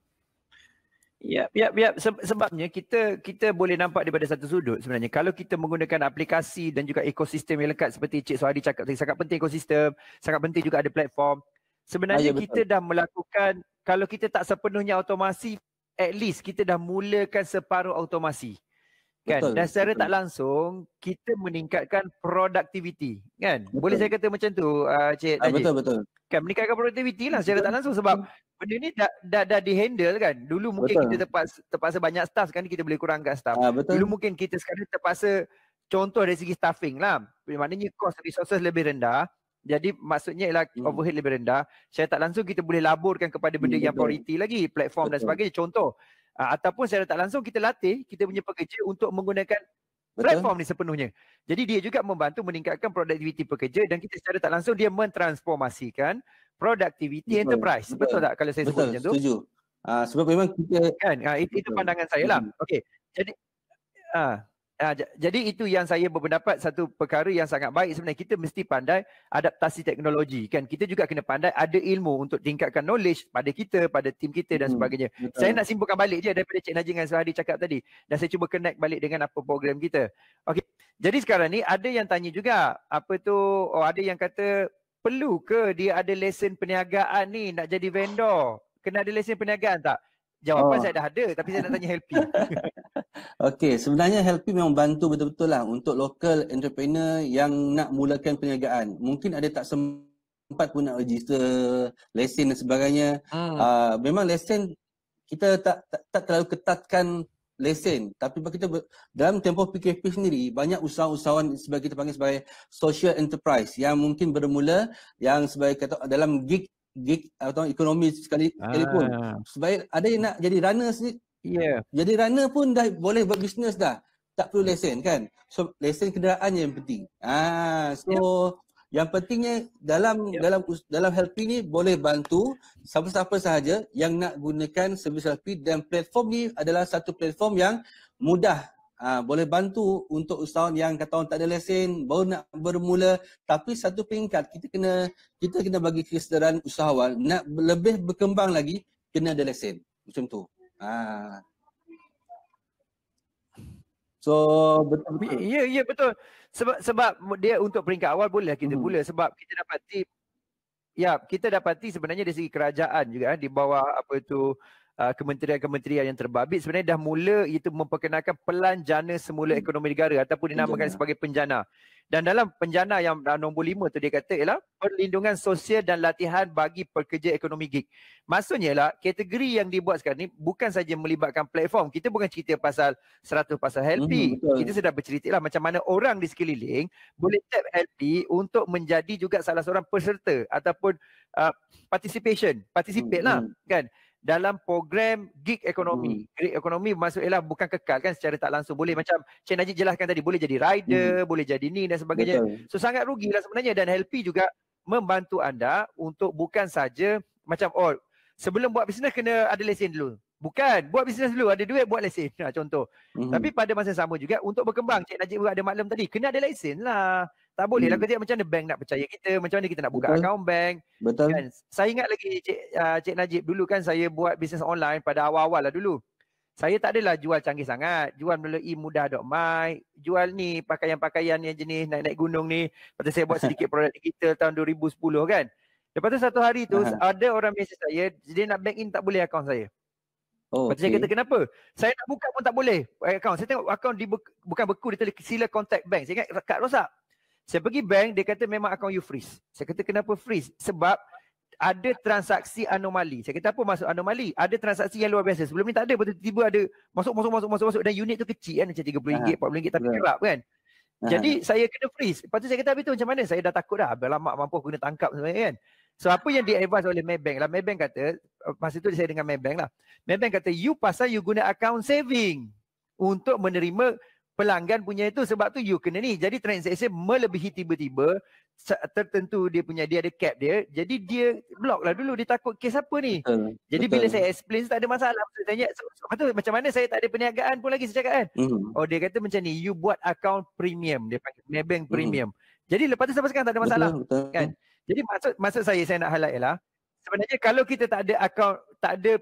Ya, ya, ya. Sebabnya kita kita boleh nampak daripada satu sudut sebenarnya. Kalau kita menggunakan aplikasi dan juga ekosistem yang lekat seperti Cik Suhadi cakap tadi, sangat penting ekosistem, sangat penting juga ada platform. Sebenarnya ya, ya kita dah melakukan, kalau kita tak sepenuhnya automasi, at least kita dah mulakan separuh automasi kan betul, dan secara tak langsung kita meningkatkan produktiviti kan betul. boleh saya kata macam tu uh, cik ah, Najib betul betul kan meningkatkan produktiviti lah secara betul. tak langsung sebab benda ni dah dah, dah dihandle kan dulu mungkin betul. kita terpaksa, terpaksa banyak staff sekarang ni kita boleh kurangkan staff ah, betul. dulu mungkin kita sekarang terpaksa contoh dari segi staffing lah maknanya cost resources lebih rendah jadi maksudnya ialah hmm. overhead lebih rendah Saya tak langsung kita boleh laburkan kepada benda hmm, yang betul. priority lagi platform betul. dan sebagainya contoh uh, ataupun secara tak langsung kita latih kita punya pekerja untuk menggunakan platform ni sepenuhnya. Jadi dia juga membantu meningkatkan produktiviti pekerja dan kita secara tak langsung dia mentransformasikan produktiviti enterprise. Betul. Betul tak kalau saya sebut Betul. macam tu? Betul, setuju. Uh, sebab memang kita... Kan, uh, itu, itu pandangan saya lah. Okay, jadi... Uh, Ah, jadi itu yang saya berpendapat satu perkara yang sangat baik sebenarnya kita mesti pandai adaptasi teknologi kan kita juga kena pandai ada ilmu untuk tingkatkan knowledge pada kita pada tim kita dan hmm, sebagainya hmm, saya nak simpulkan balik je daripada Cik Najib dengan Suhadi cakap tadi dan saya cuba connect balik dengan apa program kita okey jadi sekarang ni ada yang tanya juga apa tu oh ada yang kata perlu ke dia ada lesen perniagaan ni nak jadi vendor kena ada lesen perniagaan tak jawapan oh. saya dah ada tapi saya nak tanya helpy. Okey, sebenarnya Helpy memang bantu betul-betul lah untuk local entrepreneur yang nak mulakan perniagaan. Mungkin ada tak sempat pun nak register lesen dan sebagainya. Hmm. Uh, memang lesen kita tak, tak tak terlalu ketatkan lesen tapi kita dalam tempoh PKP sendiri banyak usahawan-usahawan sebagai kita panggil sebagai social enterprise yang mungkin bermula yang sebagai kata dalam gig gig atau ekonomi sekali ah. sekalipun sebab ada yang nak jadi runner sendiri Yeah. Jadi runner pun dah boleh buat bisnes dah. Tak perlu lesen kan. So lesen kenderaan yang penting. Ah, so yeah. yang pentingnya dalam yeah. dalam dalam help ini boleh bantu siapa-siapa sahaja yang nak gunakan servis help dan platform ni adalah satu platform yang mudah Ha, boleh bantu untuk usahawan yang kata orang tak ada lesen baru nak bermula tapi satu peringkat kita kena kita kena bagi kesedaran usahawan nak lebih berkembang lagi kena ada lesen macam tu Ha. So betul betul. Ya ya betul. Sebab sebab dia untuk peringkat awal boleh kita mula hmm. sebab kita dapati ya kita dapati sebenarnya dari segi kerajaan juga eh, di bawah apa itu Uh, kementerian-kementerian yang terbabit sebenarnya dah mula iaitu memperkenalkan pelan jana semula hmm. ekonomi negara ataupun dinamakan sebagai penjana. Dan dalam penjana yang nombor lima tu dia kata ialah perlindungan sosial dan latihan bagi pekerja ekonomi gig. Maksudnya ialah kategori yang dibuat sekarang ni bukan saja melibatkan platform. Kita bukan cerita pasal seratus pasal LP. Mm-hmm, Kita sudah bercerita lah macam mana orang di sekeliling boleh tap LP untuk menjadi juga salah seorang peserta ataupun uh, participation. Participate mm-hmm. lah hmm. kan dalam program gig ekonomi. Hmm. Gig ekonomi maksud ialah bukan kekal kan secara tak langsung boleh hmm. macam Cik Najib jelaskan tadi boleh jadi rider, hmm. boleh jadi ni dan sebagainya. Betul. So sangat rugilah sebenarnya dan LP juga membantu anda untuk bukan saja macam oh sebelum buat bisnes kena ada lesen dulu. Bukan. Buat bisnes dulu. Ada duit, buat lesen. Nah, ha, contoh. Mm-hmm. Tapi pada masa sama juga, untuk berkembang, Cik Najib ada maklum tadi, kena ada lesen lah. Tak boleh lah. Mm. Macam mana bank nak percaya kita? Macam mana kita nak buka akaun bank? Betul. Kan? Saya ingat lagi Cik, uh, Cik Najib dulu kan saya buat bisnes online pada awal-awal lah dulu. Saya tak adalah jual canggih sangat. Jual melalui mudah.my. Jual ni pakaian-pakaian yang jenis naik-naik gunung ni. Lepas saya buat sedikit produk digital tahun 2010 kan. Lepas tu satu hari tu uh-huh. ada orang mesej saya, dia nak bank in tak boleh akaun saya. Oh, Pasal okay. dia kata kenapa? Saya nak buka pun tak boleh. Eh, account. Saya tengok account di beku, bukan beku dia tulis sila contact bank. Saya ingat kad rosak. Saya pergi bank dia kata memang account you freeze. Saya kata kenapa freeze? Sebab ada transaksi anomali. Saya kata apa maksud anomali? Ada transaksi yang luar biasa. Sebelum ni tak ada. tiba tiba ada masuk masuk masuk masuk masuk dan unit tu kecil kan macam RM30, RM40 tapi yeah. kerap kan. Jadi Aha. saya kena freeze. Lepas tu saya kata habis tu macam mana? Saya dah takut dah. Abang mampu aku kena tangkap sebenarnya kan. So apa yang di advise oleh Maybank lah. Maybank kata, uh, masa tu saya dengan Maybank lah. Maybank kata, you pasal you guna account saving untuk menerima pelanggan punya itu sebab tu you kena ni. Jadi transaksi melebihi tiba-tiba tertentu dia punya dia ada cap dia jadi dia block lah dulu dia takut kes apa ni betul, jadi betul. bila saya explain tak ada masalah saya tanya so, so, so, macam mana saya tak ada perniagaan pun lagi saya cakap kan mm-hmm. oh dia kata macam ni you buat account premium dia panggil Maybank hmm. premium mm-hmm. jadi lepas tu sampai sekarang tak ada masalah betul, betul. kan betul. Jadi maksud maksud saya saya nak highlight ialah sebenarnya kalau kita tak ada akaun tak ada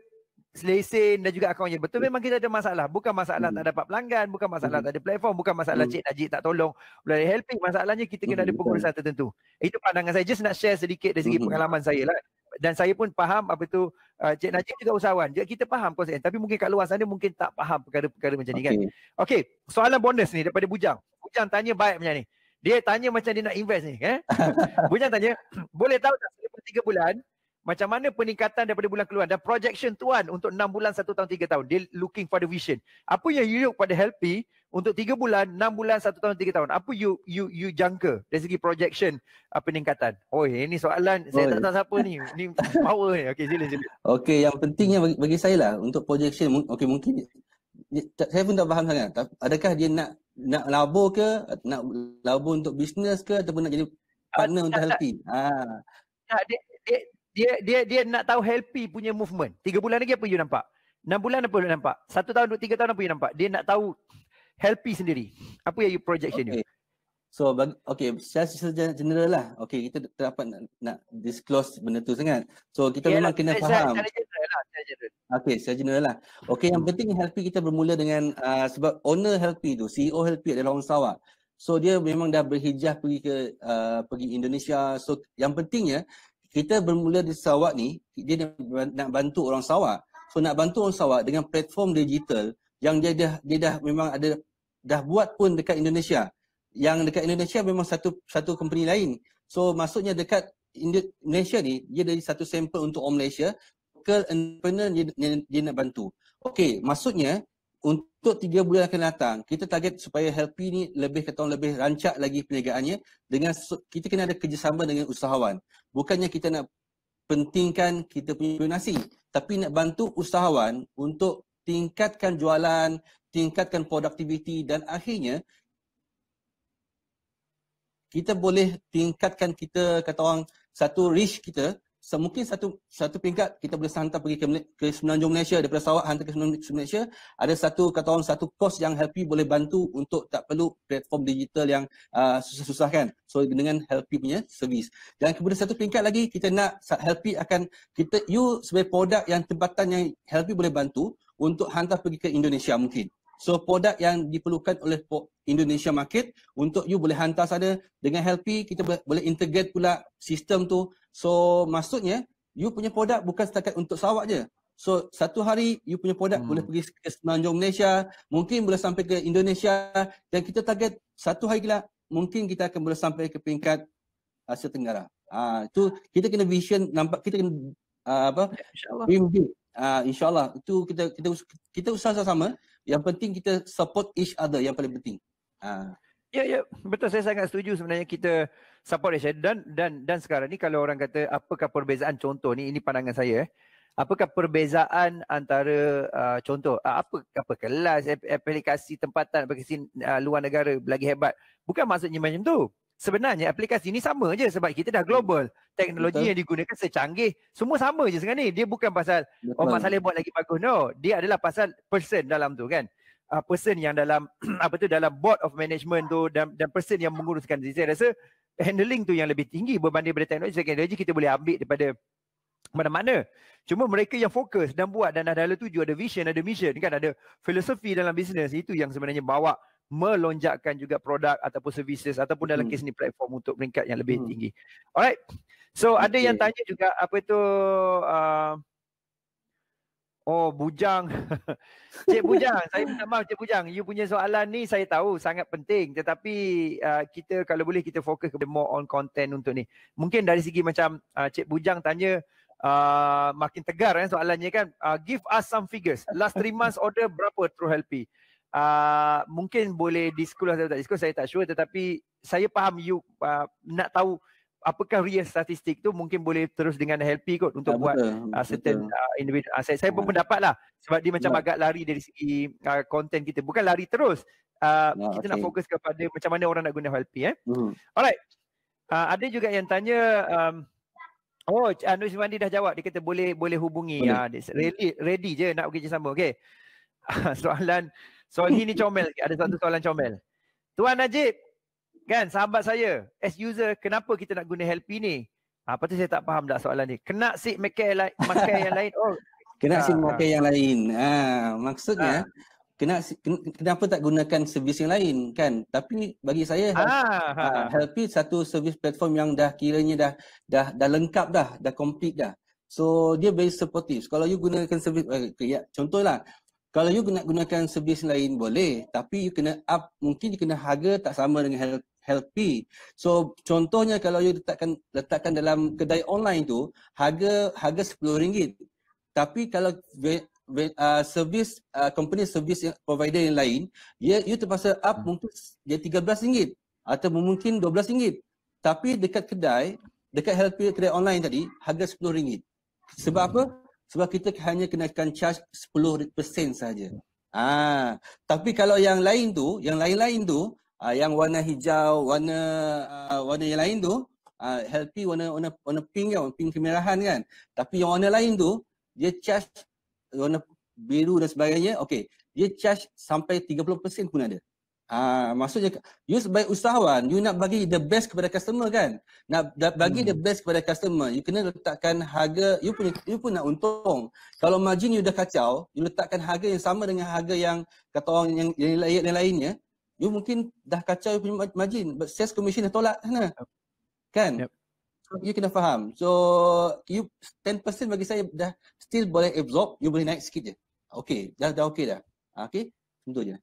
lesen dan juga akaun yang betul hmm. memang kita ada masalah. Bukan masalah hmm. tak dapat pelanggan, bukan masalah hmm. tak ada platform, bukan masalah hmm. Cik Najib tak tolong boleh helping. Masalahnya kita kena hmm. ada pengurusan tertentu. Itu pandangan saya. Just nak share sedikit dari segi hmm. pengalaman saya lah. Dan saya pun faham apa tu uh, Cik Najib juga usahawan. Juga kita faham konsep. Tapi mungkin kat luar sana mungkin tak faham perkara-perkara macam okay. ni kan. Okay. Soalan bonus ni daripada Bujang. Bujang tanya baik macam ni. Dia tanya macam dia nak invest ni. Eh? Bujang tanya, boleh tahu tak selepas 3 bulan, macam mana peningkatan daripada bulan keluar dan projection tuan untuk enam bulan, satu tahun, tiga tahun. Dia looking for the vision. Apa yang you look pada healthy untuk tiga bulan, enam bulan, satu tahun, tiga tahun. Apa you you you jangka dari segi projection uh, peningkatan? Oh, ini soalan Oi. saya tak tahu siapa ni. Ini power ni. Okay, sila, sila. Okay, yang pentingnya bagi, bagi saya lah untuk projection. Okay, mungkin saya pun tak faham sangat. Adakah dia nak nak labur ke nak labur untuk bisnes ke ataupun nak jadi ah, partner uh, untuk healthy ha tak, dia, dia dia dia dia nak tahu healthy punya movement Tiga bulan lagi apa you nampak enam bulan apa you nampak Satu tahun dua tiga tahun apa you nampak dia nak tahu healthy sendiri apa yang you projection okay. you so bagi, okay saya secara general lah okay kita terdapat nak, nak disclose benda tu sangat so kita yeah, memang kena secara, faham secara, lah, secara general. Okay, saya general lah. Okay, yang penting healthy kita bermula dengan uh, sebab owner healthy tu, CEO healthy adalah orang Sarawak. So dia memang dah berhijrah pergi ke uh, pergi Indonesia. So yang pentingnya kita bermula di Sarawak ni, dia nak bantu orang Sarawak. So nak bantu orang Sarawak dengan platform digital yang dia dah dia dah memang ada dah buat pun dekat Indonesia. Yang dekat Indonesia memang satu satu company lain. So maksudnya dekat Indonesia ni dia dari satu sampel untuk orang Malaysia local entrepreneur yang, yang, yang nak bantu. Okey, maksudnya untuk tiga bulan akan datang, kita target supaya HELP ni lebih ke tahun lebih rancak lagi perniagaannya dengan kita kena ada kerjasama dengan usahawan. Bukannya kita nak pentingkan kita punya donasi, tapi nak bantu usahawan untuk tingkatkan jualan, tingkatkan produktiviti dan akhirnya kita boleh tingkatkan kita kata orang satu reach kita so, mungkin satu satu peringkat kita boleh hantar pergi ke, ke Semenanjung Malaysia daripada Sarawak hantar ke Semenanjung Malaysia ada satu kata orang satu kos yang Helpy boleh bantu untuk tak perlu platform digital yang uh, susah-susah kan so dengan Helpy punya servis dan kemudian satu peringkat lagi kita nak Helpy akan kita you sebagai produk yang tempatan yang Helpy boleh bantu untuk hantar pergi ke Indonesia mungkin So produk yang diperlukan oleh Indonesia market untuk you boleh hantar sana dengan Helpy kita boleh integrate pula sistem tu So maksudnya you punya produk bukan setakat untuk Sarawak je. So satu hari you punya produk hmm. boleh pergi ke semenanjung Malaysia, mungkin boleh sampai ke Indonesia dan kita target satu hari kelak mungkin kita akan boleh sampai ke peringkat Asia Tenggara. Ah uh, itu kita kena vision nampak kita kena uh, apa? Ya, insyaallah. Uh, insyaallah itu kita kita kita usaha sama-sama. Yang penting kita support each other yang paling penting. Ah uh. Ya, yeah, ya. Yeah. Betul. Saya sangat setuju sebenarnya kita support each other. Dan, dan, dan sekarang ni kalau orang kata apakah perbezaan contoh ni, ini pandangan saya eh. Apakah perbezaan antara uh, contoh, uh, apa, apa kelas, aplikasi tempatan, aplikasi uh, luar negara lagi hebat. Bukan maksudnya macam tu. Sebenarnya aplikasi ni sama je sebab kita dah global. Teknologi Betul. yang digunakan secanggih, semua sama je sekarang ni. Dia bukan pasal oh, Betul. orang pasal buat lagi bagus. No. Dia adalah pasal person dalam tu kan uh, person yang dalam apa tu dalam board of management tu dan dan person yang menguruskan jadi saya rasa handling tu yang lebih tinggi berbanding pada teknologi teknologi kita boleh ambil daripada mana-mana. Cuma mereka yang fokus dan buat dan ada tuju, ada vision, ada mission kan, ada filosofi dalam bisnes itu yang sebenarnya bawa melonjakkan juga produk ataupun services ataupun dalam hmm. kes ni platform untuk peringkat yang lebih hmm. tinggi. Alright. So okay. ada yang tanya juga apa tu uh, Oh bujang. Cik bujang, saya minta maaf cik bujang. You punya soalan ni saya tahu sangat penting tetapi uh, kita kalau boleh kita fokus kepada more on content untuk ni. Mungkin dari segi macam uh, cik bujang tanya uh, makin tegar eh soalannya kan. Uh, give us some figures. Last three months order berapa through Helpy? Uh, mungkin boleh disclose atau tak disclose saya tak sure tetapi saya faham you uh, nak tahu apakah real statistik tu mungkin boleh terus dengan LP kot untuk betul, buat betul. Uh, certain uh, ah, individual uh, saya, saya pun pendapat lah sebab dia macam betul. Ya. agak lari dari segi uh, content kita bukan lari terus uh, betul, ya, kita okay. nak fokus kepada macam mana orang nak guna LP eh hmm. alright uh, ada juga yang tanya um, oh uh, Nur dah jawab dia kata boleh boleh hubungi ya. Uh, ready, ready je nak pergi sama okay soalan soalan ni comel ada satu soalan comel Tuan Najib, Kan sahabat saya as user kenapa kita nak guna Helpy ni? Ha, ah, apa tu saya tak faham dah soalan ni. Kena si make la- makan yang lain. Oh. Kena ha, si ah. makan ha. yang lain. Ha, maksudnya ha. kena kenapa tak gunakan servis yang lain kan? Tapi bagi saya ha, ha. ha Helpy satu servis platform yang dah kiranya dah dah dah lengkap dah, dah complete dah. So dia very supportive. Kalau you gunakan servis eh, ya, contohlah kalau you nak gunakan servis lain boleh tapi you kena up mungkin you kena harga tak sama dengan help healthy. So contohnya kalau you letakkan letakkan dalam kedai online tu harga harga RM10. Tapi kalau uh, service uh, company service provider yang lain, ya you terpaksa up hmm. mungkin dia RM13 atau mungkin RM12. Tapi dekat kedai, dekat healthy kedai online tadi harga RM10. Sebab hmm. apa? Sebab kita hanya kenaikan charge 10% saja. Ah, tapi kalau yang lain tu, yang lain-lain tu uh, yang warna hijau, warna uh, warna yang lain tu uh, healthy warna warna warna pink kan, warna pink kemerahan kan. Tapi yang warna lain tu dia charge warna biru dan sebagainya, okey. Dia charge sampai 30% pun ada. Ah maksudnya you sebagai usahawan you nak bagi the best kepada customer kan nak bagi hmm. the best kepada customer you kena letakkan harga you pun, you pun nak untung kalau margin you dah kacau you letakkan harga yang sama dengan harga yang kata orang yang, yang, yang lain lainnya you mungkin dah kacau you punya margin but sales commission dah tolak sana kan yep. so you kena faham so you 10% bagi saya dah still boleh absorb you boleh naik sikit je okey dah dah okey dah ah, okey tentu je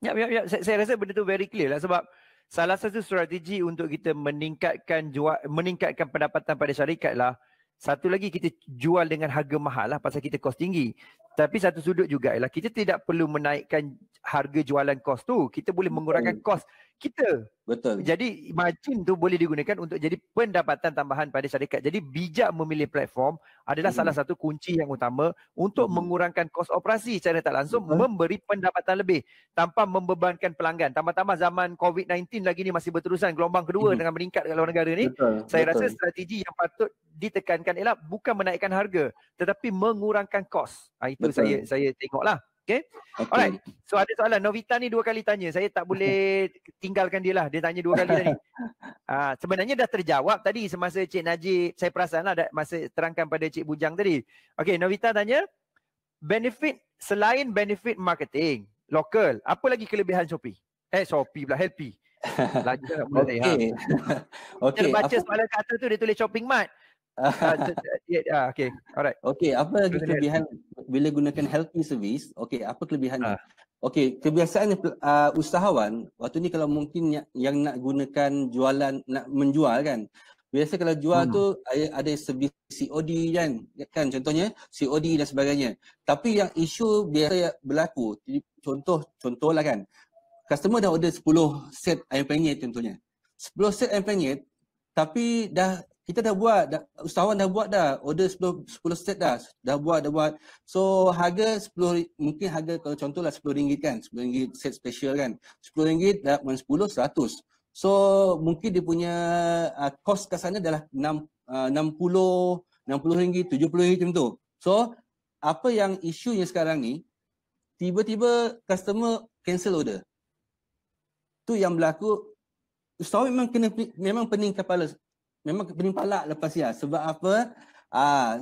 ya yep, ya yep, yep. saya, saya rasa benda tu very clear lah sebab salah satu strategi untuk kita meningkatkan jual, meningkatkan pendapatan pada syarikat lah satu lagi kita jual dengan harga mahal lah pasal kita kos tinggi. Tapi satu sudut juga ialah kita tidak perlu menaikkan harga jualan kos tu. Kita boleh mengurangkan kos kita. Betul. Jadi margin tu boleh digunakan untuk jadi pendapatan tambahan pada syarikat. Jadi bijak memilih platform adalah hmm. salah satu kunci yang utama untuk hmm. mengurangkan kos operasi secara tak langsung hmm. memberi pendapatan lebih tanpa membebankan pelanggan. Tambah-tambah zaman COVID-19 lagi ni masih berterusan gelombang kedua hmm. dengan meningkat dalam negara ni. Betul. Saya Betul. rasa strategi yang patut ditekankan ialah bukan menaikkan harga tetapi mengurangkan kos. Ha, itu Betul. saya saya tengoklah. Okay. okay. Alright. So ada soalan. Novita ni dua kali tanya. Saya tak boleh tinggalkan dia lah. Dia tanya dua kali tadi. Ha, sebenarnya dah terjawab tadi semasa Cik Najib. Saya perasan lah masa terangkan pada Cik Bujang tadi. Okay. Novita tanya. Benefit selain benefit marketing local. Apa lagi kelebihan Shopee? Eh Shopee pula. Helpy. Lagi tak boleh. Okay. Ha. okay. Dia baca aku... soalan kata tu dia tulis shopping mart. Ah, ah ya, ya, okay. Alright. Okay, apa lagi kelebihan bila gunakan healthy service? Okay, apa kelebihannya? Uh. Okay, kebiasaan uh, usahawan, waktu ni kalau mungkin yang, yang nak gunakan jualan, nak menjual kan, biasa kalau jual hmm. tu ada, ada servis COD kan, kan contohnya COD dan sebagainya. Tapi yang isu biasa yang berlaku, contoh, contoh lah kan, customer dah order 10 set ayam penyet contohnya. 10 set ayam penyet, tapi dah kita dah buat, dah, usahawan dah buat dah, order 10, 10 set dah, dah buat, dah buat. So harga sepuluh, mungkin harga kalau contohlah sepuluh ringgit kan, sepuluh ringgit set special kan, sepuluh ringgit dah mungkin sepuluh, seratus. So mungkin dia punya uh, cost kat sana adalah RM60, uh, RM60, RM70 macam tu. So apa yang isunya sekarang ni, tiba-tiba customer cancel order. Tu yang berlaku, Ustaz memang kena memang pening kepala memang pening pala lepas siar lah. sebab apa uh,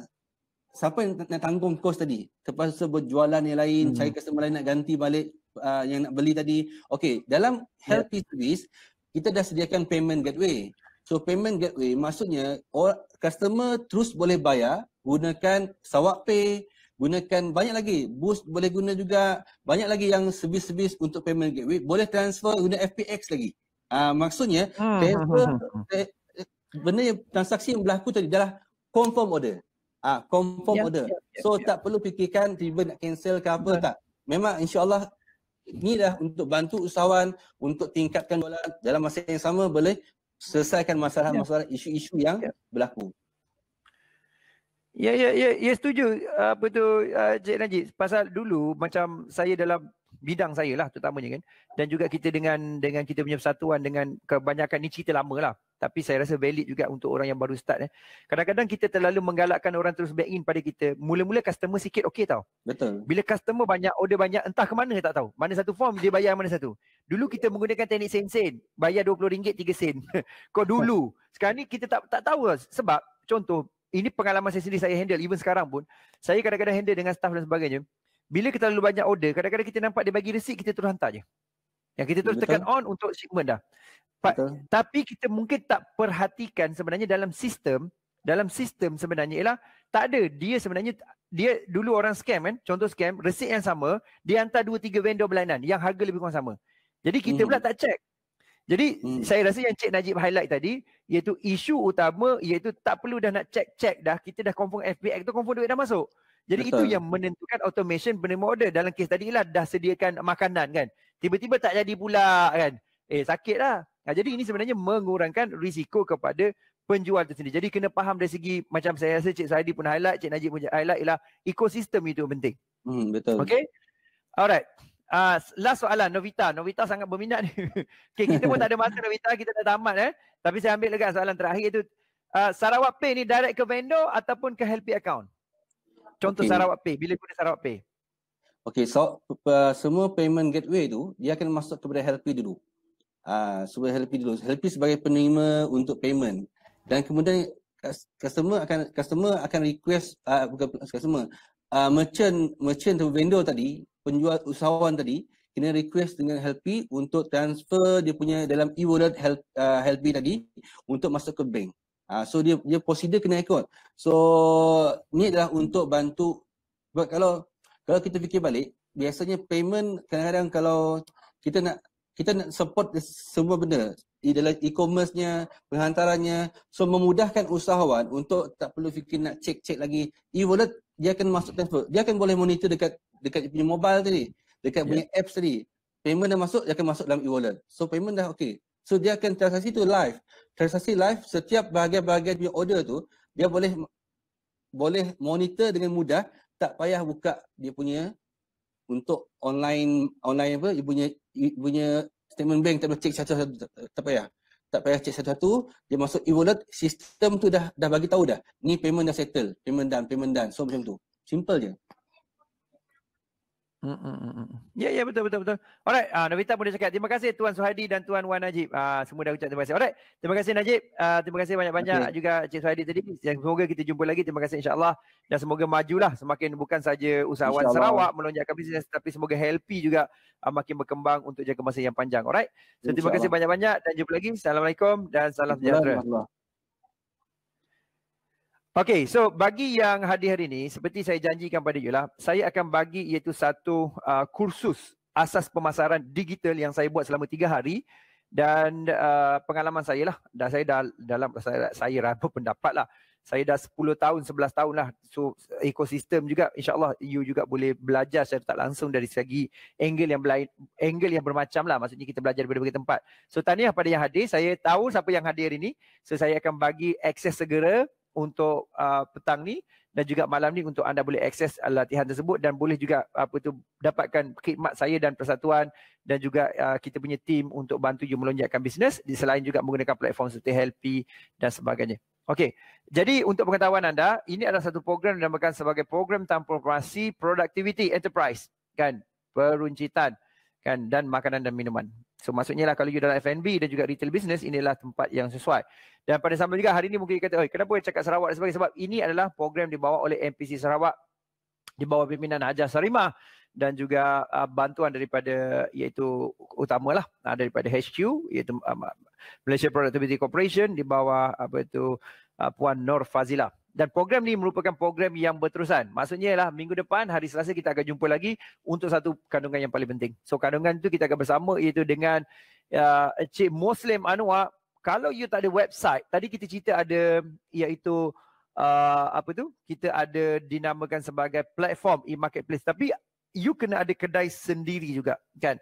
siapa yang nak tanggung kos tadi terpaksa berjualan yang lain hmm. cari customer lain nak ganti balik uh, yang nak beli tadi okey dalam healthy yeah. service kita dah sediakan payment gateway so payment gateway maksudnya customer terus boleh bayar gunakan sawak pay gunakan banyak lagi boost boleh guna juga banyak lagi yang servis-servis untuk payment gateway boleh transfer guna FPX lagi uh, maksudnya hmm. transfer, benda yang transaksi yang berlaku tadi adalah confirm order. Ah ha, confirm yeah, order. Yeah, yeah, so yeah. tak perlu fikirkan tiba nak cancel ke apa yeah. tak. Memang insyaallah ni dah untuk bantu usahawan untuk tingkatkan jualan dalam masa yang sama boleh selesaikan masalah-masalah ya. isu-isu yang yeah. berlaku. Ya ya ya ya setuju apa ah, tu ah, Cik Najib pasal dulu macam saya dalam bidang saya lah terutamanya kan dan juga kita dengan dengan kita punya persatuan dengan kebanyakan ni cerita lama lah tapi saya rasa valid juga untuk orang yang baru start eh. kadang-kadang kita terlalu menggalakkan orang terus back in pada kita mula-mula customer sikit okey tau betul bila customer banyak order banyak entah ke mana tak tahu mana satu form dia bayar mana satu dulu kita menggunakan teknik sen-sen bayar RM20 3 sen kau dulu sekarang ni kita tak tak tahu lah. sebab contoh ini pengalaman saya sendiri saya handle even sekarang pun saya kadang-kadang handle dengan staff dan sebagainya bila kita terlalu banyak order, kadang-kadang kita nampak dia bagi resit, kita terus hantar je. Yang kita terus tekan on untuk shipment dah. Pa- Betul. Tapi kita mungkin tak perhatikan sebenarnya dalam sistem, dalam sistem sebenarnya ialah tak ada. Dia sebenarnya, dia dulu orang scam kan, contoh scam, resit yang sama, dia hantar dua tiga vendor berlainan yang harga lebih kurang sama. Jadi kita pula hmm. tak check. Jadi hmm. saya rasa yang Cik Najib highlight tadi iaitu isu utama iaitu tak perlu dah nak check-check dah kita dah confirm FBX tu confirm duit dah masuk. Jadi Betul. itu yang menentukan automation penerima order. Dalam kes tadi lah dah sediakan makanan kan. Tiba-tiba tak jadi pula kan. Eh sakit lah. Nah, jadi ini sebenarnya mengurangkan risiko kepada penjual sendiri. Jadi kena faham dari segi macam saya rasa Cik Saidi pun highlight, Cik Najib pun highlight ialah ekosistem itu penting. Hmm, betul. Okay. Alright. Uh, last soalan Novita. Novita sangat berminat ni. okay, kita pun tak ada masa Novita, kita dah tamat eh. Tapi saya ambil lagi soalan terakhir tu. Uh, Sarawak Pay ni direct ke vendor ataupun ke helpy account? contoh okay. Sarawak Pay, bila guna Sarawak Pay? Okay, so uh, semua payment gateway tu dia akan masuk kepada Helpy dulu. Ah, uh, semua Helpy dulu. Helpy sebagai penerima untuk payment. Dan kemudian customer akan customer akan request uh, bukan customer uh, merchant merchant atau vendor tadi, penjual usahawan tadi kena request dengan Helpy untuk transfer dia punya dalam e-wallet Helpy ah, uh, tadi untuk masuk ke bank. Ah, so dia dia prosedur kena ikut. So ni adalah untuk bantu sebab kalau kalau kita fikir balik biasanya payment kadang-kadang kalau kita nak kita nak support semua benda di dalam e-commerce-nya, penghantarannya so memudahkan usahawan untuk tak perlu fikir nak cek cek lagi e-wallet dia akan masuk transfer. Dia akan boleh monitor dekat dekat punya mobile tadi, dekat yeah. punya apps tadi. Payment dah masuk, dia akan masuk dalam e-wallet. So payment dah okey. So dia akan transaksi tu live. Transaksi live setiap bahagian-bahagian punya order tu dia boleh boleh monitor dengan mudah tak payah buka dia punya untuk online online apa dia punya dia punya statement bank tak payah cek satu-satu tak payah tak payah cek satu-satu dia masuk e-wallet sistem tu dah dah bagi tahu dah ni payment dah settle payment done payment done so macam tu simple je Mm, mm, mm, ya, ya betul, betul, betul. Alright, uh, ah, Novita pun dia cakap. Terima kasih Tuan Suhaidi dan Tuan Wan Najib. Uh, semua dah ucap terima kasih. Alright, terima kasih Najib. Uh, terima kasih banyak-banyak okay. juga Cik Suhaidi tadi. Dan semoga kita jumpa lagi. Terima kasih insyaAllah. Dan semoga majulah semakin bukan saja usahawan Insya Sarawak melonjakkan bisnes. Tapi semoga healthy juga uh, makin berkembang untuk jangka masa yang panjang. Alright, so, terima kasih banyak-banyak dan jumpa lagi. Assalamualaikum dan salam sejahtera. Allah. Okay, so bagi yang hadir hari ini, seperti saya janjikan pada you lah, saya akan bagi iaitu satu uh, kursus asas pemasaran digital yang saya buat selama tiga hari dan uh, pengalaman saya lah. dah saya dah dalam saya, saya rasa pendapat lah. Saya dah 10 tahun, 11 tahun lah. So ekosistem juga insyaAllah you juga boleh belajar secara tak langsung dari segi angle yang berlain, angle yang bermacam lah. Maksudnya kita belajar dari berbagai tempat. So tanya kepada yang hadir. Saya tahu siapa yang hadir ini. So saya akan bagi akses segera untuk uh, petang ni dan juga malam ni untuk anda boleh akses uh, latihan tersebut dan boleh juga apa tu dapatkan khidmat saya dan persatuan dan juga uh, kita punya tim untuk bantu you melonjakkan bisnes di selain juga menggunakan platform seperti Helpy dan sebagainya. Okey. Jadi untuk pengetahuan anda, ini adalah satu program yang dinamakan sebagai program transformasi productivity enterprise kan peruncitan kan dan makanan dan minuman. So maksudnya lah kalau you dalam F&B dan juga retail business inilah tempat yang sesuai. Dan pada sambil juga hari ini mungkin kita kata kenapa you cakap Sarawak sebagai sebab ini adalah program dibawa oleh MPC Sarawak di bawah pimpinan Hajar Sarimah dan juga uh, bantuan daripada iaitu utamalah uh, daripada HQ iaitu um, uh, Malaysia Productivity Corporation di bawah apa itu uh, puan Nur Fazilah dan program ni merupakan program yang berterusan. Maksudnya ialah minggu depan hari Selasa kita akan jumpa lagi untuk satu kandungan yang paling penting. So kandungan tu kita akan bersama iaitu dengan uh, Cik Muslim Anwar. Kalau you tak ada website, tadi kita cerita ada iaitu uh, apa tu? Kita ada dinamakan sebagai platform e-marketplace tapi you kena ada kedai sendiri juga kan.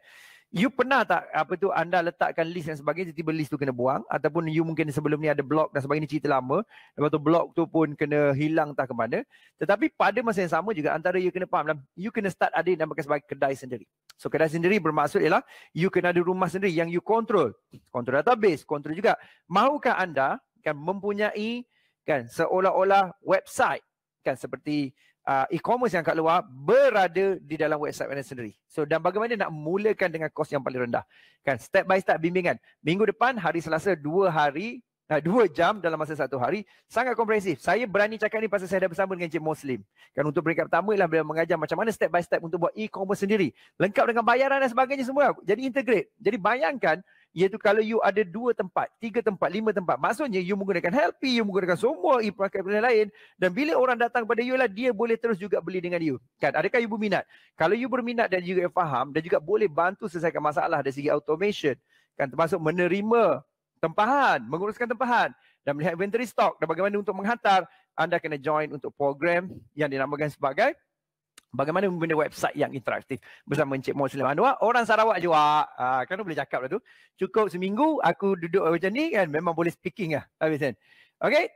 You pernah tak apa tu anda letakkan list dan sebagainya tiba-tiba list tu kena buang ataupun you mungkin sebelum ni ada blog dan sebagainya cerita lama lepas tu blog tu pun kena hilang tak ke mana tetapi pada masa yang sama juga antara you kena faham dalam you kena start ada yang namakan sebagai kedai sendiri. So kedai sendiri bermaksud ialah you kena ada rumah sendiri yang you control. Control database, control juga. Mahukah anda kan mempunyai kan seolah-olah website kan seperti uh, e-commerce yang kat luar berada di dalam website anda sendiri. So dan bagaimana nak mulakan dengan kos yang paling rendah. Kan step by step bimbingan. Minggu depan hari Selasa dua hari Nah, uh, dua jam dalam masa satu hari sangat komprehensif. Saya berani cakap ni pasal saya dah bersama dengan Cik Muslim. Kan untuk peringkat pertama ialah beliau mengajar macam mana step by step untuk buat e-commerce sendiri. Lengkap dengan bayaran dan sebagainya semua. Jadi integrate. Jadi bayangkan Iaitu kalau you ada dua tempat, tiga tempat, lima tempat. Maksudnya you menggunakan Helpy, you menggunakan semua e-perangkat lain-lain. Dan bila orang datang pada you lah, dia boleh terus juga beli dengan you. Kan? Adakah you berminat? Kalau you berminat dan juga faham dan juga boleh bantu selesaikan masalah dari segi automation. Kan? Termasuk menerima tempahan, menguruskan tempahan dan melihat inventory stock dan bagaimana untuk menghantar anda kena join untuk program yang dinamakan sebagai bagaimana membina website yang interaktif bersama Encik Mohd Sulaiman Anwar. Orang Sarawak juga. Ha, kan boleh cakap lah tu. Cukup seminggu aku duduk macam ni kan memang boleh speaking lah. Habis kan. Okay.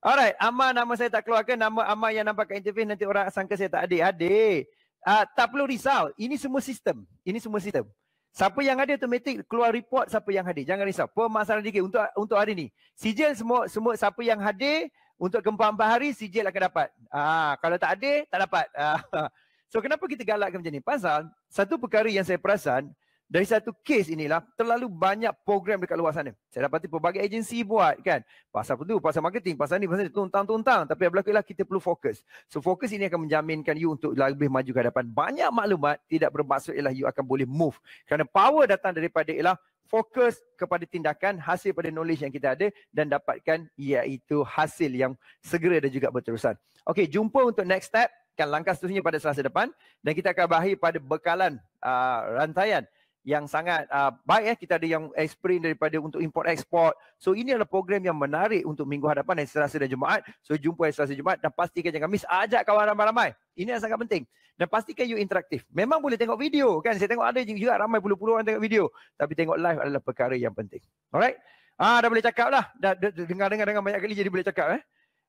Alright. Amar nama saya tak keluarkan. Nama Amar yang nampak kat interface nanti orang sangka saya tak adik. Adik. Ha, tak perlu risau. Ini semua sistem. Ini semua sistem. Siapa yang ada automatik keluar report siapa yang hadir. Jangan risau. Pemasaran dikit untuk untuk hari ni. Sijil semua semua siapa yang hadir untuk gempa empat hari sijil akan dapat. Ah, kalau tak ada, tak dapat. Ah. So kenapa kita galakkan macam ni? Pasal satu perkara yang saya perasan dari satu kes inilah terlalu banyak program dekat luar sana. Saya dapati pelbagai agensi buat kan. Pasal tu, pasal marketing, pasal ni, pasal ni, tuntang-tuntang. Tapi yang berlaku ialah kita perlu fokus. So fokus ini akan menjaminkan you untuk lebih maju ke hadapan. Banyak maklumat tidak bermaksud ialah you akan boleh move. Kerana power datang daripada ialah fokus kepada tindakan hasil pada knowledge yang kita ada dan dapatkan iaitu hasil yang segera dan juga berterusan. Okey, jumpa untuk next step kan langkah seterusnya pada selasa depan dan kita akan bahagi pada bekalan uh, rantaian yang sangat uh, baik eh kita ada yang experience daripada untuk import export. So ini adalah program yang menarik untuk minggu hadapan dan Selasa dan Jumaat. So jumpa Selasa Jumaat dan pastikan jangan miss ajak kawan ramai-ramai. Ini yang sangat penting dan pastikan you interaktif. Memang boleh tengok video kan. Saya tengok ada juga ramai puluh-puluh orang tengok video. Tapi tengok live adalah perkara yang penting. Alright. Ah, dah boleh cakap lah. Dah dengar-dengar dengar banyak kali jadi boleh cakap eh.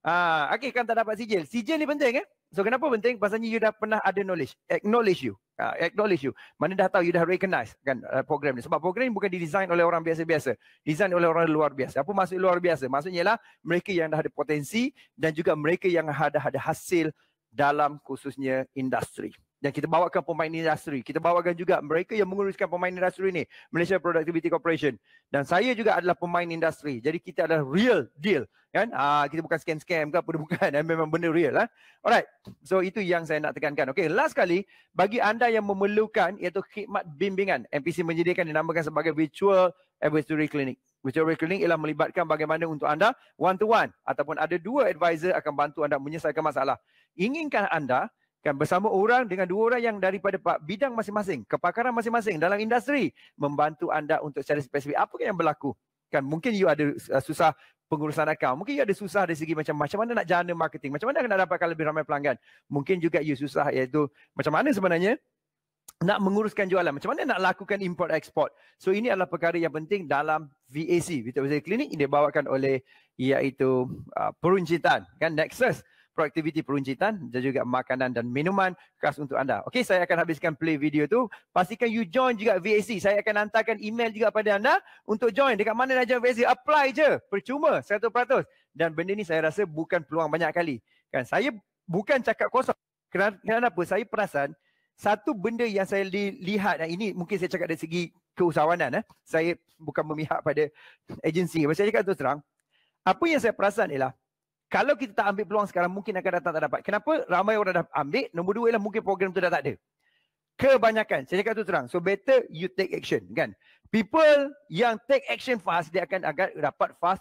Ah, okay kan tak dapat sijil. Sijil ni penting eh. So kenapa penting? Pasalnya you dah pernah ada knowledge. Acknowledge you. Uh, acknowledge you. Mana dah tahu you dah recognize kan uh, program ni. Sebab program ni bukan didesain oleh orang biasa-biasa. Design oleh orang luar biasa. Apa maksud luar biasa? Maksudnya lah mereka yang dah ada potensi dan juga mereka yang dah ada hasil dalam khususnya industri. Dan kita bawakan pemain industri. Kita bawakan juga mereka yang menguruskan pemain industri ini. Malaysia Productivity Corporation. Dan saya juga adalah pemain industri. Jadi kita adalah real deal. Kan? Aa, ah, kita bukan scam-scam ke apa bukan. Eh, memang benda real. Ha? Alright. So itu yang saya nak tekankan. Okay. Last sekali Bagi anda yang memerlukan iaitu khidmat bimbingan. MPC menyediakan dinamakan sebagai virtual advisory clinic. Virtual advisory clinic ialah melibatkan bagaimana untuk anda one to one ataupun ada dua advisor akan bantu anda menyelesaikan masalah inginkan anda kan bersama orang dengan dua orang yang daripada pak bidang masing-masing, kepakaran masing-masing dalam industri membantu anda untuk secara spesifik apa yang berlaku. Kan mungkin you ada uh, susah pengurusan akaun, mungkin you ada susah dari segi macam macam mana nak jana marketing, macam mana nak dapatkan lebih ramai pelanggan. Mungkin juga you susah iaitu macam mana sebenarnya nak menguruskan jualan, macam mana nak lakukan import export. So ini adalah perkara yang penting dalam VAC, Vital Visual klinik ini dibawakan oleh iaitu uh, peruncitan, kan Nexus proaktiviti peruncitan dan juga makanan dan minuman khas untuk anda. Okey, saya akan habiskan play video tu. Pastikan you join juga VAC. Saya akan hantarkan email juga pada anda untuk join. Dekat mana nak join VAC, apply je. Percuma 100%. Dan benda ni saya rasa bukan peluang banyak kali. Kan Saya bukan cakap kosong. Kenapa? Kenapa? Saya perasan satu benda yang saya li- lihat dan ini mungkin saya cakap dari segi keusahawanan. Eh. Saya bukan memihak pada agensi. Saya cakap terus terang. Apa yang saya perasan ialah kalau kita tak ambil peluang sekarang mungkin akan datang tak dapat. Kenapa? Ramai orang dah ambil. Nombor dua ialah mungkin program tu dah tak ada. Kebanyakan. Saya cakap tu terang. So better you take action kan. People yang take action fast dia akan agak dapat fast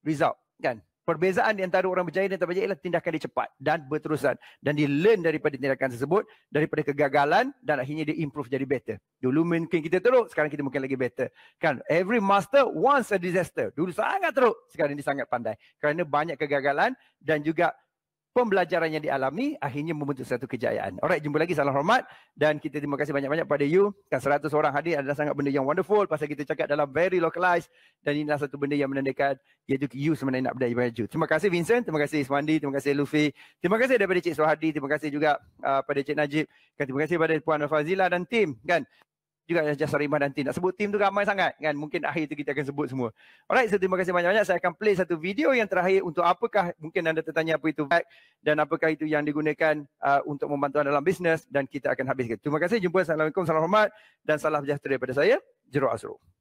result kan perbezaan di antara orang berjaya dan tak berjaya ialah tindakan dia cepat dan berterusan dan dia learn daripada tindakan tersebut daripada kegagalan dan akhirnya dia improve jadi better dulu mungkin kita teruk sekarang kita mungkin lagi better kan every master wants a disaster dulu sangat teruk sekarang dia sangat pandai kerana banyak kegagalan dan juga pembelajaran yang dialami akhirnya membentuk satu kejayaan. Alright, jumpa lagi. Salam hormat. Dan kita terima kasih banyak-banyak pada you. Kan 100 orang hadir adalah sangat benda yang wonderful. Pasal kita cakap dalam very localized. Dan ini adalah satu benda yang menandakan iaitu you sebenarnya nak berdaya baju. Terima kasih Vincent. Terima kasih Ismandi. Terima kasih Luffy. Terima kasih daripada Cik Suhadi. Terima kasih juga uh, pada Cik Najib. Kan terima kasih kepada Puan Fazila dan tim. Kan, juga yang Jasa Rimah dan team. Nak sebut tim tu ramai sangat kan. Mungkin akhir tu kita akan sebut semua. Alright, so terima kasih banyak-banyak. Saya akan play satu video yang terakhir untuk apakah mungkin anda tertanya apa itu VAC dan apakah itu yang digunakan uh, untuk membantu dalam bisnes dan kita akan habiskan. Terima kasih. Jumpa. Assalamualaikum. Salam hormat dan salam sejahtera daripada saya, Jero Azrul.